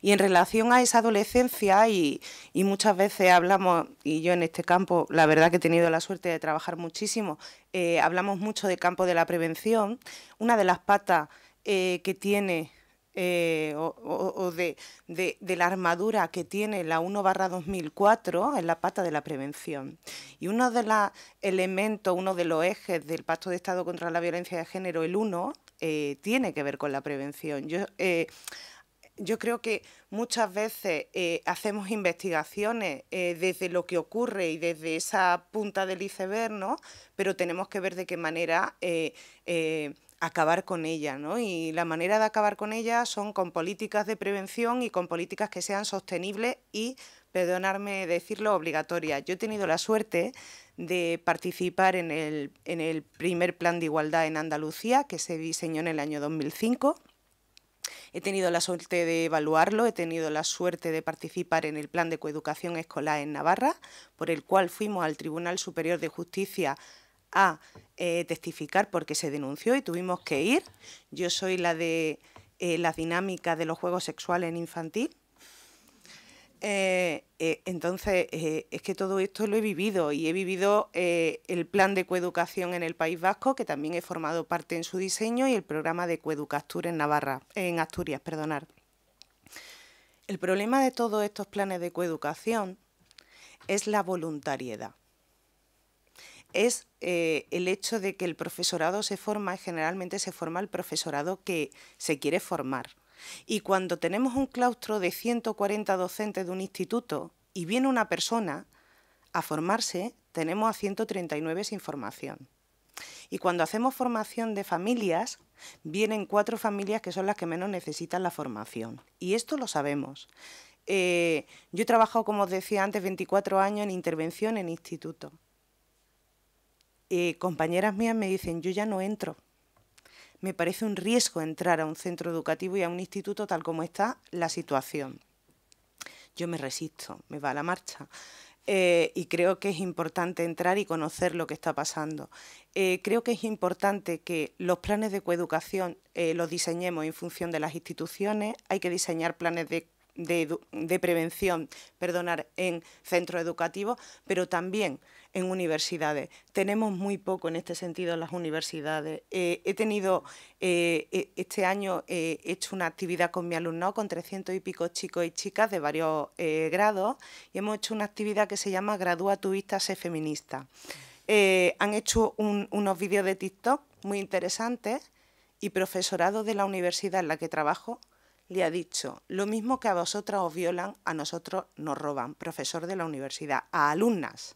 Y en relación a esa adolescencia, y, muchas veces hablamos, y yo en este campo, la verdad que he tenido la suerte de trabajar muchísimo, eh, hablamos mucho de campo de la prevención. Una de las patas que tiene eh, o, de, la armadura que tiene la 1 2004 en la pata de la prevención. Y uno de los elementos, uno de los ejes del Pacto de Estado contra la Violencia de Género, el 1, eh, tiene que ver con la prevención. Yo, eh, yo creo que muchas veces hacemos investigaciones desde lo que ocurre y desde esa punta del iceberg, ¿no? Pero tenemos que ver de qué manera acabar con ella, ¿no? Y la manera de acabar con ella son con políticas de prevención y con políticas que sean sostenibles y, perdonarme decirlo, obligatorias. Yo he tenido la suerte de participar en el, en el primer plan de igualdad en Andalucía, que se diseñó en el año 2005. He tenido la suerte de evaluarlo, he tenido la suerte de participar en el plan de coeducación escolar en Navarra, por el cual fuimos al Tribunal Superior de Justicia a eh, testificar porque se denunció y tuvimos que ir. Yo soy la de eh, las dinámicas de los juegos sexuales en infantil. Eh, entonces, es que todo esto lo he vivido y he vivido el plan de coeducación en el País Vasco, que también he formado parte en su diseño, y el programa de Coeducatur en Navarra, en Asturias, perdonar. El problema de todos estos planes de coeducación es la voluntariedad es eh, el hecho de que el profesorado se forma, generalmente se forma el profesorado que se quiere formar. Y cuando tenemos un claustro de 140 docentes de un instituto y viene una persona a formarse, tenemos a 139 sin formación. Y cuando hacemos formación de familias, vienen cuatro familias que son las que menos necesitan la formación. Y esto lo sabemos. Eh, yo he trabajado, como os decía antes, 24 años en intervención en instituto. Eh, compañeras mías me dicen, yo ya no entro. Me parece un riesgo entrar a un centro educativo y a un instituto tal como está la situación. Yo me resisto, me va a la marcha. Eh, y creo que es importante entrar y conocer lo que está pasando. Eh, creo que es importante que los planes de coeducación los diseñemos en función de las instituciones. Hay que diseñar planes de, de, de prevención, perdonar, en centros educativos, pero también en universidades. Tenemos muy poco en este sentido en las universidades. Eh, he tenido, eh, e-, este año eh, he hecho una actividad con mi alumnado, con 300 y pico chicos y chicas de varios grados, y hemos hecho una actividad que se llama Gradúa tu vista, sé feminista. han hecho unos vídeos de TikTok muy interesantes y profesorado de la universidad en la que trabajo le ha dicho, lo mismo que a vosotras os violan, a nosotros nos roban, profesor de la universidad, a alumnas.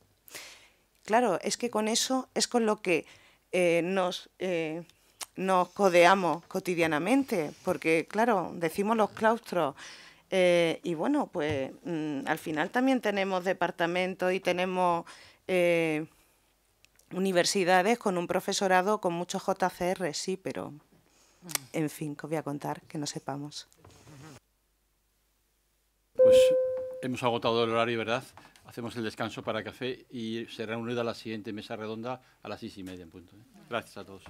Claro, es que con eso es con lo que eh, eh, nos, codeamos cotidianamente, porque claro, decimos los claustros. Eh, y bueno, pues mm, al final también tenemos departamentos y tenemos universidades con un profesorado con muchos JCR, sí, pero en fin, que os voy a contar que no sepamos. Pues hemos agotado el horario, ¿verdad? hacemos el descanso para café y será reunida la siguiente mesa redonda a las seis y media en punto. ¿eh? Gracias a todos.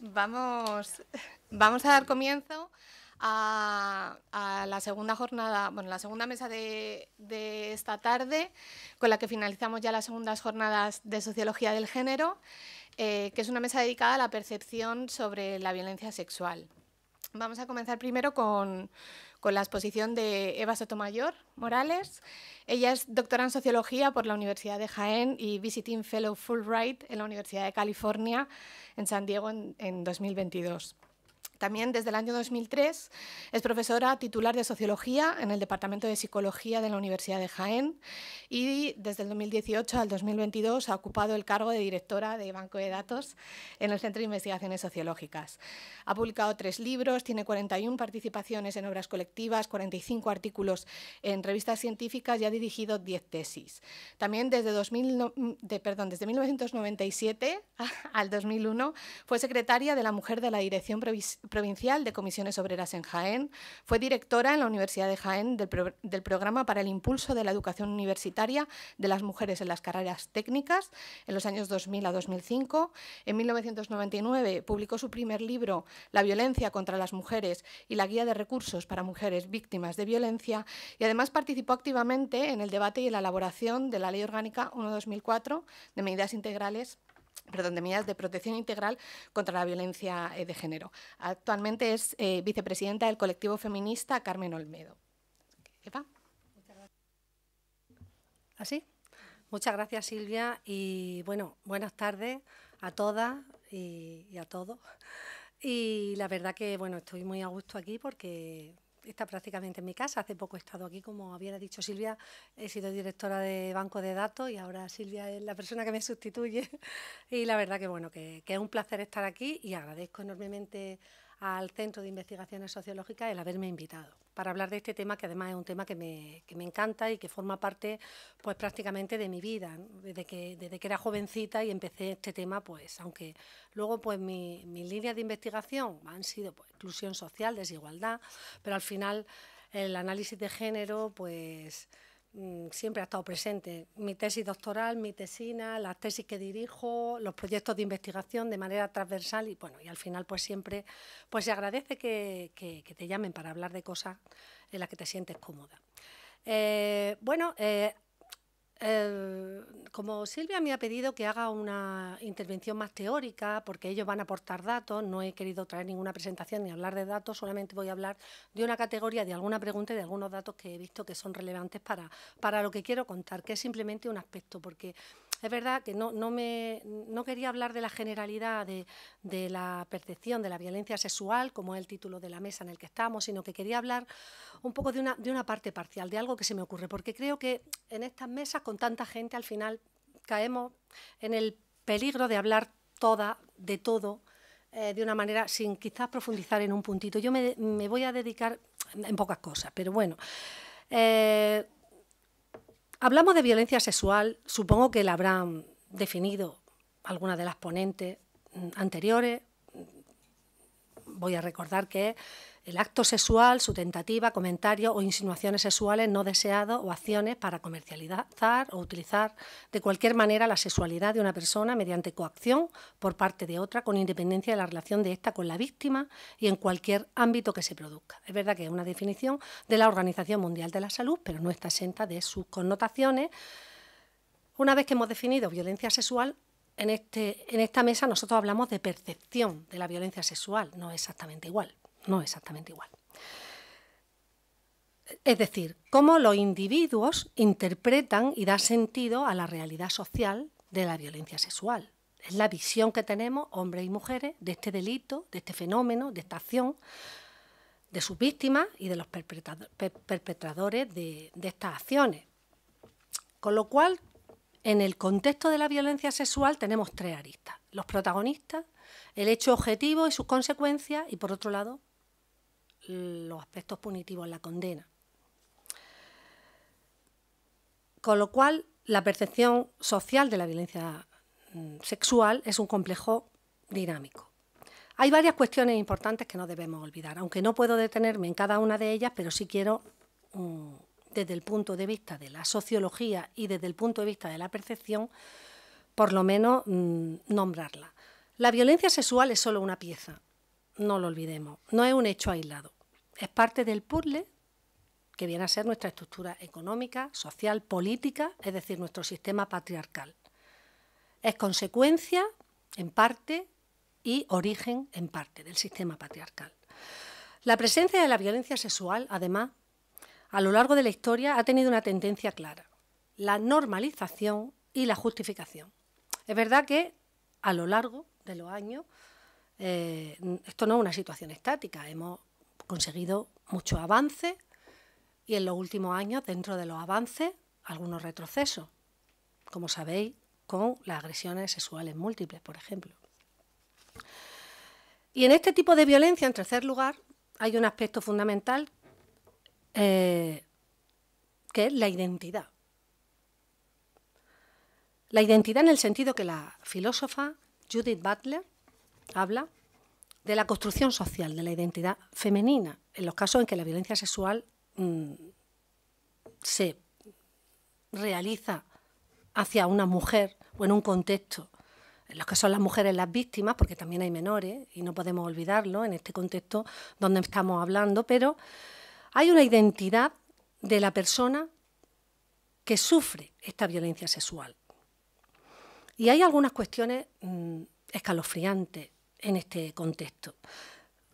Vamos, vamos a dar comienzo a, la segunda jornada, bueno, la segunda mesa de, esta tarde, con la que finalizamos ya las segundas jornadas de Sociología del Género, eh, que es una mesa dedicada a la percepción sobre la violencia sexual. Vamos a comenzar primero con, con la exposición de Eva Sotomayor Morales. Ella es doctora en sociología por la Universidad de Jaén y visiting fellow Fulbright en la Universidad de California en San Diego en, en 2022. También desde el año 2003 es profesora titular de Sociología en el Departamento de Psicología de la Universidad de Jaén y desde el 2018 al 2022 ha ocupado el cargo de directora de Banco de Datos en el Centro de Investigaciones Sociológicas. Ha publicado tres libros, tiene 41 participaciones en obras colectivas, 45 artículos en revistas científicas y ha dirigido 10 tesis. También desde, perdón, desde 1997 al 2001 fue secretaria de la Mujer de la Dirección Provisional provincial de comisiones obreras en Jaén, fue directora en la Universidad de Jaén del, programa para el impulso de la educación universitaria de las mujeres en las carreras técnicas en los años 2000 a 2005. En 1999 publicó su primer libro, La violencia contra las mujeres y la guía de recursos para mujeres víctimas de violencia y además participó activamente en el debate y en la elaboración de la Ley Orgánica 1-2004 de medidas integrales perdón, de medidas de protección integral contra la violencia eh, de género. Actualmente es eh, vicepresidenta del colectivo feminista Carmen Olmedo. gracias. ¿Así? Muchas gracias, Silvia, y bueno, buenas tardes a todas y, y a todos. Y la verdad que, bueno, estoy muy a gusto aquí porque está prácticamente en mi casa. Hace poco he estado aquí, como había dicho Silvia, he sido directora de banco de datos y ahora Silvia es la persona que me sustituye. y la verdad que bueno, que, que es un placer estar aquí y agradezco enormemente al Centro de Investigaciones Sociológicas el haberme invitado para hablar de este tema, que además es un tema que me, encanta y que forma parte pues, prácticamente de mi vida, desde, que, desde que era jovencita y empecé este tema, pues aunque luego pues, mi, mis líneas de investigación han sido pues, inclusión social, desigualdad, pero al final el análisis de género, pues Mm, siempre ha estado presente. Mi tesis doctoral, mi tesina, las tesis que dirijo, los proyectos de investigación de manera transversal y bueno, y al final pues siempre pues se agradece que, te llamen para hablar de cosas en las que te sientes cómoda. Eh, bueno, eh, Em, como Silvia me ha pedido que haga una intervención más teórica, porque ellos van a aportar datos, no he querido traer ninguna presentación ni hablar de datos, solamente voy a hablar de una categoría, de alguna pregunta y de algunos datos que he visto que son relevantes para, para lo que quiero contar, que es simplemente un aspecto, porque es verdad que no, no, me, no quería hablar de la generalidad de, la percepción de la violencia sexual, como es el título de la mesa en el que estamos, sino que quería hablar un poco de una, de una parte parcial, de algo que se me ocurre, porque creo que en estas mesas con tanta gente al final caemos en el peligro de hablar toda, de todo, eh, de una manera sin quizás profundizar en un puntito. Yo me, me voy a dedicar en pocas cosas, pero bueno. Eh, Hablamos de violencia sexual, supongo que la habrán definido algunas de las ponentes anteriores. Voy a recordar que el acto sexual, su tentativa, comentarios o insinuaciones sexuales no deseados o acciones para comercializar o utilizar de cualquier manera la sexualidad de una persona mediante coacción por parte de otra con independencia de la relación de ésta con la víctima y en cualquier ámbito que se produzca. Es verdad que es una definición de la Organización Mundial de la Salud, pero no está exenta de sus connotaciones. Una vez que hemos definido violencia sexual, en, este, en esta mesa nosotros hablamos de percepción de la violencia sexual, no exactamente igual no exactamente igual. Es decir, cómo los individuos interpretan y dan sentido a la realidad social de la violencia sexual. Es la visión que tenemos, hombres y mujeres, de este delito, de este fenómeno, de esta acción, de sus víctimas y de los perpetradores de, de estas acciones. Con lo cual, en el contexto de la violencia sexual tenemos tres aristas. Los protagonistas, el hecho objetivo y sus consecuencias, y por otro lado, los aspectos punitivos, la condena. Con lo cual, la percepción social de la violencia mm, sexual es un complejo dinámico. Hay varias cuestiones importantes que no debemos olvidar, aunque no puedo detenerme en cada una de ellas, pero sí quiero, mm, desde el punto de vista de la sociología y desde el punto de vista de la percepción, por lo menos mm, nombrarla. La violencia sexual es solo una pieza, no lo olvidemos, no es un hecho aislado es parte del puzzle que viene a ser nuestra estructura económica, social, política, es decir, nuestro sistema patriarcal. Es consecuencia, en parte, y origen, en parte, del sistema patriarcal. La presencia de la violencia sexual, además, a lo largo de la historia ha tenido una tendencia clara, la normalización y la justificación. Es verdad que a lo largo de los años, eh, esto no es una situación estática, hemos conseguido mucho avance y en los últimos años, dentro de los avances, algunos retrocesos, como sabéis, con las agresiones sexuales múltiples, por ejemplo. Y en este tipo de violencia, en tercer lugar, hay un aspecto fundamental eh, que es la identidad. La identidad en el sentido que la filósofa Judith Butler habla de la construcción social de la identidad femenina, en los casos en que la violencia sexual mm, se realiza hacia una mujer o en un contexto, en los que son las mujeres las víctimas, porque también hay menores, y no podemos olvidarlo en este contexto donde estamos hablando, pero hay una identidad de la persona que sufre esta violencia sexual. Y hay algunas cuestiones mm, escalofriantes en este contexto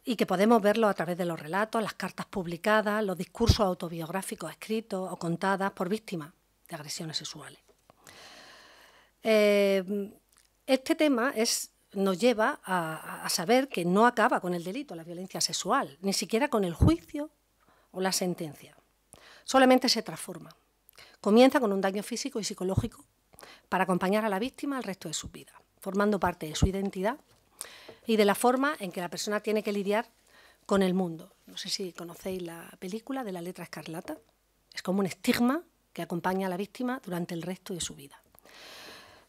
y que podemos verlo a través de los relatos, las cartas publicadas, los discursos autobiográficos escritos o contadas por víctimas de agresiones sexuales. Eh, este tema nos lleva a, a, saber que no acaba con el delito, la violencia sexual, ni siquiera con el juicio o la sentencia. Solamente se transforma. Comienza con un daño físico y psicológico para acompañar a la víctima al resto de su vida, formando parte de su identidad y de la forma en que la persona tiene que lidiar con el mundo. No sé si conocéis la película de la letra escarlata. Es como un estigma que acompaña a la víctima durante el resto de su vida.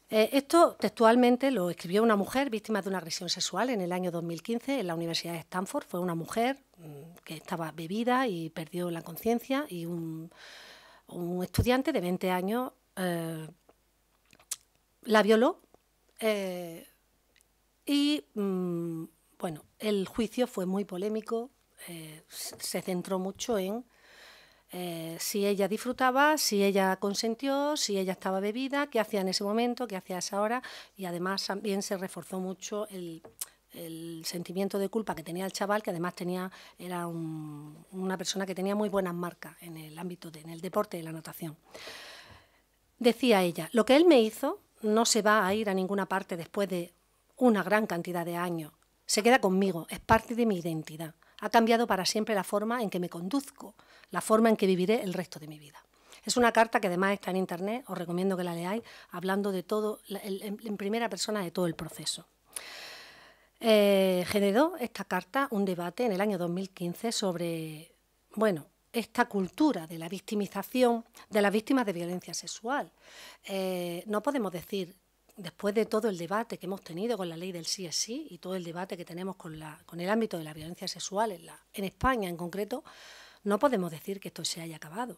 Eh, esto textualmente lo escribió una mujer víctima de una agresión sexual en el año 2015 en la Universidad de Stanford. Fue una mujer mm, que estaba bebida y perdió la conciencia y un, estudiante de 20 años eh, la violó eh, y mm, bueno, el juicio fue muy polémico, eh, se centró mucho en eh, si ella disfrutaba, si ella consentió, si ella estaba bebida, qué hacía en ese momento, qué hacía a esa hora, y además también se reforzó mucho el, sentimiento de culpa que tenía el chaval, que además tenía, era una persona que tenía muy buenas marcas en el ámbito, del en el deporte de la natación. Decía ella, lo que él me hizo no se va a ir a ninguna parte después de una gran cantidad de años. Se queda conmigo, es parte de mi identidad. Ha cambiado para siempre la forma en que me conduzco, la forma en que viviré el resto de mi vida. Es una carta que además está en internet, os recomiendo que la leáis, hablando de todo, en primera persona de todo el proceso. Eh, generó esta carta un debate en el año 2015 sobre, bueno, esta cultura de la victimización de las víctimas de violencia sexual. Eh, no podemos decir después de todo el debate que hemos tenido con la ley del sí es sí y todo el debate que tenemos con, la, con el ámbito de la violencia sexual en, España en concreto, no podemos decir que esto se haya acabado.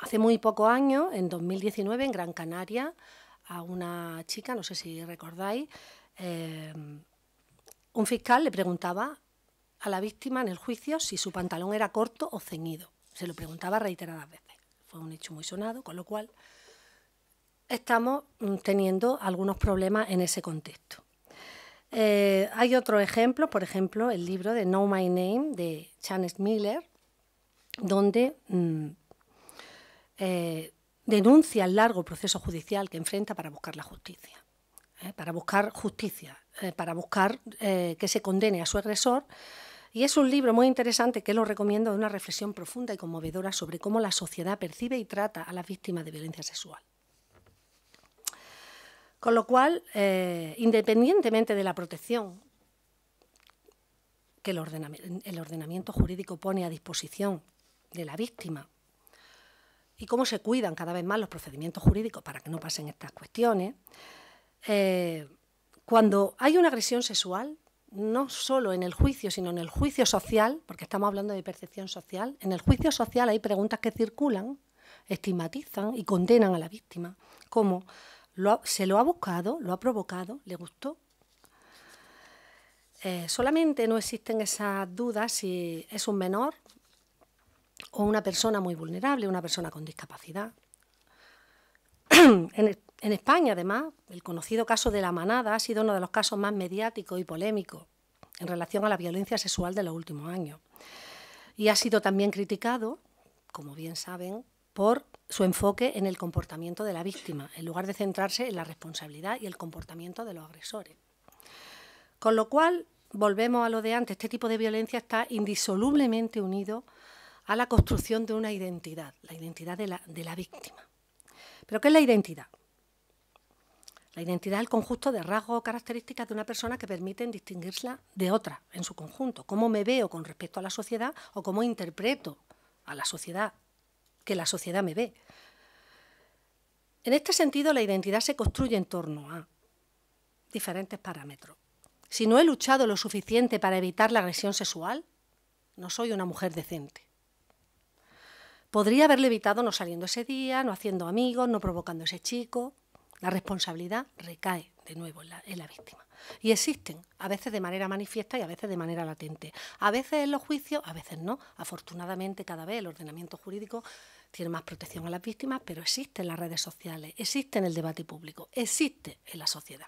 Hace muy pocos años, en 2019, en Gran Canaria, a una chica, no sé si recordáis, eh, un fiscal le preguntaba a la víctima en el juicio si su pantalón era corto o ceñido. Se lo preguntaba reiteradas veces. Fue un hecho muy sonado, con lo cual estamos mm, teniendo algunos problemas en ese contexto. Eh, hay otro ejemplo, por ejemplo, el libro de Know My Name de chanet Miller, donde mm, eh, denuncia el largo proceso judicial que enfrenta para buscar la justicia, eh, para buscar justicia, para buscar que se condene a su agresor. Y es un libro muy interesante que lo recomiendo de una reflexión profunda y conmovedora sobre cómo la sociedad percibe y trata a las víctimas de violencia sexual. Con lo cual, eh, independientemente de la protección que el, ordenamiento, jurídico pone a disposición de la víctima y cómo se cuidan cada vez más los procedimientos jurídicos para que no pasen estas cuestiones, eh, cuando hay una agresión sexual, no solo en el juicio, sino en el juicio social, porque estamos hablando de percepción social, en el juicio social hay preguntas que circulan, estigmatizan y condenan a la víctima, como se lo ha buscado, lo ha provocado, le gustó. Eh, solamente no existen esas dudas si es un menor o una persona muy vulnerable, una persona con discapacidad. en, en España, además, el conocido caso de la manada ha sido uno de los casos más mediáticos y polémicos en relación a la violencia sexual de los últimos años. Y ha sido también criticado, como bien saben, por su enfoque en el comportamiento de la víctima, en lugar de centrarse en la responsabilidad y el comportamiento de los agresores. Con lo cual, volvemos a lo de antes, este tipo de violencia está indisolublemente unido a la construcción de una identidad, la identidad de la, víctima. ¿Pero qué es la identidad? La identidad es el conjunto de rasgos o características de una persona que permiten distinguirla de otra en su conjunto. Cómo me veo con respecto a la sociedad o cómo interpreto a la sociedad que la sociedad me ve. En este sentido, la identidad se construye en torno a diferentes parámetros. Si no he luchado lo suficiente para evitar la agresión sexual, no soy una mujer decente. Podría haberle evitado no saliendo ese día, no haciendo amigos, no provocando ese chico. La responsabilidad recae de nuevo en la, en la, víctima. Y existen, a veces de manera manifiesta y a veces de manera latente. A veces en los juicios, a veces no. Afortunadamente cada vez el ordenamiento jurídico tiene más protección a las víctimas, pero existen las redes sociales, existe en el debate público, existe en la sociedad.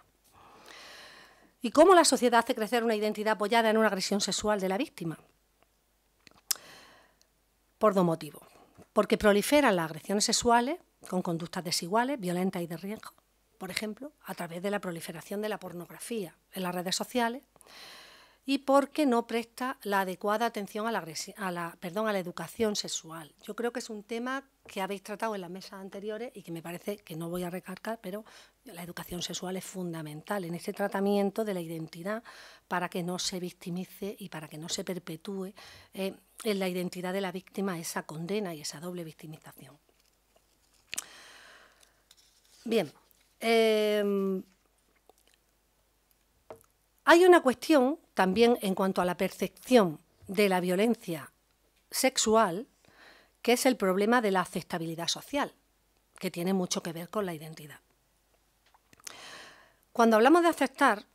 ¿Y cómo la sociedad hace crecer una identidad apoyada en una agresión sexual de la víctima? Por dos motivos. Porque proliferan las agresiones sexuales con conductas desiguales, violentas y de riesgo, por ejemplo, a través de la proliferación de la pornografía en las redes sociales y porque no presta la adecuada atención a la, a la, perdón, a la educación sexual. Yo creo que es un tema que habéis tratado en las mesas anteriores y que me parece que no voy a recargar, pero la educación sexual es fundamental en ese tratamiento de la identidad para que no se victimice y para que no se perpetúe eh, en la identidad de la víctima esa condena y esa doble victimización. Bien. Em, hay una cuestión también en cuanto a la percepción de la violencia sexual, que es el problema de la aceptabilidad social, que tiene mucho que ver con la identidad. Cuando hablamos de aceptar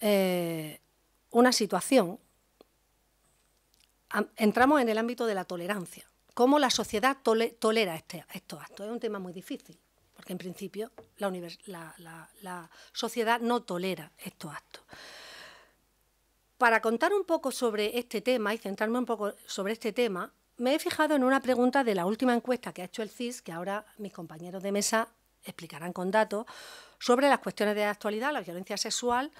eh, una situación, entramos en el ámbito de la tolerancia. ¿Cómo la sociedad tolera este, estos actos? Es un tema muy difícil en principio la, la sociedad no tolera estos actos. Para contar un poco sobre este tema y centrarme un poco sobre este tema, me he fijado en una pregunta de la última encuesta que ha hecho el CIS, que ahora mis compañeros de mesa explicarán con datos, sobre las cuestiones de actualidad, la violencia sexual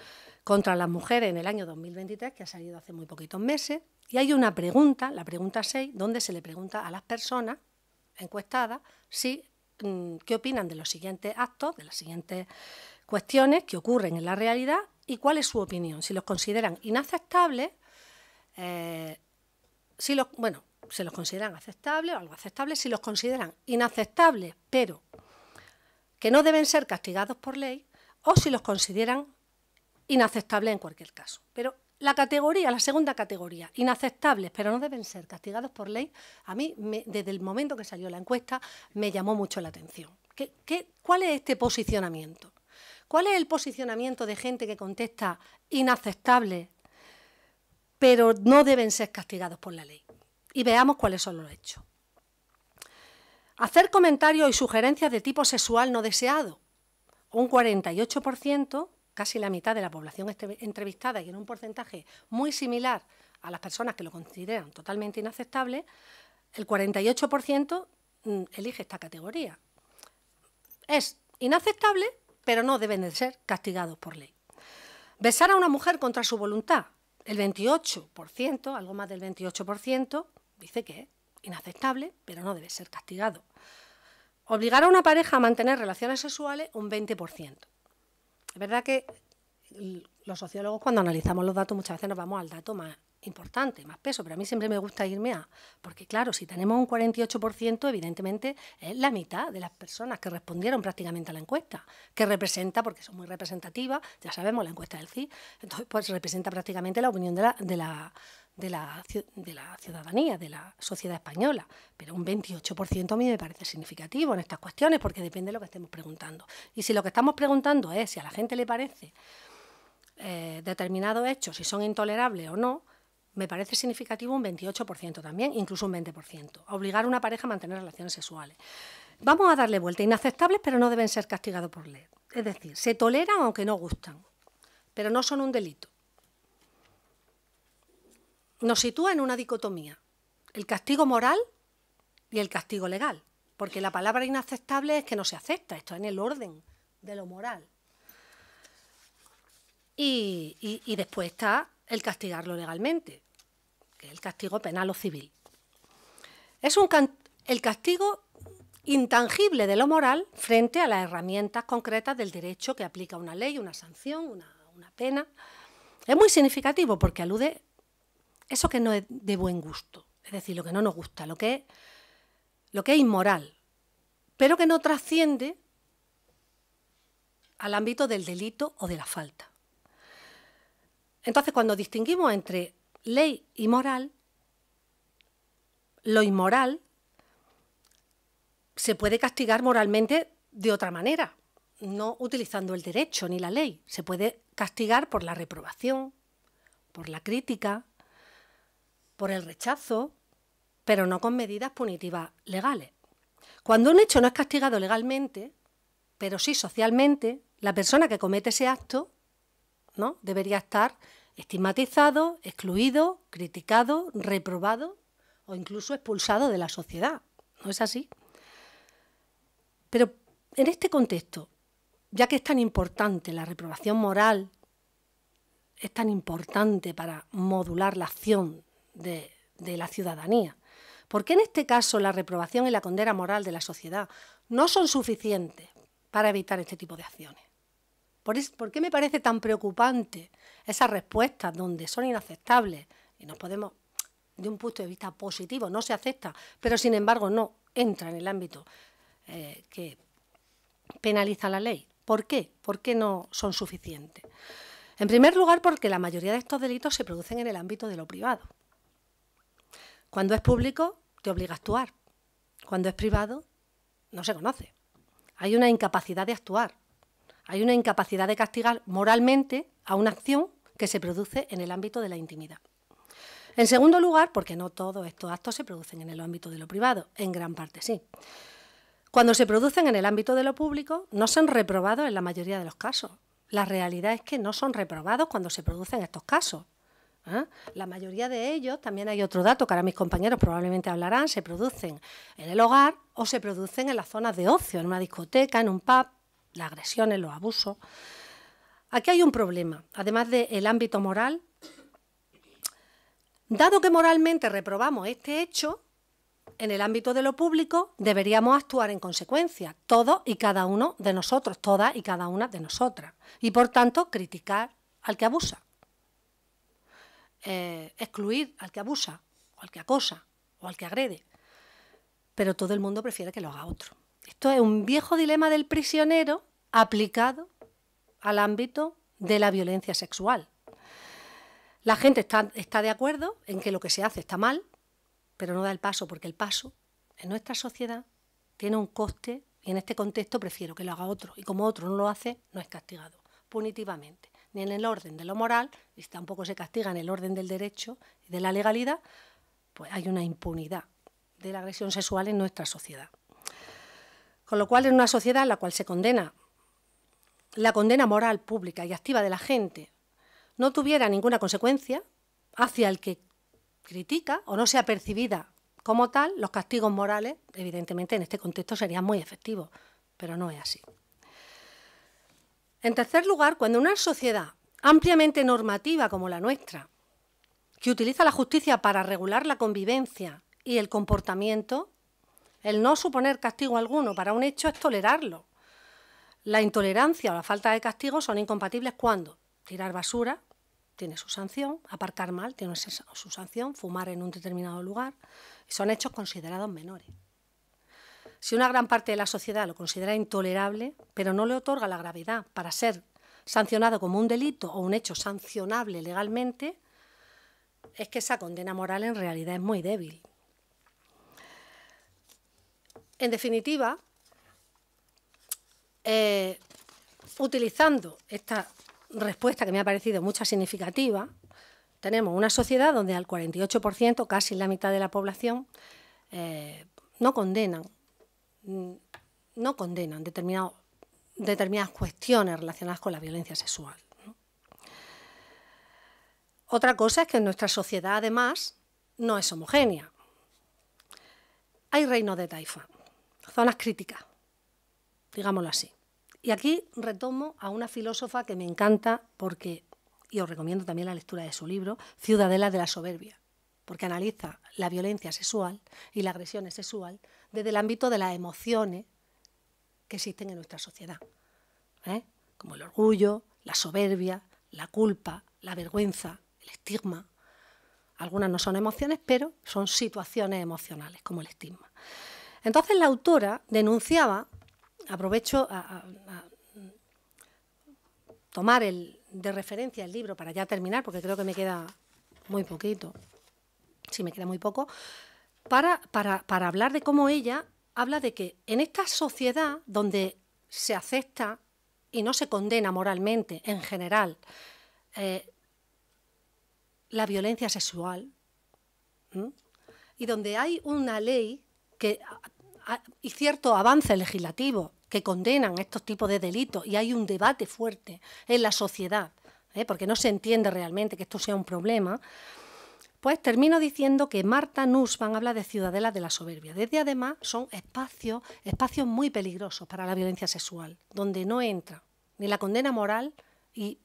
contra las mujeres en el año 2023, que ha salido hace muy poquitos meses. Y hay una pregunta, la pregunta 6, donde se le pregunta a las personas encuestadas si Mm, qué opinan de los siguientes actos, de las siguientes cuestiones que ocurren en la realidad y cuál es su opinión. Si los consideran inaceptables, eh, si los, bueno, se los consideran aceptables o algo aceptable, si los consideran inaceptables, pero que no deben ser castigados por ley, o si los consideran inaceptables en cualquier caso. Pero la categoría, la segunda categoría, inaceptables, pero no deben ser castigados por ley, a mí, desde el momento que salió la encuesta, me llamó mucho la atención. cuál es este posicionamiento? ¿Cuál es el posicionamiento de gente que contesta inaceptable, pero no deben ser castigados por la ley? Y veamos cuáles son los hechos. Hacer comentarios y sugerencias de tipo sexual no deseado, un 48% casi la mitad de la población este, entrevistada y en un porcentaje muy similar a las personas que lo consideran totalmente inaceptable, el 48% mm, elige esta categoría. Es inaceptable, pero no deben de ser castigados por ley. Besar a una mujer contra su voluntad, el 28%, algo más del 28%, dice que es inaceptable, pero no debe ser castigado. Obligar a una pareja a mantener relaciones sexuales, un 20%. Es verdad que los sociólogos cuando analizamos los datos muchas veces nos vamos al dato más importante, más peso, pero a mí siempre me gusta irme a, porque claro, si tenemos un 48%, evidentemente es la mitad de las personas que respondieron prácticamente a la encuesta, que representa, porque son muy representativas, ya sabemos, la encuesta del CI, entonces pues representa prácticamente la opinión de la, de la, de la, de la ciudadanía, de la sociedad española, pero un 28% a mí me parece significativo en estas cuestiones porque depende de lo que estemos preguntando. Y si lo que estamos preguntando es si a la gente le parece eh, determinado hecho, si son intolerables o no, me parece significativo un 28% también, incluso un 20%, obligar a una pareja a mantener relaciones sexuales. Vamos a darle vuelta, inaceptables, pero no deben ser castigados por ley. Es decir, se toleran aunque no gustan, pero no son un delito nos sitúa en una dicotomía, el castigo moral y el castigo legal, porque la palabra inaceptable es que no se acepta, esto en el orden de lo moral. Y, después está el castigarlo legalmente, que es el castigo penal o civil. Es un el castigo intangible de lo moral frente a las herramientas concretas del derecho que aplica una ley, una sanción, una pena. Es muy significativo porque alude eso que no es de buen gusto, es decir, lo que no nos gusta, lo que es, lo que es inmoral, pero que no trasciende al ámbito del delito o de la falta. Entonces, cuando distinguimos entre ley y moral, lo inmoral se puede castigar moralmente de otra manera, no utilizando el derecho ni la ley. Se puede castigar por la reprobación, por la crítica, por el rechazo, pero no con medidas punitivas legales. Cuando un hecho no es castigado legalmente, pero sí socialmente, la persona que comete ese acto ¿no? debería estar estigmatizado, excluido, criticado, reprobado o incluso expulsado de la sociedad. ¿No es así? Pero en este contexto, ya que es tan importante la reprobación moral, es tan importante para modular la acción de, la ciudadanía. Porque en este caso la reprobación y la condena moral de la sociedad no son suficientes para evitar este tipo de acciones. Por, qué me parece tan preocupante esas respuestas donde son inaceptables y nos podemos, de un punto de vista positivo, no se acepta, pero sin embargo no entra en el ámbito eh, que penaliza la ley? ¿Por qué? ¿Por qué no son suficientes? En primer lugar, porque la mayoría de estos delitos se producen en el ámbito de lo privado. Cuando es público, te obliga a actuar. Cuando es privado, no se conoce. Hay una incapacidad de actuar. Hay una incapacidad de castigar moralmente a una acción que se produce en el ámbito de la intimidad. En segundo lugar, porque no todos estos actos se producen en el ámbito de lo privado, en gran parte sí. Cuando se producen en el ámbito de lo público, no son reprobados en la mayoría de los casos. La realidad es que no son reprobados cuando se producen estos casos. ¿eh? La mayoría de ellos, también hay otro dato que ahora mis compañeros probablemente hablarán, se producen en el hogar o se producen en las zonas de ocio, en una discoteca, en un pub, las agresiones, los abusos. Aquí hay un problema, además del ámbito moral. Dado que moralmente reprobamos este hecho, en el ámbito de lo público deberíamos actuar en consecuencia, todos y cada uno de nosotros, todas y cada una de nosotras, y por tanto criticar al que abusa. Eh, excluir al que abusa, o al que acosa, o al que agrede. Pero todo el mundo prefiere que lo haga otro. Esto es un viejo dilema del prisionero aplicado al ámbito de la violencia sexual. La gente está de acuerdo en que lo que se hace está mal, pero no da el paso, porque el paso en nuestra sociedad tiene un coste y en este contexto prefiero que lo haga otro. Y como otro no lo hace, no es castigado punitivamente ni en el orden de lo moral, y tampoco se castiga en el orden del derecho y de la legalidad, pues hay una impunidad de la agresión sexual en nuestra sociedad. Con lo cual, en una sociedad en la cual se condena la condena moral pública y activa de la gente no tuviera ninguna consecuencia hacia el que critica o no sea percibida como tal, los castigos morales, evidentemente, en este contexto serían muy efectivos, pero no es así. En tercer lugar, cuando una sociedad ampliamente normativa como la nuestra, que utiliza la justicia para regular la convivencia y el comportamiento, el no suponer castigo alguno para un hecho es tolerarlo. La intolerancia o la falta de castigo son incompatibles cuando tirar basura tiene su sanción, aparcar mal tiene su sanción, fumar en un determinado lugar, son hechos considerados menores. Si una gran parte de la sociedad lo considera intolerable, pero no le otorga la gravedad para ser sancionado como un delito o un hecho sancionable legalmente, es que esa condena moral en realidad es muy débil. En definitiva, eh, utilizando esta respuesta que me ha parecido mucha significativa, tenemos una sociedad donde al 48%, casi la mitad de la población, eh, no condenan Mm, no condenan determinadas cuestiones relacionadas con la violencia sexual. Otra cosa es que nuestra sociedad, además, no es homogénea. Hay reinos de taifa, zonas críticas, digámoslo así. Y aquí retomo a una filósofa que me encanta porque, y os recomiendo también la lectura de su libro, Ciudadela de la Soberbia, porque analiza la violencia sexual y la agresión sexual desde el ámbito de las emociones que existen en nuestra sociedad, ¿eh? como el orgullo, la soberbia, la culpa, la vergüenza, el estigma. Algunas no son emociones, pero son situaciones emocionales, como el estigma. Entonces la autora denunciaba, aprovecho a, tomar de referencia el libro para ya terminar, porque creo que me queda muy poquito, sí, me queda muy poco, para, hablar de cómo ella habla de que en esta sociedad donde se acepta y no se condena moralmente en general eh, la violencia sexual y donde hay una ley que, y cierto avance legislativo que condenan estos tipos de delitos y hay un debate fuerte en la sociedad, ¿eh? porque no se entiende realmente que esto sea un problema, pues termino diciendo que Marta Nussbaum habla de ciudadela de la soberbia. Desde además son espacios, espacios muy peligrosos para la violencia sexual, donde no entra ni la condena moral y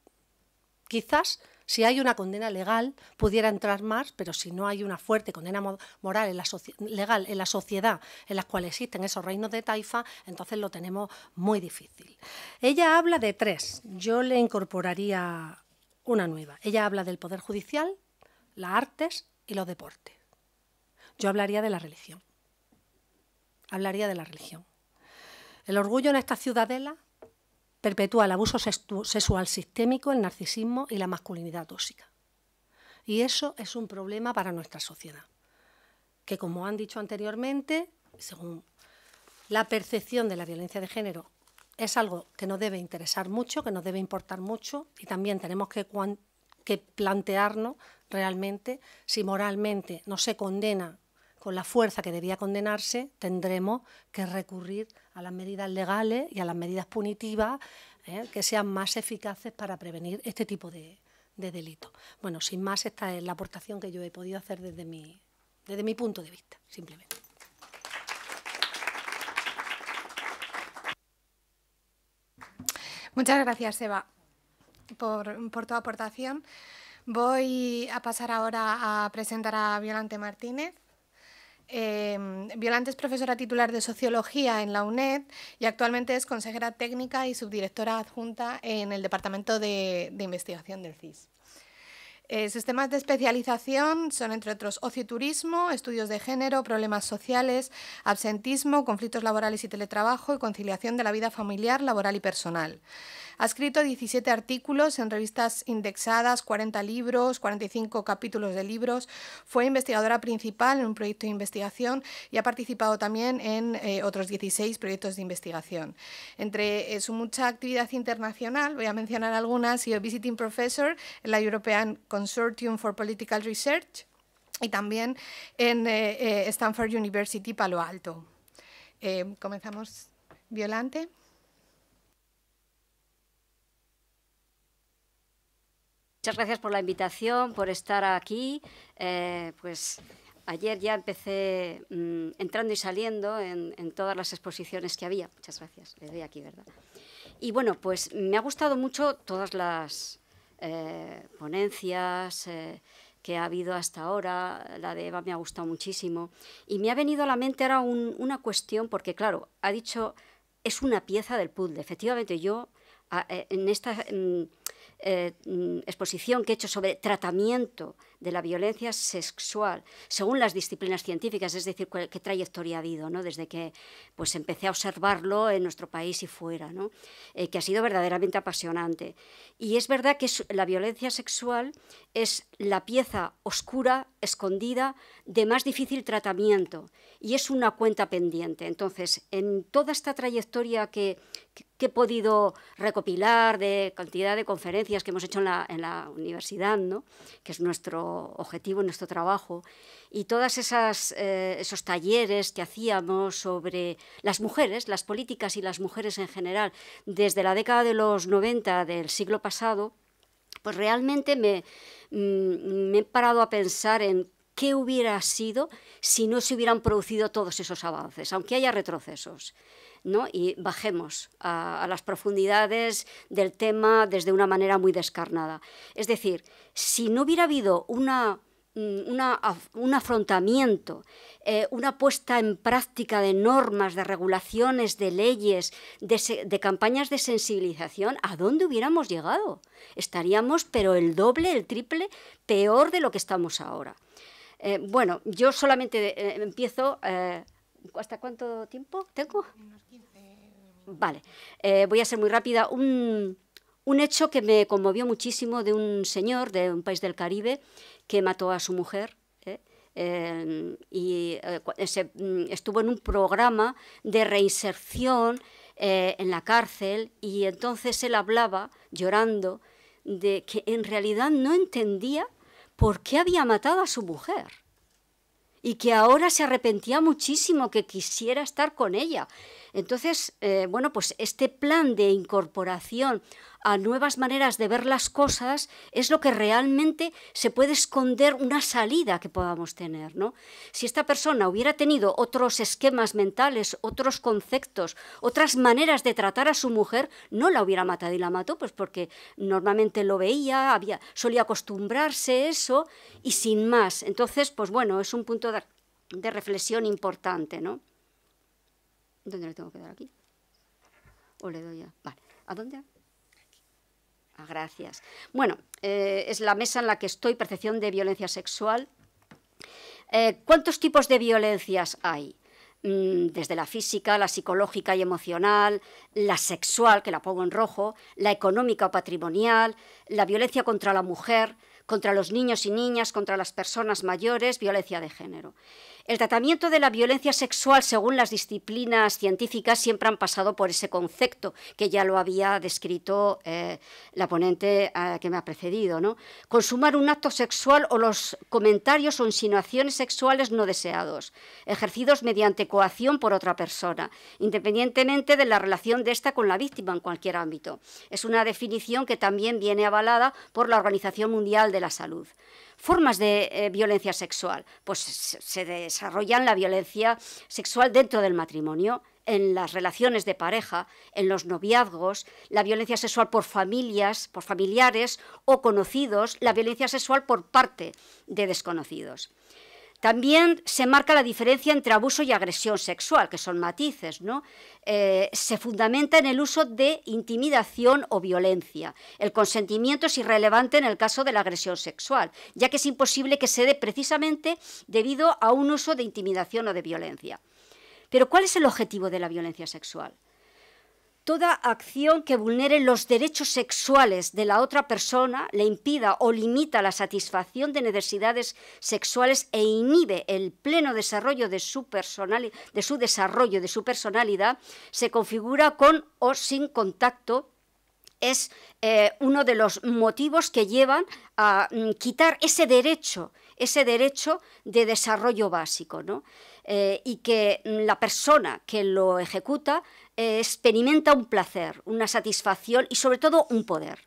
quizás si hay una condena legal pudiera entrar más, pero si no hay una fuerte condena moral en la legal en la sociedad en las cual existen esos reinos de taifa, entonces lo tenemos muy difícil. Ella habla de tres, yo le incorporaría una nueva. Ella habla del poder judicial, las artes y los deportes. Yo hablaría de la religión. Hablaría de la religión. El orgullo en esta ciudadela perpetúa el abuso sexual sistémico, el narcisismo y la masculinidad tóxica. Y eso es un problema para nuestra sociedad, que como han dicho anteriormente, según la percepción de la violencia de género, es algo que nos debe interesar mucho, que nos debe importar mucho y también tenemos que que plantearnos realmente si moralmente no se condena con la fuerza que debía condenarse, tendremos que recurrir a las medidas legales y a las medidas punitivas ¿eh? que sean más eficaces para prevenir este tipo de, delitos. Bueno, sin más, esta es la aportación que yo he podido hacer desde mi, desde mi punto de vista, simplemente. Muchas gracias, Eva por, por tu aportación. Voy a pasar ahora a presentar a Violante Martínez. Em, Violante es profesora titular de Sociología en la UNED y actualmente es consejera técnica y subdirectora adjunta en el Departamento de, Investigación del CIS. Eh, sus temas de especialización son, entre otros, ocio turismo, estudios de género, problemas sociales, absentismo, conflictos laborales y teletrabajo y conciliación de la vida familiar, laboral y personal. Ha escrito 17 artículos en revistas indexadas, 40 libros, 45 capítulos de libros. Fue investigadora principal en un proyecto de investigación y ha participado también en eh, otros 16 proyectos de investigación. Entre eh, su mucha actividad internacional, voy a mencionar algunas, ha sido Visiting Professor en la European Consortium for Political Research y también en eh, Stanford University Palo Alto. comenzamos, Violante. Muchas gracias por la invitación, por estar aquí. Eh, pues ayer ya empecé mm, entrando y saliendo en, todas las exposiciones que había. Muchas gracias. les doy aquí, ¿verdad? Y bueno, pues me ha gustado mucho todas las eh, ponencias. Eh, que ha habido hasta ahora, la de Eva me ha gustado muchísimo. Y me ha venido a la mente ahora una cuestión, porque claro, ha dicho, es una pieza del puzzle. Efectivamente, yo en esta... Mm, eh, mm, exposición que he hecho sobre tratamiento de la violencia sexual, según las disciplinas científicas, es decir, qué trayectoria ha habido, ¿no? desde que pues, empecé a observarlo en nuestro país y fuera, ¿no? Eh, que ha sido verdaderamente apasionante. Y es verdad que la violencia sexual es la pieza oscura, escondida, de más difícil tratamiento y es una cuenta pendiente. Entonces, en toda esta trayectoria que, que he podido recopilar de cantidad de conferencias que hemos hecho en la, en la universidad, ¿no? que es nuestro objetivo en nuestro trabajo. Y todos esas eh, esos talleres que hacíamos sobre las mujeres, las políticas y las mujeres en general, desde la década de los 90 del siglo pasado, pues realmente mm, me he parado a pensar en qué hubiera sido si no se hubieran producido todos esos avances, aunque haya retrocesos y bajemos a, las profundidades del tema desde una manera muy descarnada. Es decir, si no hubiera habido una mm, un afrontamiento, eh, una puesta en práctica de normas, de regulaciones, de leyes, de, campañas de sensibilización, ¿a dónde hubiéramos llegado? Estaríamos, pero el doble, el triple, peor de lo que estamos ahora. Eh, bueno, yo solamente eh, empiezo ¿Hasta cuánto tiempo tengo? Vale, eh, voy a ser muy rápida. Un, hecho que me conmovió muchísimo de un señor de un país del Caribe que mató a su mujer. ¿eh? Eh, y mm, estuvo en un programa de reinserción en la cárcel y entonces él hablaba llorando de que en realidad no entendía por qué había matado a su mujer y que ahora se arrepentía muchísimo, que quisiera estar con ella. Entonces, eh, bueno, pues este plan de incorporación a nuevas maneras de ver las cosas es lo que realmente se puede esconder una salida que podamos tener. ¿no? Si esta persona hubiera tenido otros esquemas mentales, otros conceptos, otras maneras de tratar a su mujer, no la hubiera matado y la mató, pues porque normalmente lo veía, solía acostumbrarse a eso y sin más. Entonces, pues bueno, es un punto de, de reflexión importante, ¿no? ¿Dónde le tengo que dar aquí? ¿O le doy a...? Vale, ¿a dónde? Ah, gracias. Bueno, eh, es la mesa en la que estoy, percepción de violencia sexual. Eh, ¿Cuántos tipos de violencias hay? Mm, desde la física, la psicológica y emocional, la sexual, que la pongo en rojo, la económica o patrimonial, la violencia contra la mujer, contra los niños y niñas, contra las personas mayores, violencia de género. El tratamiento de la violencia sexual, según las disciplinas científicas, siempre han pasado por ese concepto que ya lo había descrito eh, la ponente que me ha precedido. ¿no? Consumar un acto sexual o los comentarios o insinuaciones sexuales no deseados, ejercidos mediante coacción por otra persona, independientemente de la relación de esta con la víctima en cualquier ámbito. Es una definición que también viene avalada por la Organización Mundial de la Salud formas de eh, violencia sexual. Pues se desarrollan la violencia sexual dentro del matrimonio, en las relaciones de pareja, en los noviazgos, la violencia sexual por familias, por familiares o conocidos, la violencia sexual por parte de desconocidos. También se marca la diferencia entre abuso y agresión sexual, que son matices, ¿no? Eh, se fundamenta en el uso de intimidación o violencia. El consentimiento es irrelevante en el caso de la agresión sexual, ya que es imposible que se dé precisamente debido a un uso de intimidación o de violencia. Pero ¿cuál es el objetivo de la violencia sexual? toda acción que vulnere los derechos sexuales de la otra persona, le impida o limita la satisfacción de necesidades sexuales e inhibe el pleno desarrollo de su, desarrollo de su personalidad, se configura con o sin contacto es eh, uno de los motivos que llevan a mm, quitar ese derecho, ese derecho de desarrollo básico, eh, y que mm, la persona que lo ejecuta experimenta un placer, una satisfacción y sobre todo un poder.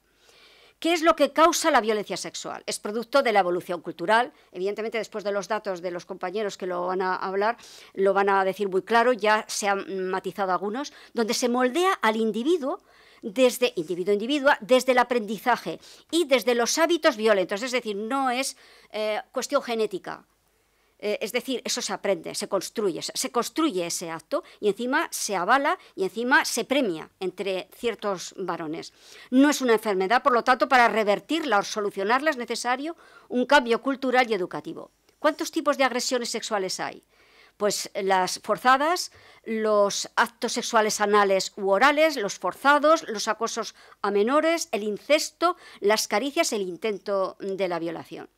¿Qué es lo que causa la violencia sexual? Es producto de la evolución cultural. Evidentemente, después de los datos de los compañeros que lo van a hablar, lo van a decir muy claro, ya se han matizado algunos, donde se moldea al individuo desde individuo individuo, desde el aprendizaje y desde los hábitos violentos. Es decir, no es eh, cuestión genética, eh, es decir, eso se aprende, se construye, se construye ese acto y encima se avala y encima se premia entre ciertos varones. No es una enfermedad, por lo tanto, para revertirla o solucionarla es necesario un cambio cultural y educativo. ¿Cuántos tipos de agresiones sexuales hay? Pues las forzadas, los actos sexuales anales u orales, los forzados, los acosos a menores, el incesto, las caricias, el intento de la violación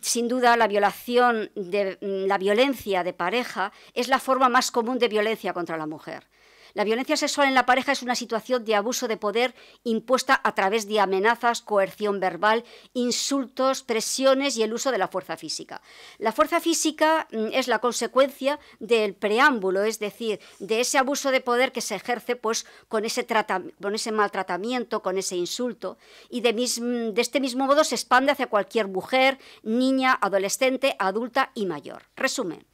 sin duda la violación de mm, la violencia de pareja es la forma más común de violencia contra la mujer. La violencia sexual en la pareja es una situación de abuso de poder impuesta a través de amenazas, coerción verbal, insultos, presiones y el uso de la fuerza física. La fuerza física mm, es la consecuencia del preámbulo, es decir, de ese abuso de poder que se ejerce pues, con, ese maltratamiento, con ese insulto, y mm, de este mismo modo se expande hacia cualquier mujer, niña, adolescente, adulta y mayor. Resumen.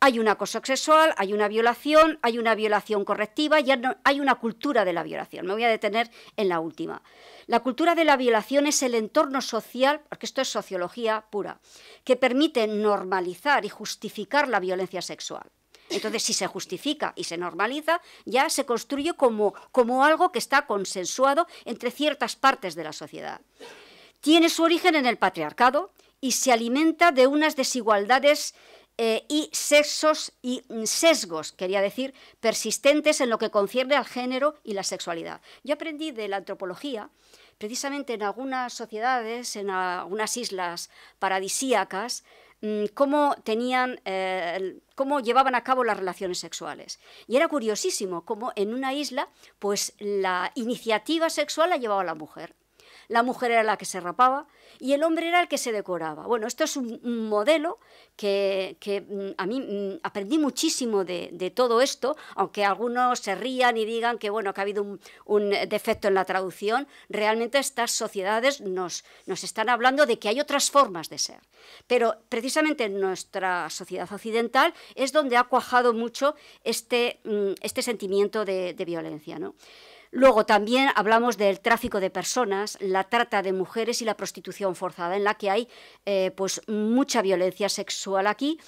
Hay un acoso sexual, hay una violación, hay una violación correctiva, y hay una cultura de la violación. Me voy a detener en la última. La cultura de la violación es el entorno social, porque esto es sociología pura, que permite normalizar y justificar la violencia sexual. Entonces, si se justifica y se normaliza, ya se construye como, como algo que está consensuado entre ciertas partes de la sociedad. Tiene su origen en el patriarcado y se alimenta de unas desigualdades eh, y sexos y mm, sesgos, quería decir, persistentes en lo que concierne al género y la sexualidad. Yo aprendí de la antropología, precisamente en algunas sociedades, en algunas islas paradisíacas, mm, cómo tenían, eh, cómo llevaban a cabo las relaciones sexuales. Y era curiosísimo cómo en una isla, pues la iniciativa sexual la llevaba la mujer la mujer era la que se rapaba y el hombre era el que se decoraba. Bueno, esto es un, modelo que, mm, a mí mm, aprendí muchísimo de, todo esto, aunque algunos se rían y digan que, bueno, que ha habido un, defecto en la traducción, realmente estas sociedades nos, nos están hablando de que hay otras formas de ser. Pero precisamente en nuestra sociedad occidental es donde ha cuajado mucho este, mm, este sentimiento de, de violencia. ¿no? Luego también hablamos del tráfico de personas, la trata de mujeres y la prostitución forzada, en la que hay eh, pues mucha violencia sexual aquí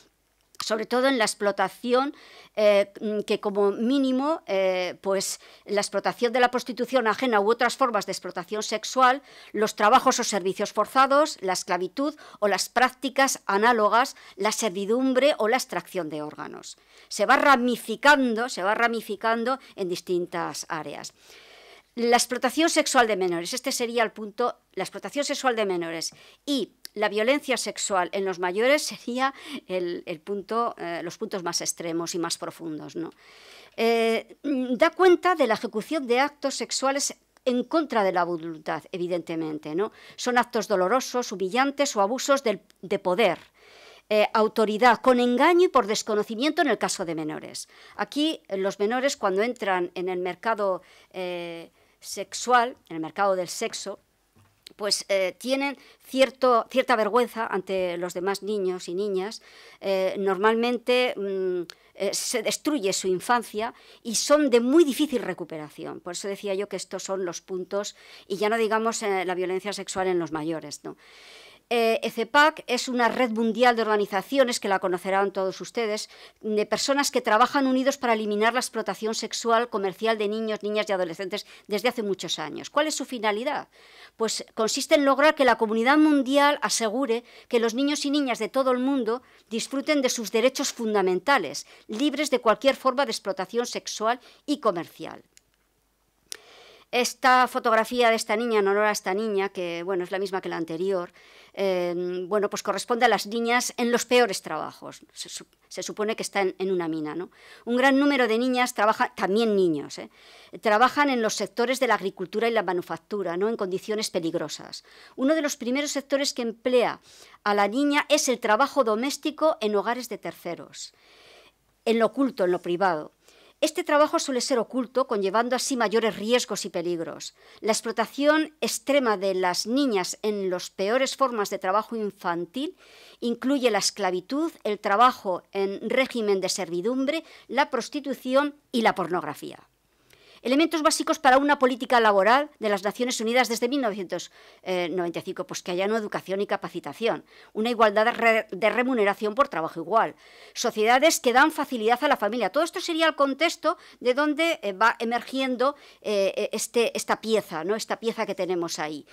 sobre todo en la explotación eh, mm, que como mínimo eh, pues la explotación de la prostitución ajena u otras formas de explotación sexual los trabajos o servicios forzados la esclavitud o las prácticas análogas la servidumbre o la extracción de órganos se va ramificando se va ramificando en distintas áreas la explotación sexual de menores este sería el punto la explotación sexual de menores y la violencia sexual en los mayores sería el, punto, eh, los puntos más extremos y más profundos. ¿no? Eh, da cuenta de la ejecución de actos sexuales en contra de la voluntad, evidentemente. ¿no? Son actos dolorosos, humillantes o abusos de poder. Eh, autoridad, con engaño y por desconocimiento en el caso de menores. Aquí los menores cuando entran en el mercado sexual, en el mercado del sexo, pues eh, tienen cierto, cierta vergüenza ante los demás niños y niñas. Eh, normalmente mm, eh, se destruye su infancia y son de muy difícil recuperación. Por eso decía yo que estos son los puntos, y ya no digamos la violencia sexual en los mayores. ¿no? Eh, ECEPAC es una red mundial de organizaciones, que la conocerán todos ustedes, de personas que trabajan unidos para eliminar la explotación sexual comercial de niños, niñas y adolescentes desde hace muchos años. ¿Cuál es su finalidad? Pues consiste en lograr que la comunidad mundial asegure que los niños y niñas de todo el mundo disfruten de sus derechos fundamentales, libres de cualquier forma de explotación sexual y comercial. Esta fotografía de esta niña, en honor a esta niña, que bueno, es la misma que la anterior, bueno, pues corresponde a las niñas en los peores trabajos. Se, supone que están en una mina. ¿no? Un gran número de niñas trabajan, también niños, ¿eh? trabajan en los sectores de la agricultura y la manufactura, ¿no? en condiciones peligrosas. Uno de los primeros sectores que emplea a la niña es el trabajo doméstico en hogares de terceros, en lo oculto, en lo privado. Este trabajo suele ser oculto, conllevando así mayores riesgos y peligros. La explotación extrema de las niñas en las peores formas de trabajo infantil incluye la esclavitud, el trabajo en régimen de servidumbre, la prostitución y la pornografía. Elementos básicos para una política laboral de las Naciones Unidas desde 1995, eh, pues que haya no educación y capacitación, una igualdad de remuneración por trabajo igual, sociedades que dan facilidad a la familia. Todo esto sería el contexto de donde eh, va emergiendo eh, este, esta pieza, ¿no? esta pieza que tenemos ahí.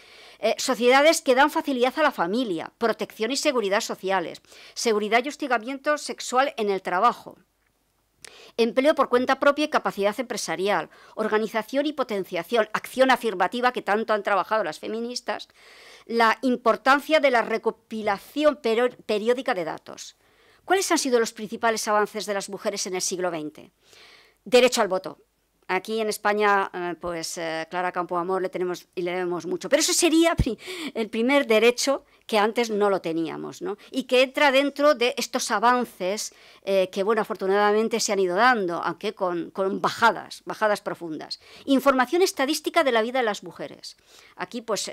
sociedades que dan facilidad a la familia, protección y seguridad sociales, seguridad y hostigamiento sexual en el trabajo. Empleo por cuenta propia y capacidad empresarial, organización y potenciación, acción afirmativa que tanto han trabajado las feministas, la importancia de la recopilación periódica de datos. ¿Cuáles han sido los principales avances de las mujeres en el siglo XX? Derecho al voto, Aquí en España, eh, pues eh, Clara Campoamor le tenemos y le debemos mucho. Pero eso sería el primer derecho que antes no lo teníamos, ¿no? Y que entra dentro de estos avances eh, que, bueno, afortunadamente se han ido dando, aunque con, bajadas, bajadas profundas. Información estadística de la vida de las mujeres. Aquí, pues,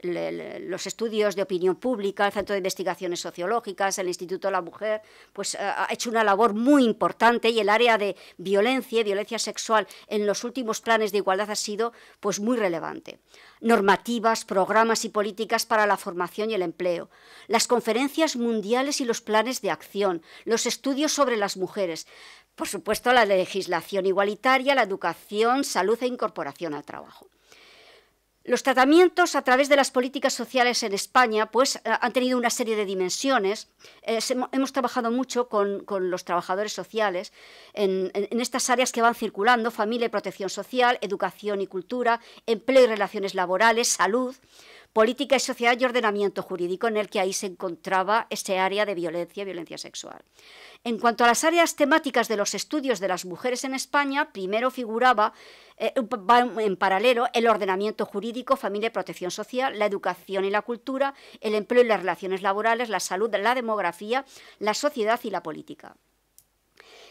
los estudios de opinión pública, el Centro de Investigaciones Sociológicas, el Instituto de la Mujer, pues ha hecho una labor muy importante y el área de violencia, violencia sexual en los últimos planes de igualdad ha sido pues, muy relevante. Normativas, programas y políticas para la formación y el empleo, las conferencias mundiales y los planes de acción, los estudios sobre las mujeres, por supuesto la legislación igualitaria, la educación, salud e incorporación al trabajo. Los tratamientos a través de las políticas sociales en España pues, eh, han tenido una serie de dimensiones. Eh, hemos trabajado mucho con, los trabajadores sociales en, en, estas áreas que van circulando, familia y protección social, educación y cultura, empleo y relaciones laborales, salud. Política y Sociedad y Ordenamiento Jurídico, en el que ahí se encontraba ese área de violencia y violencia sexual. En cuanto a las áreas temáticas de los estudios de las mujeres en España, primero figuraba eh, en paralelo el ordenamiento jurídico, familia y protección social, la educación y la cultura, el empleo y las relaciones laborales, la salud, la demografía, la sociedad y la política.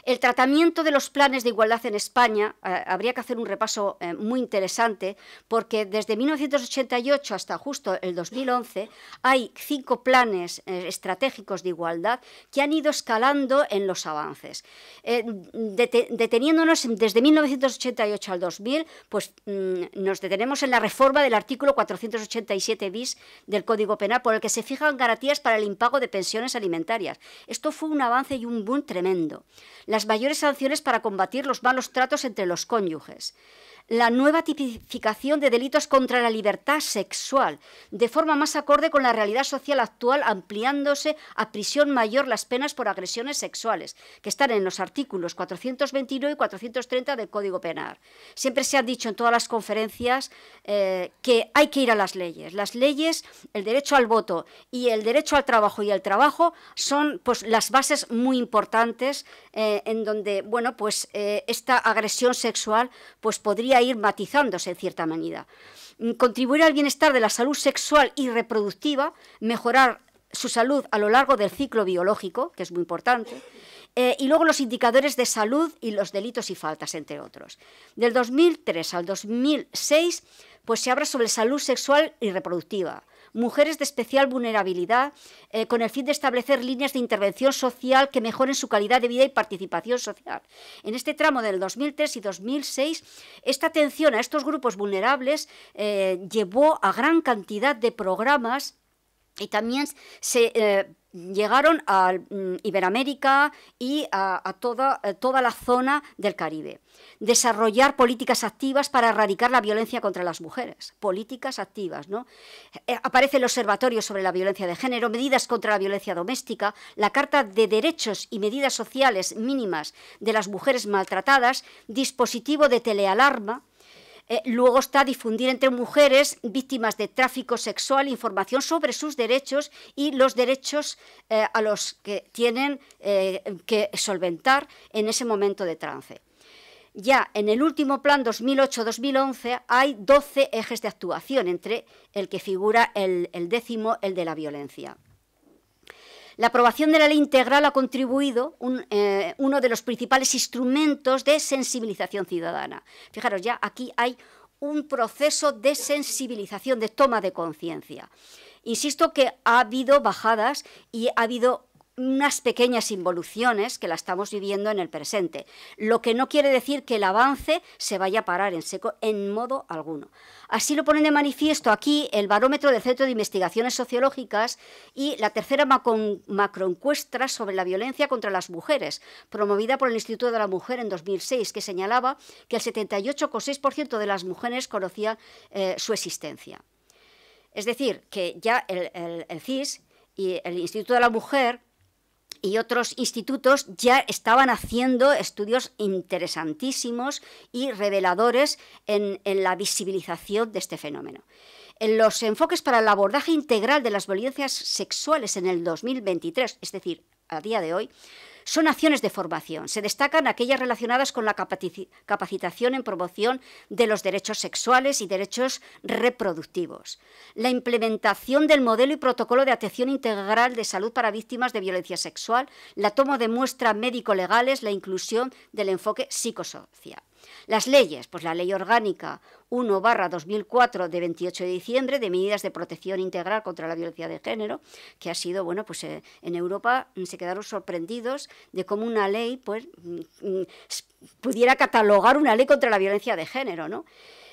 El tratamiento de los planes de igualdad en España, eh, habría que hacer un repaso eh, muy interesante, porque desde 1988 hasta justo el 2011 hay cinco planes eh, estratégicos de igualdad que han ido escalando en los avances. deteniéndonos desde 1988 al 2000, pues mm, nos detenemos en la reforma del artículo 487 bis del Código Penal, por el que se fijan garantías para el impago de pensiones alimentarias. Esto fue un avance y un boom tremendo las mayores sanciones para combatir los malos tratos entre los cónyuges la nueva tipificación de delitos contra la libertad sexual, de forma más acorde con la realidad social actual, ampliándose a prisión mayor las penas por agresiones sexuales, que están en los artículos 429 y 430 del Código Penal. Siempre se ha dicho en todas las conferencias eh, que hay que ir a las leyes. Las leyes, el derecho al voto y el derecho al trabajo y al trabajo son pues, las bases muy importantes eh, en donde bueno, pues, eh, esta agresión sexual pues, podría a ir matizándose en cierta medida. Mm, contribuir al bienestar de la salud sexual y reproductiva, mejorar su salud a lo largo del ciclo biológico, que es muy importante, eh, y luego los indicadores de salud y los delitos y faltas, entre otros. Del 2003 al 2006, pues se habla sobre salud sexual y reproductiva, mujeres de especial vulnerabilidad, eh, con el fin de establecer líneas de intervención social que mejoren su calidad de vida y participación social. En este tramo del 2003 y 2006, esta atención a estos grupos vulnerables eh, llevó a gran cantidad de programas y también se eh, llegaron a mm, Iberoamérica y a, toda, eh, toda la zona del Caribe. Desarrollar políticas activas para erradicar la violencia contra las mujeres. Políticas activas, ¿no? Eh, aparece el Observatorio sobre la Violencia de Género, medidas contra la violencia doméstica, la Carta de Derechos y Medidas Sociales Mínimas de las Mujeres Maltratadas, dispositivo de telealarma, eh, luego está difundir entre mujeres víctimas de tráfico sexual información sobre sus derechos y los derechos eh, a los que tienen eh, que solventar en ese momento de trance. Ya en el último plan 2008-2011 hay 12 ejes de actuación, entre el que figura el décimo, el de la violencia. La aprobación de la ley integral ha contribuido eh, uno de los principales instrumentos de sensibilización ciudadana. Fijaros, ya aquí hay un proceso de sensibilización, de toma de conciencia. Insisto que ha habido bajadas y ha habido unas pequeñas involuciones que la estamos viviendo en el presente, lo que no quiere decir que el avance se vaya a parar en seco en modo alguno. Así lo ponen de manifiesto aquí el barómetro del Centro de Investigaciones Sociológicas y la tercera macroencuestra sobre la violencia contra las mujeres, promovida por el Instituto de la Mujer en 2006, que señalaba que el 78,6% de las mujeres conocía eh, su existencia. Es decir, que ya el CIS y el Instituto de la Mujer y otros institutos ya estaban haciendo estudios interesantísimos y reveladores en, la visibilización de este fenómeno. En los enfoques para el abordaje integral de las violencias sexuales en el 2023, es decir, a día de hoy, son acciones de formación. Se destacan aquellas relacionadas con la capacitación en promoción de los derechos sexuales y derechos reproductivos. La implementación del modelo y protocolo de atención integral de salud para víctimas de violencia sexual, la toma de muestra médico-legales, la inclusión del enfoque psicosocial. Las leyes, pues la Ley Orgánica 1 barra 2004 de 28 de diciembre de medidas de protección integral contra la violencia de género, que ha sido, bueno, pues eh, en Europa mm, se quedaron sorprendidos de cómo una ley, pues, mm, mm, pudiera catalogar una ley contra la violencia de género, ¿no?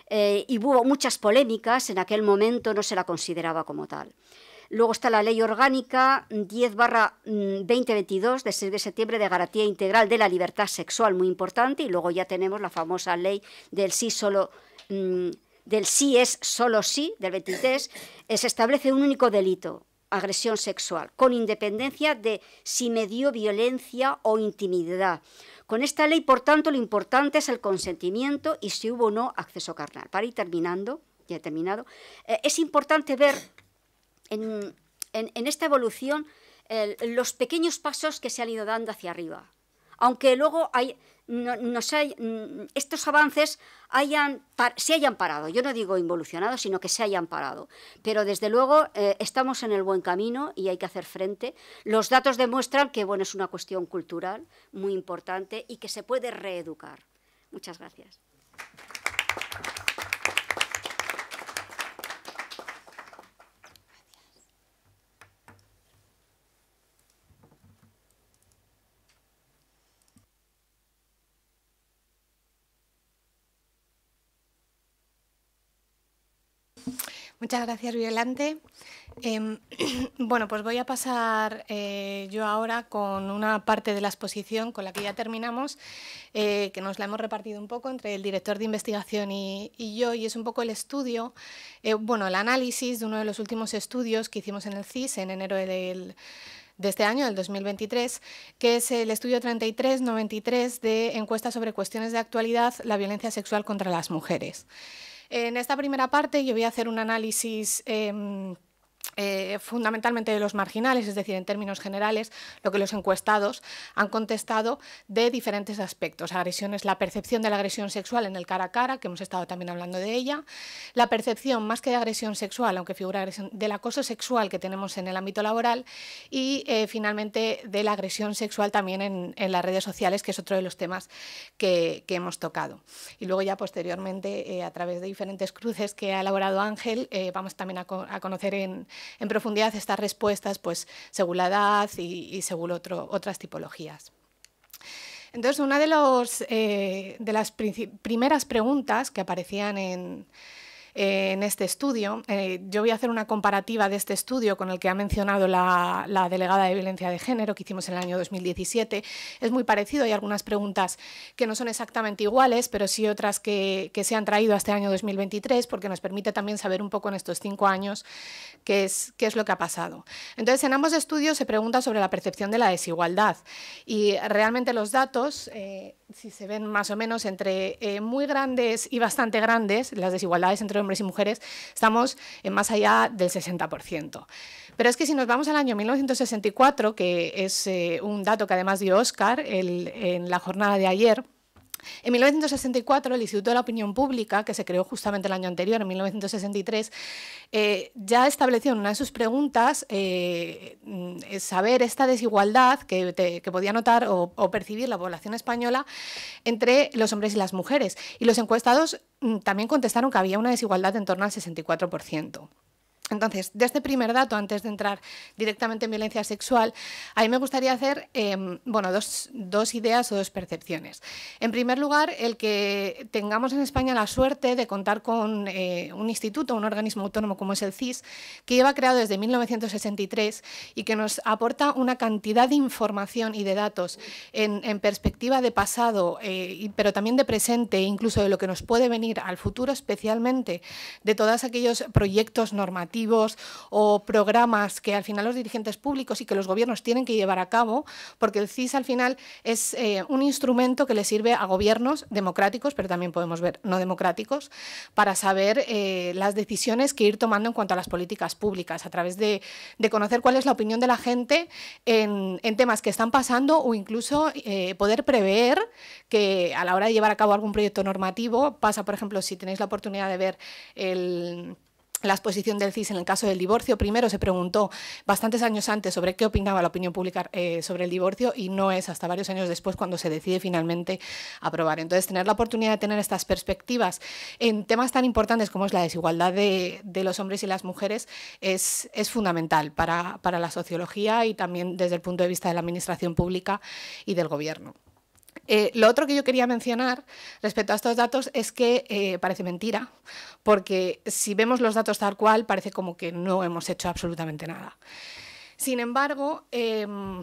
Eh, y hubo muchas polémicas, en aquel momento no se la consideraba como tal. Luego está la Ley Orgánica 10 2022 mm, de 6 de septiembre de Garantía Integral de la Libertad Sexual, muy importante. Y luego ya tenemos la famosa ley del sí solo... Mm, del sí es solo sí, del 23, eh, se establece un único delito, agresión sexual, con independencia de si me dio violencia o intimidad. Con esta ley, por tanto, lo importante es el consentimiento y si hubo o no acceso carnal. Para ir terminando, ya he terminado, eh, es importante ver en, esta evolución los pequeños pasos que se han ido dando hacia arriba. Aunque luego hay, no, mm, estos avances hayan, se hayan parado, yo no digo involucionado, sino que se hayan parado. Pero desde luego eh, estamos en el buen camino y hay que hacer frente. Los datos demuestran que bueno, es una cuestión cultural muy importante y que se puede reeducar. Muchas gracias. Muchas gracias, Violante. Em, bueno, pues voy a pasar eh, yo ahora con una parte de la exposición con la que ya terminamos, eh, que nos la hemos repartido un poco entre el director de investigación y, yo, y es un poco el estudio, eh, bueno, el análisis de uno de los últimos estudios que hicimos en el CIS en enero de este año, del 2023, que es el estudio 3393 de encuestas sobre cuestiones de actualidad, la violencia sexual contra las mujeres. En esta primera parte yo voy a hacer un análisis em, eh, fundamentalmente de los marginales, es decir, en términos generales, lo que los encuestados han contestado de diferentes aspectos. Agresiones, la percepción de la agresión sexual en el cara a cara, que hemos estado también hablando de ella, la percepción más que de agresión sexual, aunque figura agresión, del acoso sexual que tenemos en el ámbito laboral y eh, finalmente de la agresión sexual también en, las redes sociales, que es otro de los temas que, hemos tocado. Y luego ya posteriormente, eh, a través de diferentes cruces que ha elaborado Ángel, vamos también a conocer en en profundidad estas respuestas pues, según la edad y, según otras tipologías. Entonces, una de, eh, las primeras preguntas que aparecían en, este estudio. Eh, yo voy a hacer una comparativa de este estudio con el que ha mencionado la, delegada de violencia de género que hicimos en el año 2017. Es muy parecido, hay algunas preguntas que no son exactamente iguales, pero sí otras que, que se han traído a este año 2023 porque nos permite también saber un poco en estos cinco años qué es, lo que ha pasado. Entonces, en ambos estudios se pregunta sobre la percepción de la desigualdad y realmente los datos, eh, si se ven más o menos entre eh, muy grandes y bastante grandes, las desigualdades entre hombres y mujeres, estamos en más allá del 60%. Pero es que si nos vamos al año 1964, que es eh, un dato que además dio Oscar en la jornada de ayer, en 1964, el Instituto de la Opinión Pública, que se creó justamente el año anterior, en 1963, eh, ya estableció en una de sus preguntas eh, mm, saber esta desigualdad que, podía notar o, percibir la población española entre los hombres y las mujeres. Y los encuestados mm, también contestaron que había una desigualdad en torno al 64%. Entonces, de este primer dato, antes de entrar directamente en violencia sexual, a mí me gustaría hacer em, bueno, dos, dos, ideas o dos percepciones. En primer lugar, el que tengamos en España la suerte de contar con eh, un instituto, un organismo autónomo como es el CIS, que lleva creado desde 1963 y que nos aporta una cantidad de información y de datos en, perspectiva de pasado, eh, pero también de presente, incluso de lo que nos puede venir al futuro, especialmente de todos aquellos proyectos normativos o programas que al final los dirigentes públicos y que los gobiernos tienen que llevar a cabo, porque el CIS al final es eh, un instrumento que le sirve a gobiernos democráticos, pero también podemos ver no democráticos, para saber eh, las decisiones que ir tomando en cuanto a las políticas públicas, a través de, conocer cuál es la opinión de la gente en, temas que están pasando o incluso eh, poder prever que a la hora de llevar a cabo algún proyecto normativo, pasa, por ejemplo, si tenéis la oportunidad de ver el la exposición del CIS en el caso del divorcio. Primero se preguntó bastantes años antes sobre qué opinaba la opinión pública eh, sobre el divorcio y no es hasta varios años después cuando se decide finalmente aprobar. Entonces, tener la oportunidad de tener estas perspectivas en temas tan importantes como es la desigualdad de, los hombres y las mujeres es, fundamental para la sociología y también desde el punto de vista de la administración pública y del gobierno. Eh, lo otro que yo quería mencionar respecto a estos datos es que eh, parece mentira, porque si vemos los datos tal cual, parece como que no hemos hecho absolutamente nada. Sin embargo, em,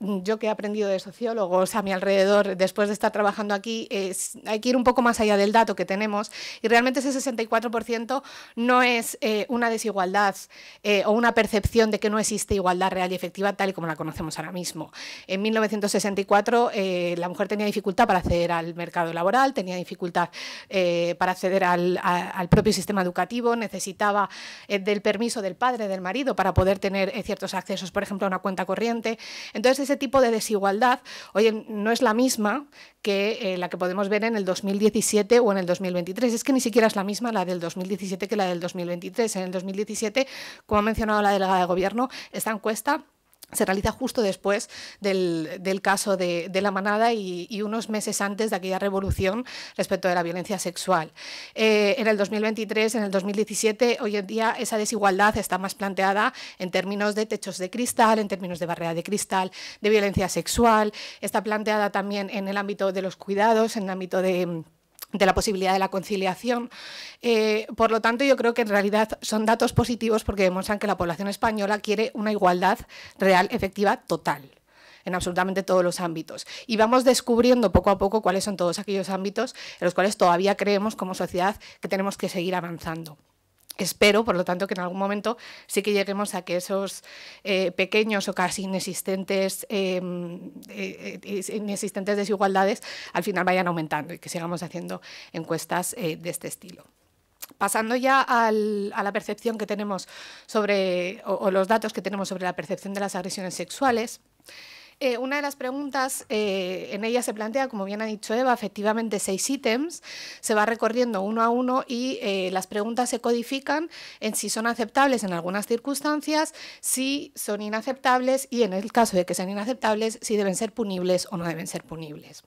yo que he aprendido de sociólogos a mi alrededor después de estar trabajando aquí, es, hay que ir un poco más allá del dato que tenemos y realmente ese 64% no es eh, una desigualdad eh, o una percepción de que no existe igualdad real y efectiva tal y como la conocemos ahora mismo. En 1964 eh, la mujer tenía dificultad para acceder al mercado laboral, tenía dificultad para acceder al, al, propio sistema educativo, necesitaba del permiso del padre, del marido para poder tener ciertos accesos, por ejemplo, a una cuenta corriente. Entonces, ese tipo de desigualdad, oye, no es la misma que eh, la que podemos ver en el 2017 o en el 2023. Es que ni siquiera es la misma la del 2017 que la del 2023. En el 2017, como ha mencionado la delegada de gobierno, esta encuesta se realiza justo después del, caso de, la manada y, unos meses antes de aquella revolución respecto de la violencia sexual. Eh, en el 2023, en el 2017, hoy en día esa desigualdad está más planteada en términos de techos de cristal, en términos de barrera de cristal, de violencia sexual, está planteada también en el ámbito de los cuidados, en el ámbito de de la posibilidad de la conciliación. Eh, por lo tanto, yo creo que en realidad son datos positivos porque demuestran que la población española quiere una igualdad real, efectiva, total en absolutamente todos los ámbitos. Y vamos descubriendo poco a poco cuáles son todos aquellos ámbitos en los cuales todavía creemos como sociedad que tenemos que seguir avanzando. Espero, por lo tanto, que en algún momento sí que lleguemos a que esos eh, pequeños o casi inexistentes, em, eh, eh, inexistentes desigualdades al final vayan aumentando y que sigamos haciendo encuestas de este estilo. Pasando ya a la percepción que tenemos sobre, o los datos que tenemos sobre la percepción de las agresiones sexuales, eh, una de las preguntas, eh, en ella se plantea, como bien ha dicho Eva, efectivamente seis ítems, se va recorriendo uno a uno y eh, las preguntas se codifican en si son aceptables en algunas circunstancias, si son inaceptables y en el caso de que sean inaceptables, si deben ser punibles o no deben ser punibles.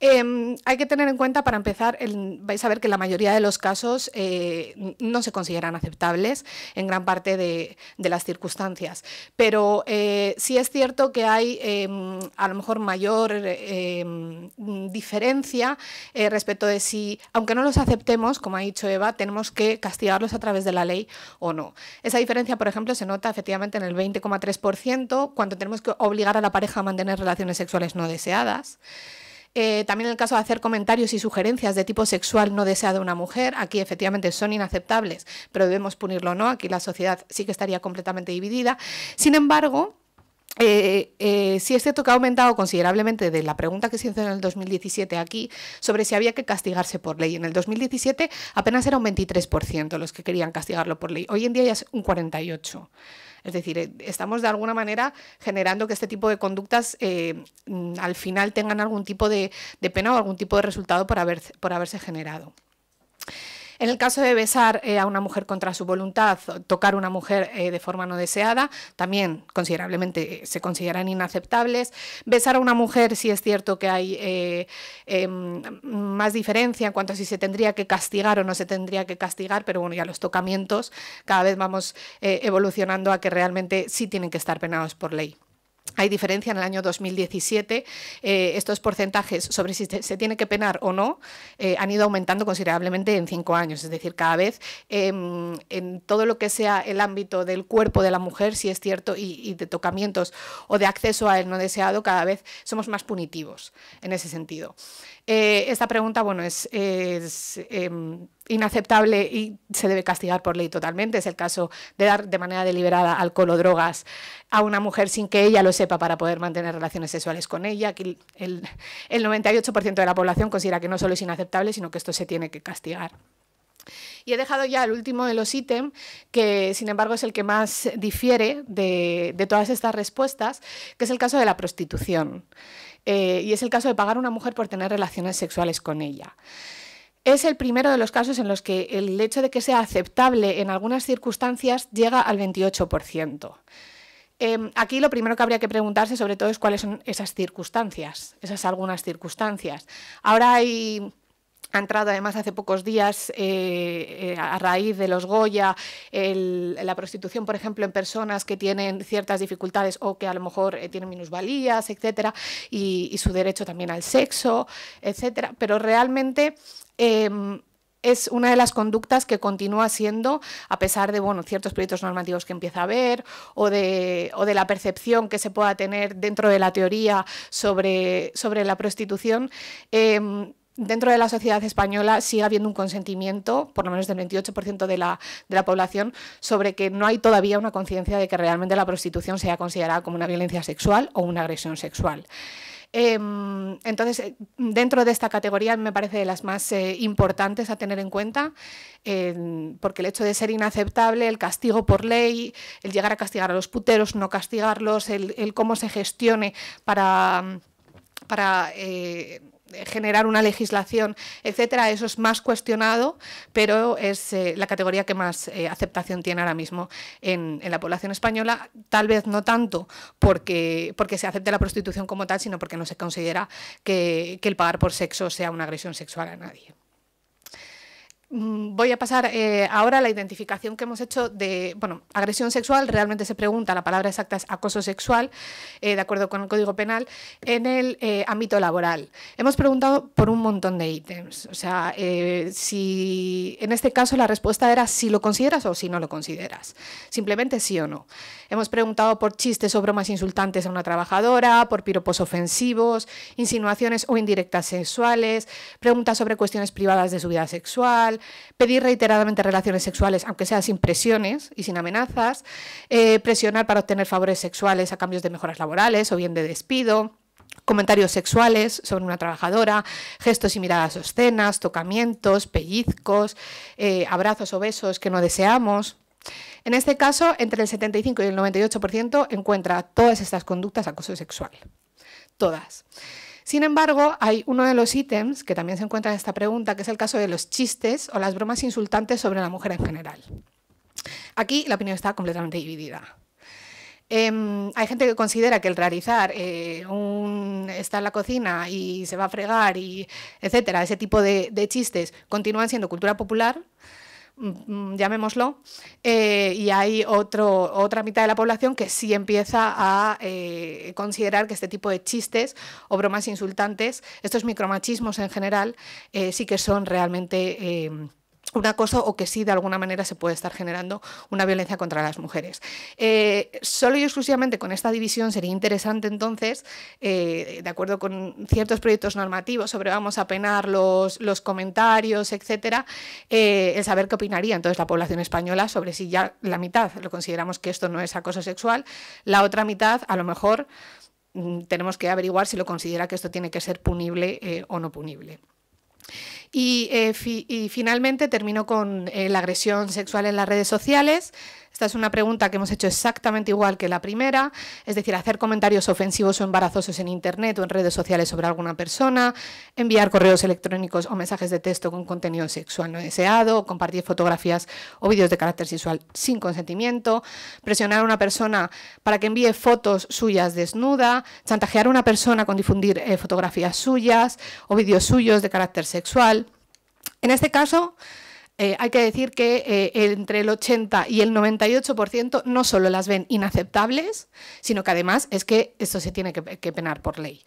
Em, hay que tener en cuenta, para empezar, vais a ver que la mayoría de los casos eh, no se consideran aceptables en gran parte de, las circunstancias, pero eh, sí es cierto que hay em, a lo mejor mayor em, diferencia eh, respecto de si, aunque no los aceptemos, como ha dicho Eva, tenemos que castigarlos a través de la ley o no. Esa diferencia, por ejemplo, se nota efectivamente en el 20,3% cuando tenemos que obligar a la pareja a mantener relaciones sexuales no deseadas. Eh, también el caso de hacer comentarios y sugerencias de tipo sexual no deseado a una mujer, aquí efectivamente son inaceptables, pero debemos punirlo no, aquí la sociedad sí que estaría completamente dividida. Sin embargo, si eh, este eh, sí que ha aumentado considerablemente de la pregunta que se hizo en el 2017 aquí sobre si había que castigarse por ley. En el 2017 apenas era un 23% los que querían castigarlo por ley. Hoy en día ya es un 48%. Es decir, eh, estamos de alguna manera generando que este tipo de conductas eh, mm, al final tengan algún tipo de, pena o algún tipo de resultado por haberse generado. En el caso de besar eh, a una mujer contra su voluntad, tocar a una mujer eh, de forma no deseada, también considerablemente eh, se consideran inaceptables. Besar a una mujer, sí es cierto que hay em, más diferencia en cuanto a si se tendría que castigar o no se tendría que castigar, pero bueno, ya los tocamientos cada vez vamos evolucionando a que realmente sí tienen que estar penados por ley hay diferencia en el año 2017. Eh, estos porcentajes sobre si se tiene que penar o no eh, han ido aumentando considerablemente en cinco años. Es decir, cada vez em, en todo lo que sea el ámbito del cuerpo de la mujer, si es cierto, y, y, de tocamientos o de acceso a el no deseado, cada vez somos más punitivos en ese sentido. Eh, esta pregunta, bueno, es, em, inaceptable y se debe castigar por ley totalmente. Es el caso de dar de manera deliberada alcohol o drogas a una mujer sin que ella lo sepa para poder mantener relaciones sexuales con ella. el, 98% de la población considera que no solo es inaceptable, sino que esto se tiene que castigar. Y he dejado ya el último de los ítems, que sin embargo es el que más difiere de todas estas respuestas, que es el caso de la prostitución. Eh, y es el caso de pagar a una mujer por tener relaciones sexuales con ella. Es el primero de los casos en los que el hecho de que sea aceptable en algunas circunstancias llega al 28%. Em, aquí lo primero que habría que preguntarse sobre todo es cuáles son esas circunstancias, esas algunas circunstancias. Ahora hay ha entrado además hace pocos días, eh, eh, a raíz de los Goya, la prostitución, por ejemplo, en personas que tienen ciertas dificultades o que a lo mejor eh, tienen minusvalías, etcétera, y, su derecho también al sexo, etcétera. Pero realmente em, es una de las conductas que continúa siendo, a pesar de bueno, ciertos proyectos normativos que empieza a haber, o de, de la percepción que se pueda tener dentro de la teoría sobre, sobre la prostitución, em, dentro de la sociedad española sigue habiendo un consentimiento, por lo menos del 28% de la, población, sobre que no hay todavía una conciencia de que realmente la prostitución sea considerada como una violencia sexual o una agresión sexual em, entonces, eh, dentro de esta categoría me parece de las más eh, importantes a tener en cuenta, em, porque el hecho de ser inaceptable, el castigo por ley, el llegar a castigar a los puteros, no castigarlos, el, cómo se gestione para, para eh, generar una legislación, etcétera, eso es más cuestionado, pero es eh, la categoría que más eh, aceptación tiene ahora mismo en, la población española, tal vez no tanto porque, se acepte la prostitución como tal, sino porque no se considera que el pagar por sexo sea una agresión sexual a nadie. Mm, voy a pasar eh, ahora a la identificación que hemos hecho de, bueno, agresión sexual, realmente se pregunta, la palabra exacta es acoso sexual, eh, de acuerdo con el Código Penal, en el eh, ámbito laboral. Hemos preguntado por un montón de ítems, o sea, si en este caso la respuesta era si lo consideras o si no lo consideras, simplemente sí o no. Hemos preguntado por chistes o bromas insultantes a una trabajadora, por piropos ofensivos, insinuaciones o indirectas sexuales, preguntas sobre cuestiones privadas de su vida sexual, pedir reiteradamente relaciones sexuales, aunque sea sin presiones y sin amenazas, eh, presionar para obtener favores sexuales a cambio de mejoras laborales o bien de despido comentarios sexuales sobre una trabajadora, gestos y miradas obscenas, tocamientos, pellizcos, eh, abrazos o besos que no deseamos. En este caso, entre el 75 y el 98% encuentra todas estas conductas acoso sexual. Todas. Sin embargo, hay uno de los ítems que también se encuentra en esta pregunta, que es el caso de los chistes o las bromas insultantes sobre la mujer en general. Aquí la opinión está completamente dividida. Em, hay gente que considera que el realizar eh, un está en la cocina y se va a fregar y etcétera, ese tipo de chistes continúan siendo cultura popular. Mm, mm, llamémoslo, eh, y hay otro, otra mitad de la población que sí empieza a eh, considerar que este tipo de chistes o bromas insultantes, estos micromachismos en general, eh, sí que son realmente un acoso o que sí de alguna manera se puede estar generando una violencia contra las mujeres. Eh, solo y exclusivamente con esta división sería interesante entonces, eh, de acuerdo con ciertos proyectos normativos sobre vamos a penar los, los comentarios, etcétera, eh, el saber qué opinaría entonces la población española sobre si ya la mitad lo consideramos que esto no es acoso sexual, la otra mitad a lo mejor mm, tenemos que averiguar si lo considera que esto tiene que ser punible o no punible. Eh, y, finalmente termino con eh, la agresión sexual en las redes sociales esta es una pregunta que hemos hecho exactamente igual que la primera, es decir, hacer comentarios ofensivos o embarazosos en Internet o en redes sociales sobre alguna persona, enviar correos electrónicos o mensajes de texto con contenido sexual no deseado, compartir fotografías o vídeos de carácter sexual sin consentimiento, presionar a una persona para que envíe fotos suyas desnuda, chantajear a una persona con difundir eh, fotografías suyas o vídeos suyos de carácter sexual. En este caso, eh, hay que decir que eh, entre el 80 y el 98% no solo las ven inaceptables, sino que además es que esto se tiene que, penar por ley.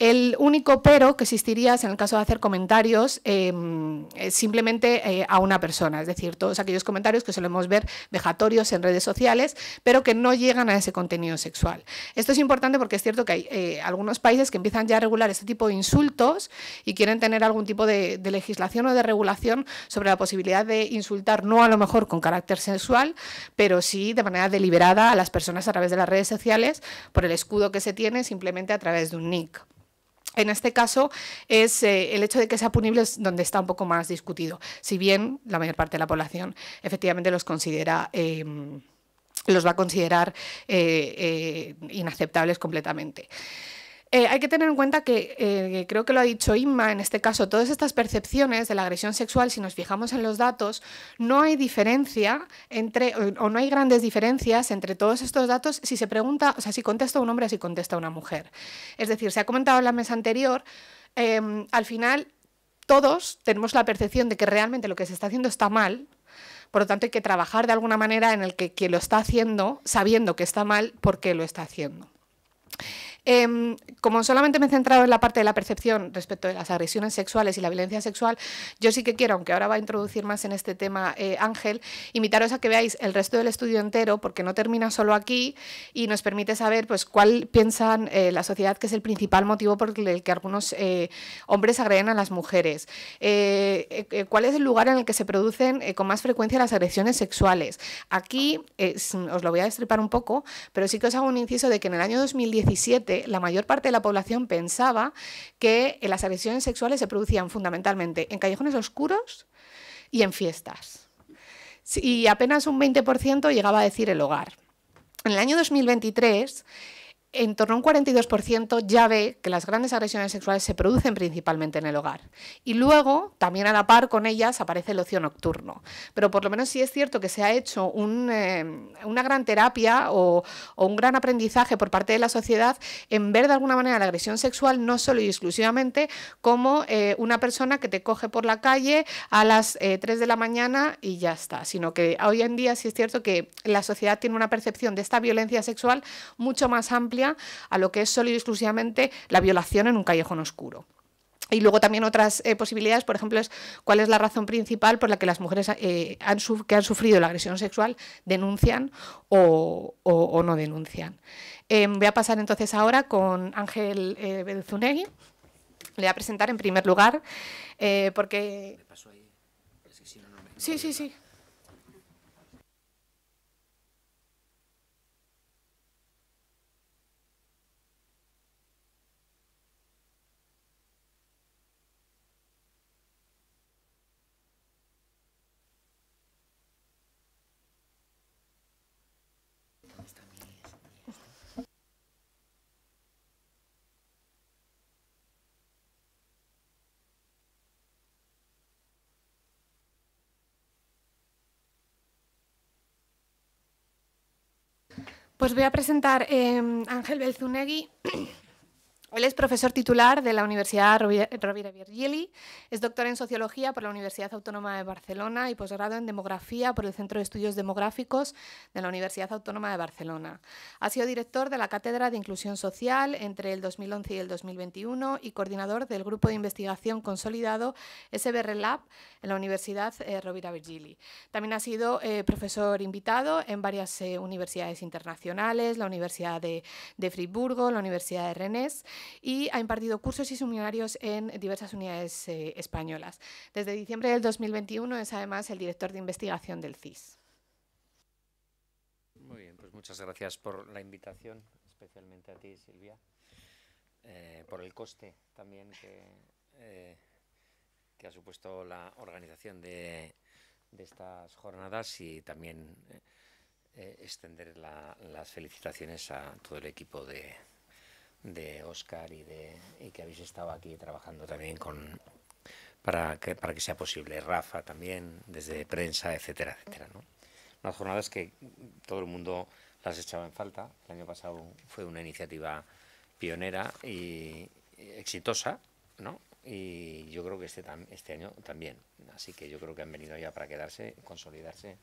El único pero que existiría es en el caso de hacer comentarios em, eh, simplemente a una persona, es decir, todos aquellos comentarios que solemos ver vejatorios en redes sociales, pero que no llegan a ese contenido sexual. Esto es importante porque es cierto que hay algunos países que empiezan ya a regular este tipo de insultos y quieren tener algún tipo de, de legislación o de regulación sobre la posibilidad de insultar, no a lo mejor con carácter sexual, pero sí de manera deliberada a las personas a través de las redes sociales por el escudo que se tiene simplemente a través de un nick. En este caso es eh, el hecho de que sea punible es donde está un poco más discutido, si bien la mayor parte de la población efectivamente los considera... Em, los va a considerar eh, eh, inaceptables completamente. Eh, hay que tener en cuenta que, eh, creo que lo ha dicho Inma, en este caso, todas estas percepciones de la agresión sexual, si nos fijamos en los datos, no hay diferencia entre, o no hay grandes diferencias entre todos estos datos si se pregunta, o sea, si contesta un hombre o si contesta una mujer. Es decir, se ha comentado en la mesa anterior, em, al final todos tenemos la percepción de que realmente lo que se está haciendo está mal, por lo tanto, hay que trabajar de alguna manera en el que quien lo está haciendo, sabiendo que está mal, por qué lo está haciendo. Em, como solamente me he centrado en la parte de la percepción respecto de las agresiones sexuales y la violencia sexual, yo sí que quiero, aunque ahora va a introducir más en este tema eh, Ángel, invitaros a que veáis el resto del estudio entero, porque no termina solo aquí y nos permite saber pues, cuál piensa eh, la sociedad que es el principal motivo por el que algunos eh, hombres agreden a las mujeres. ¿Cuál es el lugar en el que se producen con más frecuencia las agresiones sexuales? Aquí os lo voy a destripar un poco, pero sí que os hago un inciso de que en el año 2017 la mayor parte de la población pensaba que las agresiones sexuales se producían fundamentalmente en callejones oscuros y en fiestas. Y apenas un 20% llegaba a decir el hogar. En el año 2023 en torno a un 42% ya ve que las grandes agresiones sexuales se producen principalmente en el hogar. Y luego, también a la par con ellas, aparece el ocio nocturno. Pero por lo menos sí es cierto que se ha hecho eh, una gran terapia o, un gran aprendizaje por parte de la sociedad en ver de alguna manera la agresión sexual no solo y exclusivamente como eh, una persona que te coge por la calle a las 3 eh, de la mañana y ya está, sino que hoy en día sí es cierto que la sociedad tiene una percepción de esta violencia sexual mucho más amplia a lo que es solo y exclusivamente la violación en un callejón oscuro. Y luego también otras eh, posibilidades, por ejemplo, es cuál es la razón principal por la que las mujeres eh, que han sufrido la agresión sexual denuncian o, no denuncian. Em, voy a pasar entonces ahora con Ángel eh, Benzunegui. Le voy a presentar en primer lugar, porque... Sí, sí, sí. Pues voy a presentar a em, Ángel Belzunegui. Él es profesor titular de la Universidad Rovira Virgili, es doctor en Sociología por la Universidad Autónoma de Barcelona y posgrado en Demografía por el Centro de Estudios Demográficos de la Universidad Autónoma de Barcelona. Ha sido director de la Cátedra de Inclusión Social entre el 2011 y el 2021 y coordinador del Grupo de Investigación Consolidado SBR Lab en la Universidad eh, Rovira Virgili. También ha sido eh, profesor invitado en varias eh, universidades internacionales, la Universidad de, Friburgo, la Universidad de Rennes, y ha impartido cursos y seminarios en diversas unidades eh, españolas. Desde diciembre del 2021 es además el director de investigación del CIS. Muy bien, pues muchas gracias por la invitación, especialmente a ti, Silvia, eh, por el coste también eh, que, ha supuesto la organización de, estas jornadas y también extender las felicitaciones a todo el equipo de, de Oscar y, de, y que habéis estado aquí trabajando también con, para, que, para que sea posible. Rafa también, desde prensa, etcétera, etcétera. ¿no? Unas jornadas que todo el mundo las echaba en falta. El año pasado fue una iniciativa pionera y exitosa, Y yo creo que este, este año también. Así que yo creo que han venido ya para quedarse, consolidarse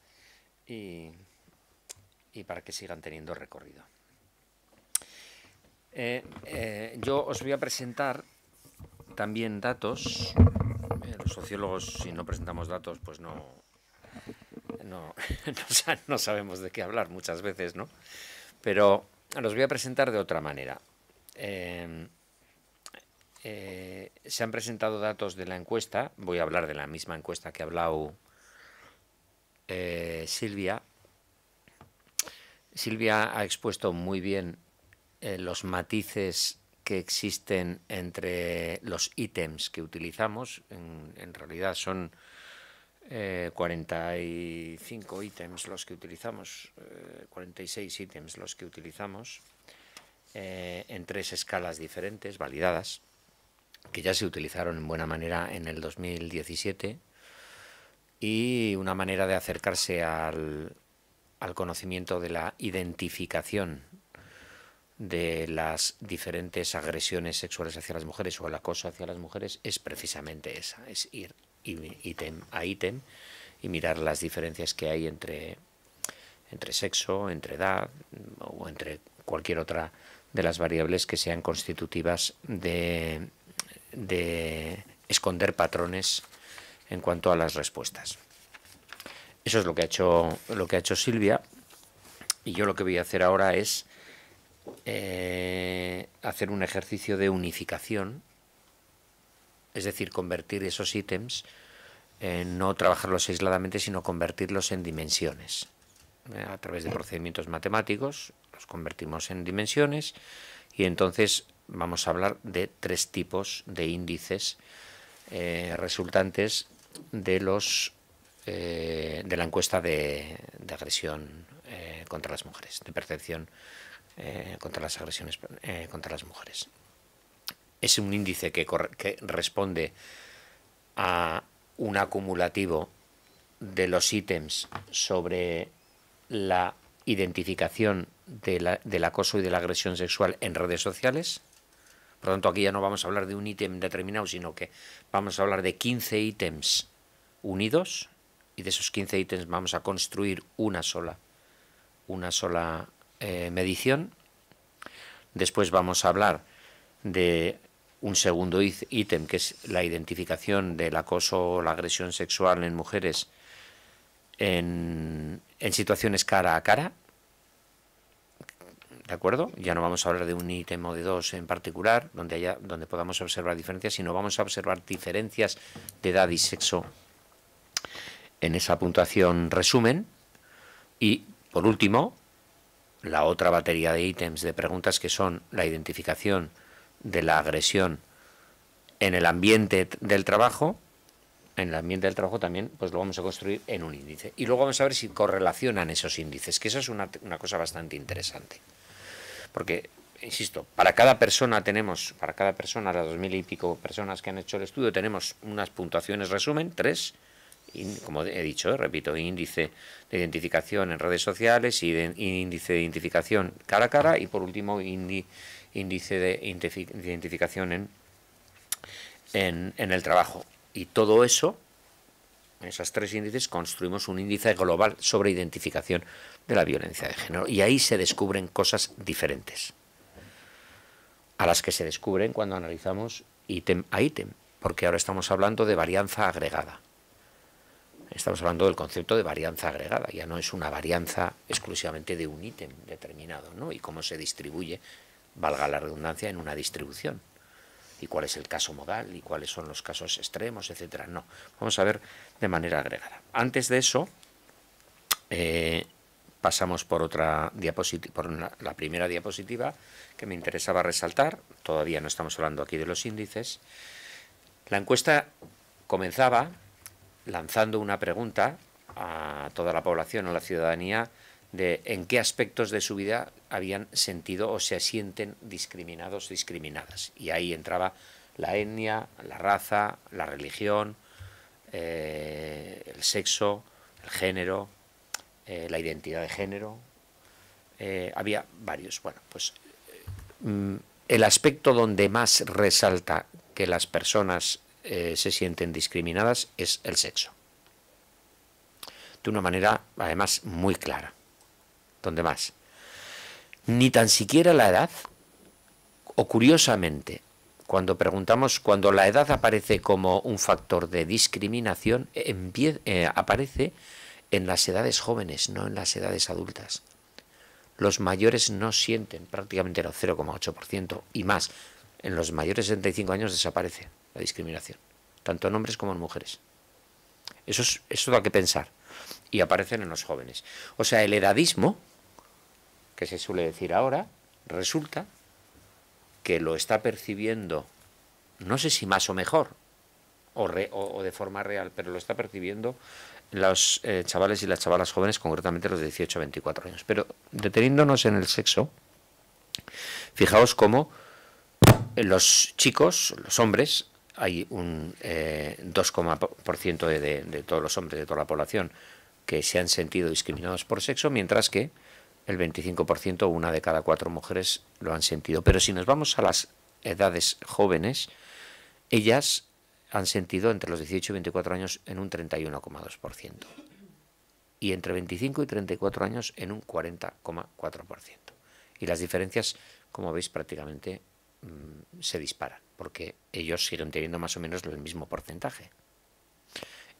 y para que sigan teniendo recorrido. Eh, eh, yo os voy a presentar también datos. Eh, los sociólogos, si no presentamos datos, pues no, no, no, sabemos de qué hablar muchas veces, ¿no? Pero los voy a presentar de otra manera. Em, se han presentado datos de la encuesta, voy a hablar de la misma encuesta que ha hablado Silvia. Silvia ha expuesto muy bien eh, los matices que existen entre los ítems que utilizamos. En, realidad son 45 eh, ítems los que utilizamos, 46 eh, ítems los que utilizamos en tres escalas diferentes, validadas, que ya se utilizaron en buena manera en el 2017 y una manera de acercarse al, al conocimiento de la identificación de las diferentes agresiones sexuales hacia las mujeres o el acoso hacia las mujeres es precisamente esa, es ir ítem a ítem y mirar las diferencias que hay entre, entre sexo, entre edad o entre cualquier otra de las variables que sean constitutivas de, de esconder patrones en cuanto a las respuestas. Eso es lo que ha hecho lo que ha hecho Silvia y yo lo que voy a hacer ahora es eh, hacer un ejercicio de unificación, es decir, convertir esos ítems, no trabajarlos aisladamente, sino convertirlos en dimensiones. Eh, a través de procedimientos matemáticos los convertimos en dimensiones y entonces vamos a hablar de tres tipos de índices eh, resultantes de los de la encuesta de agresión contra las mujeres, de percepción eh, contra las agresiones eh, contra las mujeres. Es un índice que, responde a un acumulativo de los ítems sobre la identificación del acoso y de la agresión sexual en redes sociales. Por lo tanto, aquí ya no vamos a hablar de un ítem determinado, sino que vamos a hablar de 15 ítems unidos y de esos 15 ítems vamos a construir una sola, una sola eh, medición. Después vamos a hablar de un segundo ítem, que es la identificación del acoso o la agresión sexual en mujeres en, situaciones cara a cara. ¿De acuerdo? Ya no vamos a hablar de un ítem o de dos en particular, donde, haya, donde podamos observar diferencias, sino vamos a observar diferencias de edad y sexo en esa puntuación resumen. Y, por último, la otra batería de ítems de preguntas que son la identificación de la agresión en el ambiente del trabajo, en el ambiente del trabajo también, pues lo vamos a construir en un índice. Y luego vamos a ver si correlacionan esos índices, que esa es una, una cosa bastante interesante. Porque, insisto, para cada persona tenemos, para cada persona, las dos mil y pico personas que han hecho el estudio, tenemos unas puntuaciones resumen, tres, como he dicho, repito, índice de identificación en redes sociales, índice de identificación cara a cara y por último índice de identificación en, en, el trabajo. Y todo eso, esos tres índices, construimos un índice global sobre identificación de la violencia de género. Y ahí se descubren cosas diferentes a las que se descubren cuando analizamos ítem a ítem, porque ahora estamos hablando de varianza agregada estamos hablando del concepto de varianza agregada, ya no es una varianza exclusivamente de un ítem determinado, ¿no? Y cómo se distribuye, valga la redundancia, en una distribución. Y cuál es el caso modal y cuáles son los casos extremos, etcétera. No, vamos a ver de manera agregada. Antes de eso, eh, pasamos por otra diapositiva, por la primera diapositiva que me interesaba resaltar. Todavía no estamos hablando aquí de los índices. La encuesta comenzaba lanzando una pregunta a toda la población, a la ciudadanía, de en qué aspectos de su vida habían sentido o se sienten discriminados, discriminadas. Y ahí entraba la etnia, la raza, la religión, eh, el sexo, el género, eh, la identidad de género. Eh, había varios. Bueno, pues mm, el aspecto donde más resalta que las personas eh, se sienten discriminadas es el sexo. De una manera, además, muy clara. ¿Dónde más? Ni tan siquiera la edad, o curiosamente, cuando preguntamos, cuando la edad aparece como un factor de discriminación, eh, aparece en las edades jóvenes, no en las edades adultas. Los mayores no sienten prácticamente el 0,8% y más. En los mayores de 65 años desaparece discriminación, tanto en hombres como en mujeres. Eso, es, eso da que pensar. Y aparecen en los jóvenes. O sea, el edadismo, que se suele decir ahora, resulta que lo está percibiendo, no sé si más o mejor, o, de forma real, pero lo está percibiendo los eh, chavales y las chavalas jóvenes, concretamente los de 18 a 24 años. Pero deteniéndonos en el sexo, fijaos cómo los chicos, los hombres, hay un 2% eh, de, de, de, todos los hombres de toda la población que se han sentido discriminados por sexo, mientras que el 25%, una de cada cuatro mujeres, lo han sentido. Pero si nos vamos a las edades jóvenes, ellas han sentido entre los 18 y 24 años en un 31,2% y entre 25 y 34 años en un 40,4%. Y las diferencias, como veis, prácticamente Mm, se disparan, porque ellos siguen teniendo más o menos el mismo porcentaje.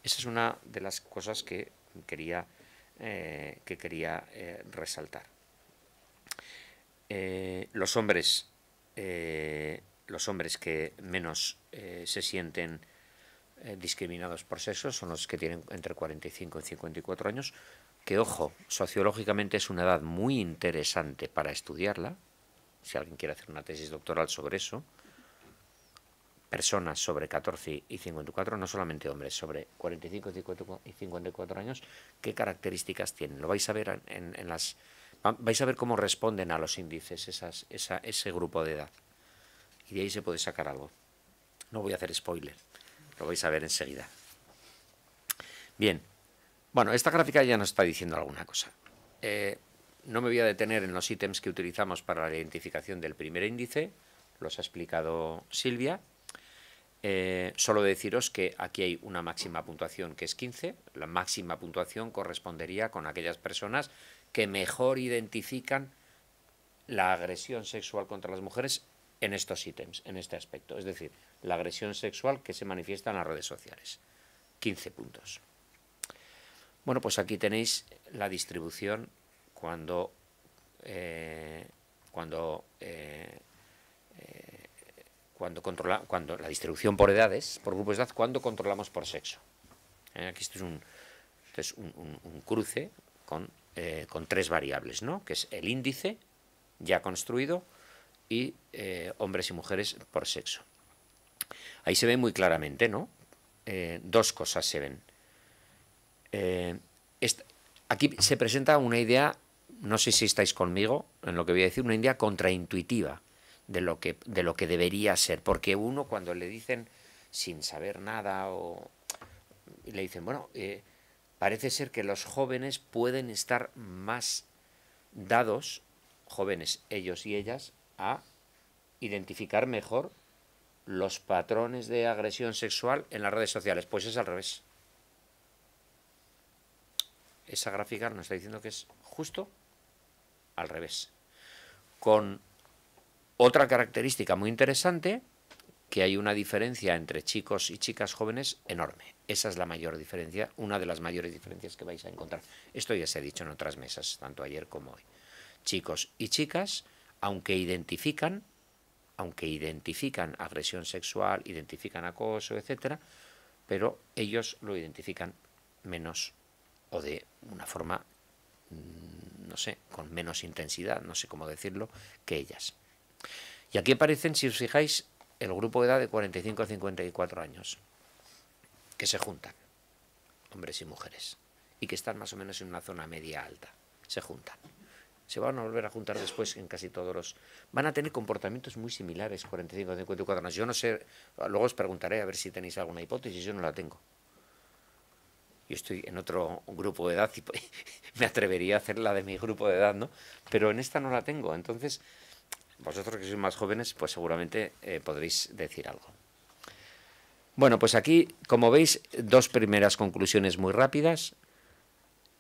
Esa es una de las cosas que quería, eh, que quería eh, resaltar. Eh, los hombres, los hombres que menos se sienten discriminados por sexo son los que tienen entre 45 y 54 años, que ojo, sociológicamente es una edad muy interesante para estudiarla, si alguien quiere hacer una tesis doctoral sobre eso, personas sobre 14 y 54, no solamente hombres, sobre 45 y 54 años, qué características tienen. Lo vais a ver en, las... Vais a ver cómo responden a los índices ese grupo de edad. Y de ahí se puede sacar algo. No voy a hacer spoiler, lo vais a ver enseguida. Bien, bueno, esta gráfica ya nos está diciendo alguna cosa. Eh, no me voy a detener en los ítems que utilizamos para la identificación del primer índice, los ha explicado Silvia. Eh, solo deciros que aquí hay una máxima puntuación que es 15. La máxima puntuación correspondería con aquellas personas que mejor identifican la agresión sexual contra las mujeres en estos ítems, en este aspecto. Es decir, la agresión sexual que se manifiesta en las redes sociales. 15 puntos. Bueno, pues aquí tenéis la distribución cuando, eh, cuando, eh, eh, cuando, controla, cuando la distribución por edades, por grupos de edad, cuando controlamos por sexo. Aquí esto es un, esto es un, un, cruce con, con tres variables, ¿no? que es el índice ya construido y hombres y mujeres por sexo. Ahí se ve muy claramente, ¿no? dos cosas se ven. aquí se presenta una idea no sé si estáis conmigo en lo que voy a decir, una India contraintuitiva de lo que, de lo que debería ser, porque uno cuando le dicen sin saber nada o le dicen, bueno, eh, parece ser que los jóvenes pueden estar más dados, jóvenes ellos y ellas, a identificar mejor los patrones de agresión sexual en las redes sociales. Pues es al revés. Esa gráfica nos está diciendo que es justo al revés. Con otra característica muy interesante, que hay una diferencia entre chicos y chicas jóvenes enorme. Esa es la mayor diferencia, una de las mayores diferencias que vais a encontrar. Esto ya se ha dicho en otras mesas, tanto ayer como hoy. Chicos y chicas, aunque identifican, aunque identifican agresión sexual, identifican acoso, etc., pero ellos lo identifican menos o de una forma mm, no sé, con menos intensidad, no sé cómo decirlo, que ellas. Y aquí aparecen, si os fijáis, el grupo de edad de 45 a 54 años, que se juntan, hombres y mujeres, y que están más o menos en una zona media alta, se juntan. Se van a volver a juntar después en casi todos los... Van a tener comportamientos muy similares, 45 a 54 años. Yo no sé, luego os preguntaré a ver si tenéis alguna hipótesis, yo no la tengo yo estoy en otro grupo de edad y me atrevería a hacer la de mi grupo de edad, ¿no? Pero en esta no la tengo. Entonces, vosotros que sois más jóvenes, pues seguramente eh, podréis decir algo. Bueno, pues aquí, como veis, dos primeras conclusiones muy rápidas.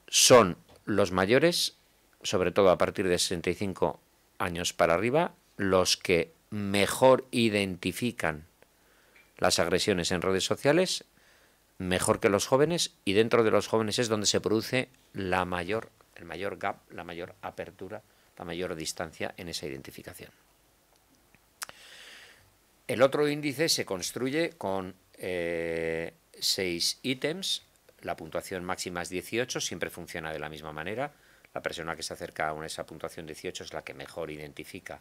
Son los mayores, sobre todo a partir de 65 años para arriba, los que mejor identifican las agresiones en redes sociales mejor que los jóvenes y dentro de los jóvenes es donde se produce la mayor, el mayor gap, la mayor apertura, la mayor distancia en esa identificación. El otro índice se construye con eh, seis ítems, la puntuación máxima es 18, siempre funciona de la misma manera, la persona que se acerca a esa puntuación 18 es la que mejor identifica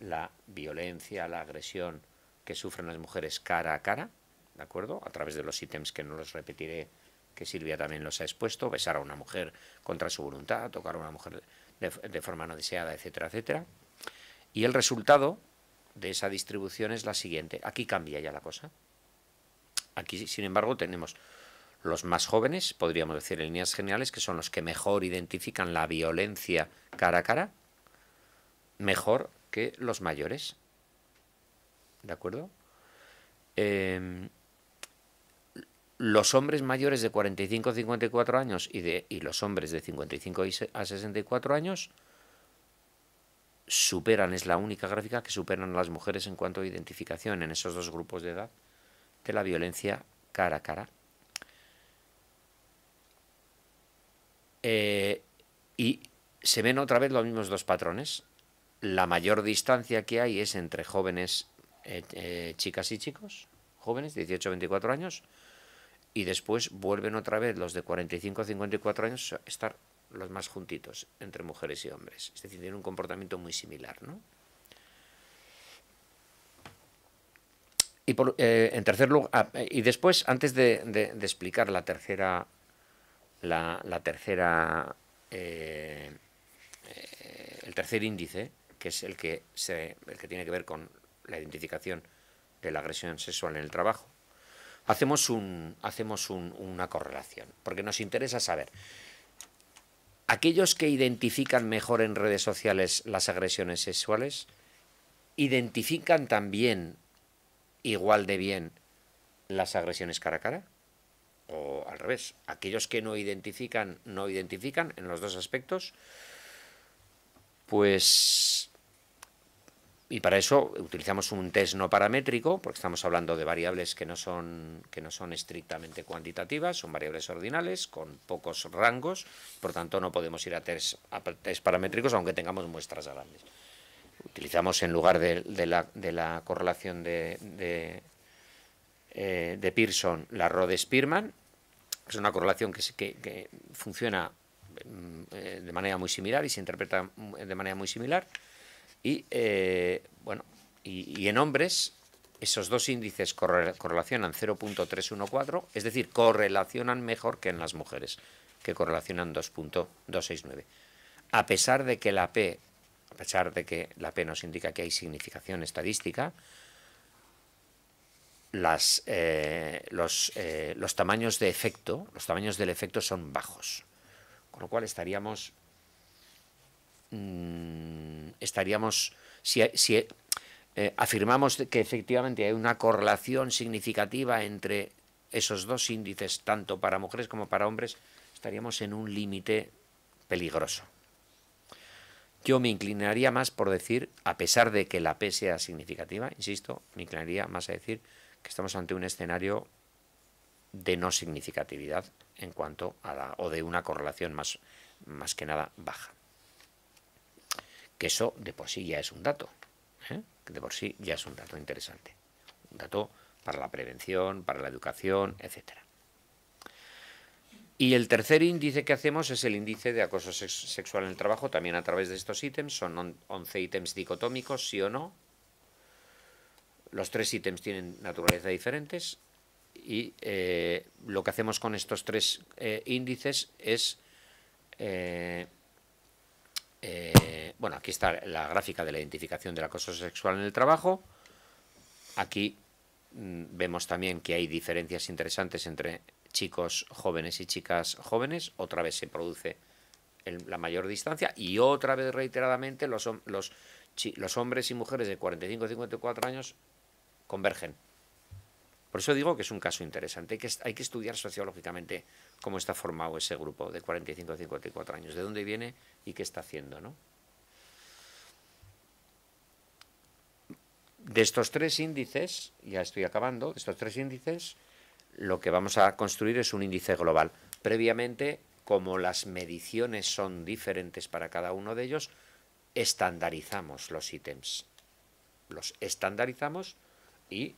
la violencia, la agresión que sufren las mujeres cara a cara, ¿de acuerdo? A través de los ítems que no los repetiré, que Silvia también los ha expuesto, besar a una mujer contra su voluntad, tocar a una mujer de, forma no deseada, etcétera, etcétera. Y el resultado de esa distribución es la siguiente. Aquí cambia ya la cosa. Aquí, sin embargo, tenemos los más jóvenes, podríamos decir en líneas generales, que son los que mejor identifican la violencia cara a cara, mejor que los mayores. ¿De acuerdo? Em, los hombres mayores de 45 a 54 años y, de, los hombres de 55 a 64 años superan, es la única gráfica que superan a las mujeres en cuanto a identificación en esos dos grupos de edad de la violencia cara a cara. Eh, y se ven otra vez los mismos dos patrones. La mayor distancia que hay es entre jóvenes eh, eh, chicas y chicos, jóvenes, 18-24 a años, y después vuelven otra vez los de 45 a 54 años a estar los más juntitos entre mujeres y hombres. Es decir, tienen un comportamiento muy similar, Y, eh, en tercer ah, y después, antes de, explicar la tercera, la, tercera, eh, eh, el tercer índice, que es el que, se, el que tiene que ver con la identificación de la agresión sexual en el trabajo, hacemos, un, hacemos una correlación, porque nos interesa saber. Aquellos que identifican mejor en redes sociales las agresiones sexuales, identifican también igual de bien las agresiones cara a cara o al revés, aquellos que no identifican, no identifican en los dos aspectos, pues y para eso utilizamos un test no paramétrico, porque estamos hablando de variables que no son, que no son estrictamente cuantitativas, son variables ordinales con pocos rangos, por tanto no podemos ir a test, paramétricos aunque tengamos muestras grandes. Utilizamos en lugar de, la, correlación de, eh, Pearson la de spearman es una correlación que, funciona mm, eh, de manera muy similar y se interpreta mm, de manera muy similar. Y, eh, bueno, y, en hombres esos dos índices correlacionan 0.314, es decir, correlacionan mejor que en las mujeres, que correlacionan 2.269. A pesar de que la P, a pesar de que la P nos indica que hay significación estadística, las, eh, los, eh, los tamaños de efecto, los tamaños del efecto son bajos. Con lo cual estaríamos Mm, estaríamos, si, si eh, afirmamos que efectivamente hay una correlación significativa entre esos dos índices, tanto para mujeres como para hombres, estaríamos en un límite peligroso. Yo me inclinaría más por decir, a pesar de que la P sea significativa, insisto, me inclinaría más a decir que estamos ante un escenario de no significatividad en cuanto a la, o de una correlación más, más que nada baja eso de por sí ya es un dato, ¿eh? de por sí ya es un dato interesante, un dato para la prevención, para la educación, etc. Y el tercer índice que hacemos es el índice de acoso sexual en el trabajo, también a través de estos ítems. Son 11 ítems dicotómicos, sí o no. Los tres ítems tienen naturaleza diferentes. Y eh, lo que hacemos con estos tres eh, índices es eh, bueno, aquí está la gráfica de la identificación del acoso sexual en el trabajo. Aquí mm, vemos también que hay diferencias interesantes entre chicos jóvenes y chicas jóvenes. Otra vez se produce la mayor distancia y otra vez reiteradamente los, hombres y mujeres de 45 y 54 años convergen. Por eso digo que es un caso interesante, que, hay que estudiar sociológicamente cómo está formado ese grupo de 45 a 54 años, de dónde viene y qué está haciendo. ¿no? De estos tres índices, ya estoy acabando, de estos tres índices, lo que vamos a construir es un índice global. Previamente, como las mediciones son diferentes para cada uno de ellos, estandarizamos los ítems. Los estandarizamos y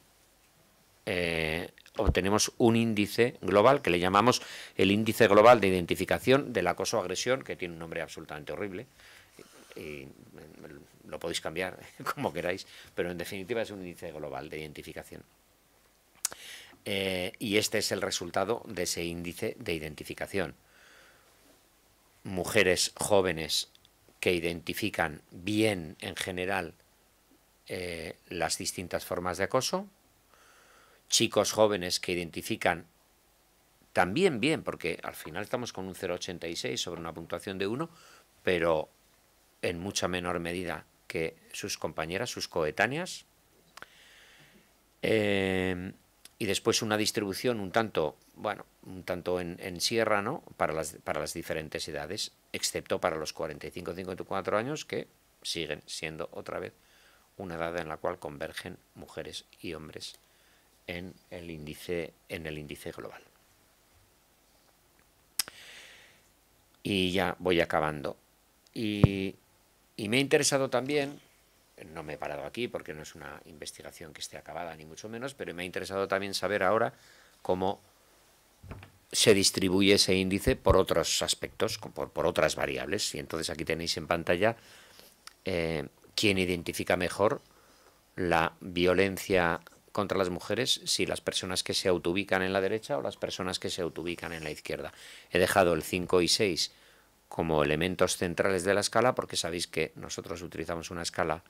eh, obtenemos un índice global que le llamamos el índice global de identificación del acoso-agresión, que tiene un nombre absolutamente horrible. lo podéis cambiar como queráis, pero en definitiva es un índice global de identificación. Eh, y este es el resultado de ese índice de identificación. Mujeres jóvenes que identifican bien en general eh, las distintas formas de acoso, chicos jóvenes que identifican también bien, porque al final estamos con un 0,86 sobre una puntuación de 1, pero en mucha menor medida que sus compañeras, sus coetáneas. Em, y después una distribución un tanto, bueno, un tanto en, sierra, ¿no? Para las, para las diferentes edades, excepto para los 45-54 años, que siguen siendo otra vez una edad en la cual convergen mujeres y hombres en el índice, en el índice global. Y ya voy acabando. Y, me ha interesado también, no me he parado aquí porque no es una investigación que esté acabada, ni mucho menos, pero me ha interesado también saber ahora cómo se distribuye ese índice por otros aspectos, por, por, otras variables. Y entonces aquí tenéis en pantalla eh, quién identifica mejor la violencia contra las mujeres si las personas que se ubican en la derecha o las personas que se ubican en la izquierda. He dejado el 5 y 6 como elementos centrales de la escala porque sabéis que nosotros utilizamos una escala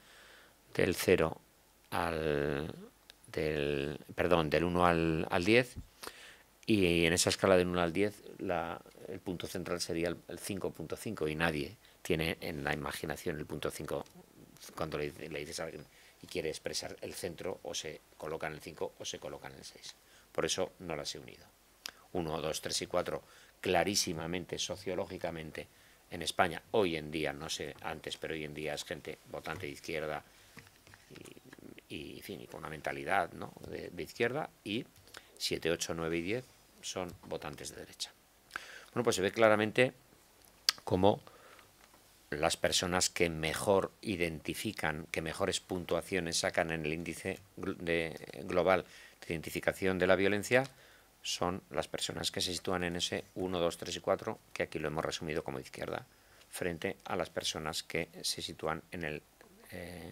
del 0 al del perdón, del 1 al, al 10 y en esa escala del 1 al 10 el punto central sería el 5.5 y nadie tiene en la imaginación el punto 5 cuando le, le dices a alguien y quiere expresar el centro o se coloca en el 5 o se colocan en el 6. Por eso no las he unido. 1, 2, 3 y 4 clarísimamente, sociológicamente, en España, hoy en día, no sé antes, pero hoy en día es gente votante de izquierda y, con una mentalidad de, de, izquierda y 7, 8, 9 y 10 son votantes de derecha. Bueno, pues se ve claramente cómo las personas que mejor identifican, que mejores puntuaciones sacan en el índice de, global de identificación de la violencia, son las personas que se sitúan en ese 1, 2, 3 y 4, que aquí lo hemos resumido como izquierda, frente a las personas que se sitúan en el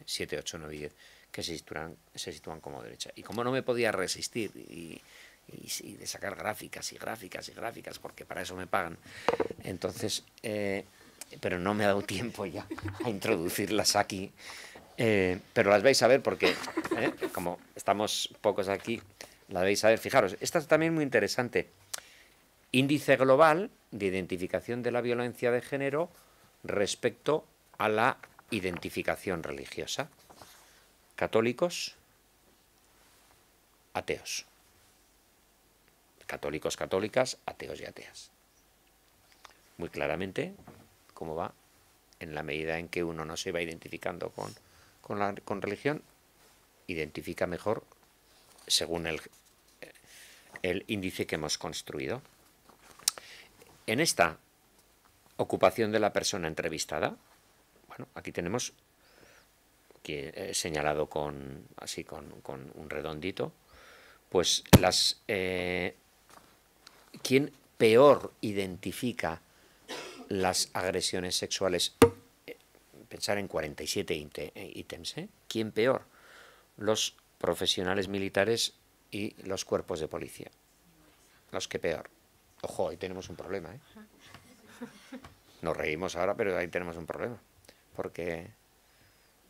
7, 8, 9 y 10, que se sitúan, se sitúan como derecha. Y como no me podía resistir y, de sacar gráficas y gráficas y gráficas, porque para eso me pagan, entonces... Eh, pero no me ha dado tiempo ya a introducirlas aquí. Eh, pero las vais a ver porque, eh, como estamos pocos aquí, las vais a ver. Fijaros, esta es también muy interesante. Índice global de identificación de la violencia de género respecto a la identificación religiosa. Católicos, ateos. Católicos, católicas, ateos y ateas. Muy claramente, cómo va, en la medida en que uno no se va identificando con, con, religión, identifica mejor según el, el índice que hemos construido. En esta ocupación de la persona entrevistada, bueno, aquí tenemos que eh, señalado con así con, un redondito, pues las eh, quien peor identifica las agresiones sexuales. Eh, pensar en 47 eh, ítems. ¿eh? ¿Quién peor? Los profesionales militares y los cuerpos de policía. Los que peor. Ojo, ahí tenemos un problema. ¿eh? Nos reímos ahora, pero ahí tenemos un problema. Porque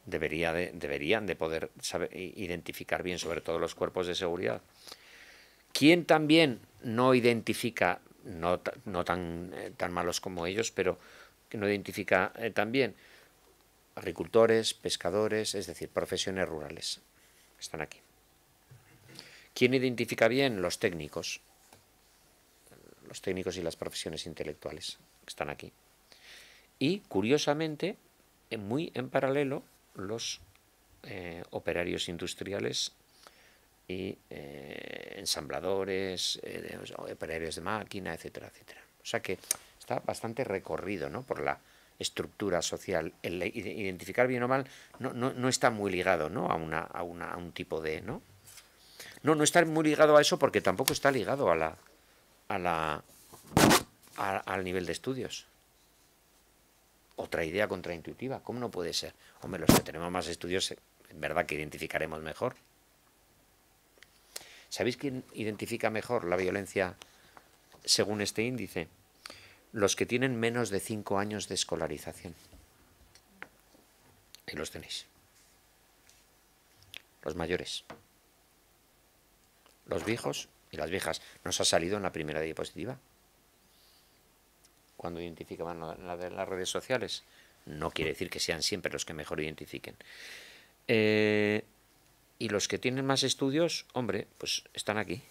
debería deberían de poder identificar bien, sobre todo los cuerpos de seguridad. ¿Quién también no identifica no, eh, tan, malos como ellos, pero que no identifica eh, tan también agricultores, pescadores, es decir, profesiones rurales. Están aquí. ¿Quién identifica bien? Los técnicos. Los técnicos y las profesiones intelectuales están aquí. Y, curiosamente, muy en paralelo, los eh, operarios industriales y eh, ensambladores, eh, operarios de máquina, etcétera, etcétera. O sea que está bastante recorrido ¿no? por la estructura social. El identificar bien o mal no, no, está muy ligado ¿no? A, una, a, una, a un tipo de... ¿no? no, no está muy ligado a eso porque tampoco está ligado a la, a la, al nivel de estudios. Otra idea contraintuitiva, ¿cómo no puede ser? Hombre, los que tenemos más estudios, eh, en verdad que identificaremos mejor. ¿Sabéis quién identifica mejor la violencia según este índice? Los que tienen menos de cinco años de escolarización. Ahí los tenéis. Los mayores. Los viejos y las viejas. Nos ha salido en la primera diapositiva. Cuando identificaban las redes sociales. No quiere decir que sean siempre los que mejor identifiquen. Eh, y los que tienen más estudios, hombre, pues están aquí.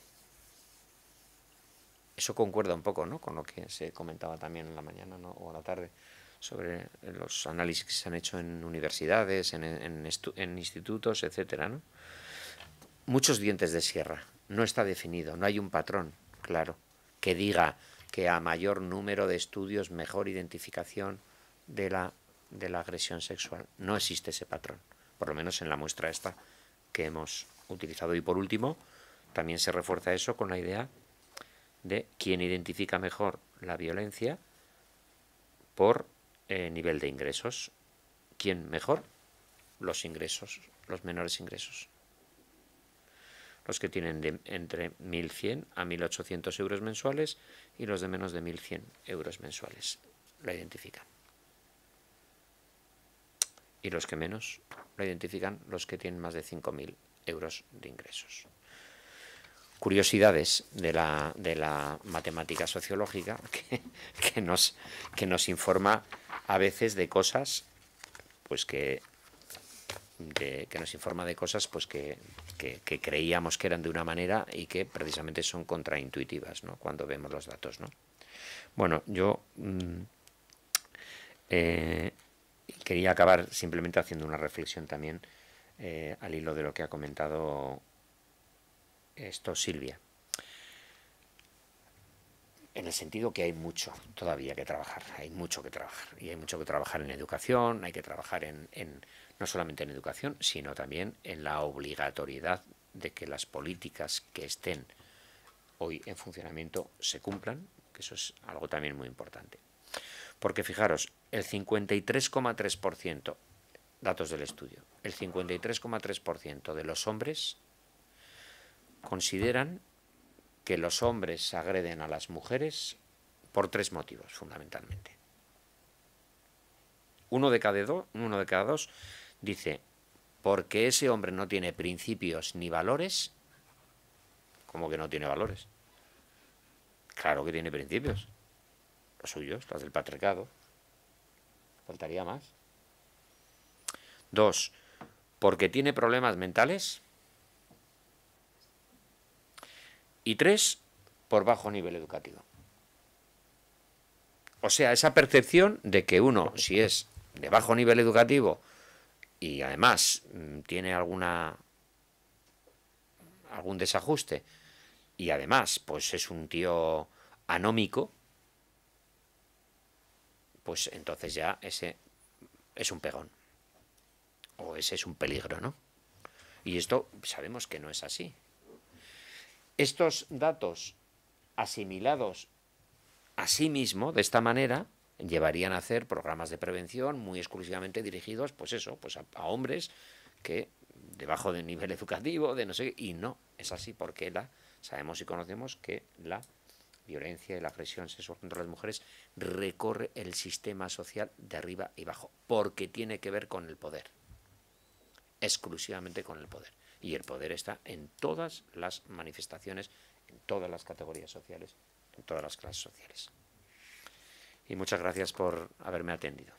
Eso concuerda un poco, ¿no? Con lo que se comentaba también en la mañana o en la tarde sobre los análisis que se han hecho en universidades, en, institutos, etcétera, Muchos dientes de sierra. No está definido, no hay un patrón, claro, que diga que a mayor número de estudios, mejor identificación de la, de la agresión sexual. No existe ese patrón, por lo menos en la muestra esta que hemos utilizado. Y por último, también se refuerza eso con la idea de quién identifica mejor la violencia por eh, nivel de ingresos. ¿Quién mejor? Los ingresos, los menores ingresos. Los que tienen de, entre 1.100 a 1.800 euros mensuales y los de menos de 1.100 euros mensuales. La identifican y los que menos lo identifican los que tienen más de 5.000 euros de ingresos. Curiosidades de la, matemática sociológica que, nos, que nos informa a veces de cosas pues que, que nos informa de cosas pues que, creíamos que eran de una manera y que precisamente son contraintuitivas cuando vemos los datos. Bueno, yo mm, eh, quería acabar simplemente haciendo una reflexión también eh, al hilo de lo que ha comentado esto Silvia. En el sentido que hay mucho todavía que trabajar, hay mucho que trabajar. Y hay mucho que trabajar en educación, hay que trabajar en no solamente en educación, sino también en la obligatoriedad de que las políticas que estén hoy en funcionamiento se cumplan, que eso es algo también muy importante. Porque fijaros, el 53,3%, datos del estudio, el 53,3% de los hombres consideran que los hombres agreden a las mujeres por tres motivos, fundamentalmente. Uno de cada, uno de cada dos dice, porque ese hombre no tiene principios ni valores, como que no tiene valores. Claro que tiene principios los suyos, las del patriarcado. Faltaría más. Dos, porque tiene problemas mentales. Y tres, por bajo nivel educativo. O sea, esa percepción de que uno, si es de bajo nivel educativo y además mm, tiene alguna algún desajuste y además pues es un tío anómico, pues entonces ya ese es un pegón. O ese es un peligro, ¿no? Y esto sabemos que no es así. Estos datos asimilados a sí mismo, de esta manera, llevarían a hacer programas de prevención muy exclusivamente dirigidos, pues eso, pues a, hombres que debajo del nivel educativo, de no sé qué, y no, es así porque la, sabemos y conocemos que la violencia y la agresión sexual contra las mujeres recorre el sistema social de arriba y abajo, porque tiene que ver con el poder, exclusivamente con el poder. Y el poder está en todas las manifestaciones, en todas las categorías sociales, en todas las clases sociales. Y muchas gracias por haberme atendido.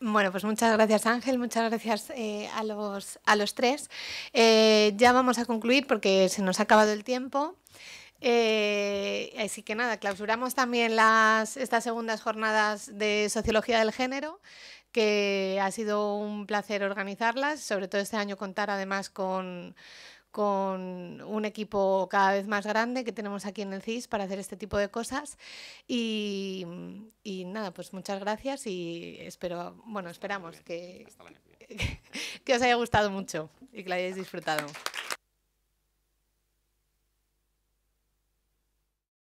Bueno, pues muchas gracias Ángel, muchas gracias eh, a, los, a los tres. Eh, ya vamos a concluir porque se nos ha acabado el tiempo. Eh, así que nada, clausuramos también las, estas segundas jornadas de sociología del género, que ha sido un placer organizarlas, sobre todo este año contar además con con un equipo cada vez más grande que tenemos aquí en el CIS para hacer este tipo de cosas. Y, nada, pues muchas gracias y espero, bueno, esperamos que, que, que os haya gustado mucho y que lo hayáis disfrutado.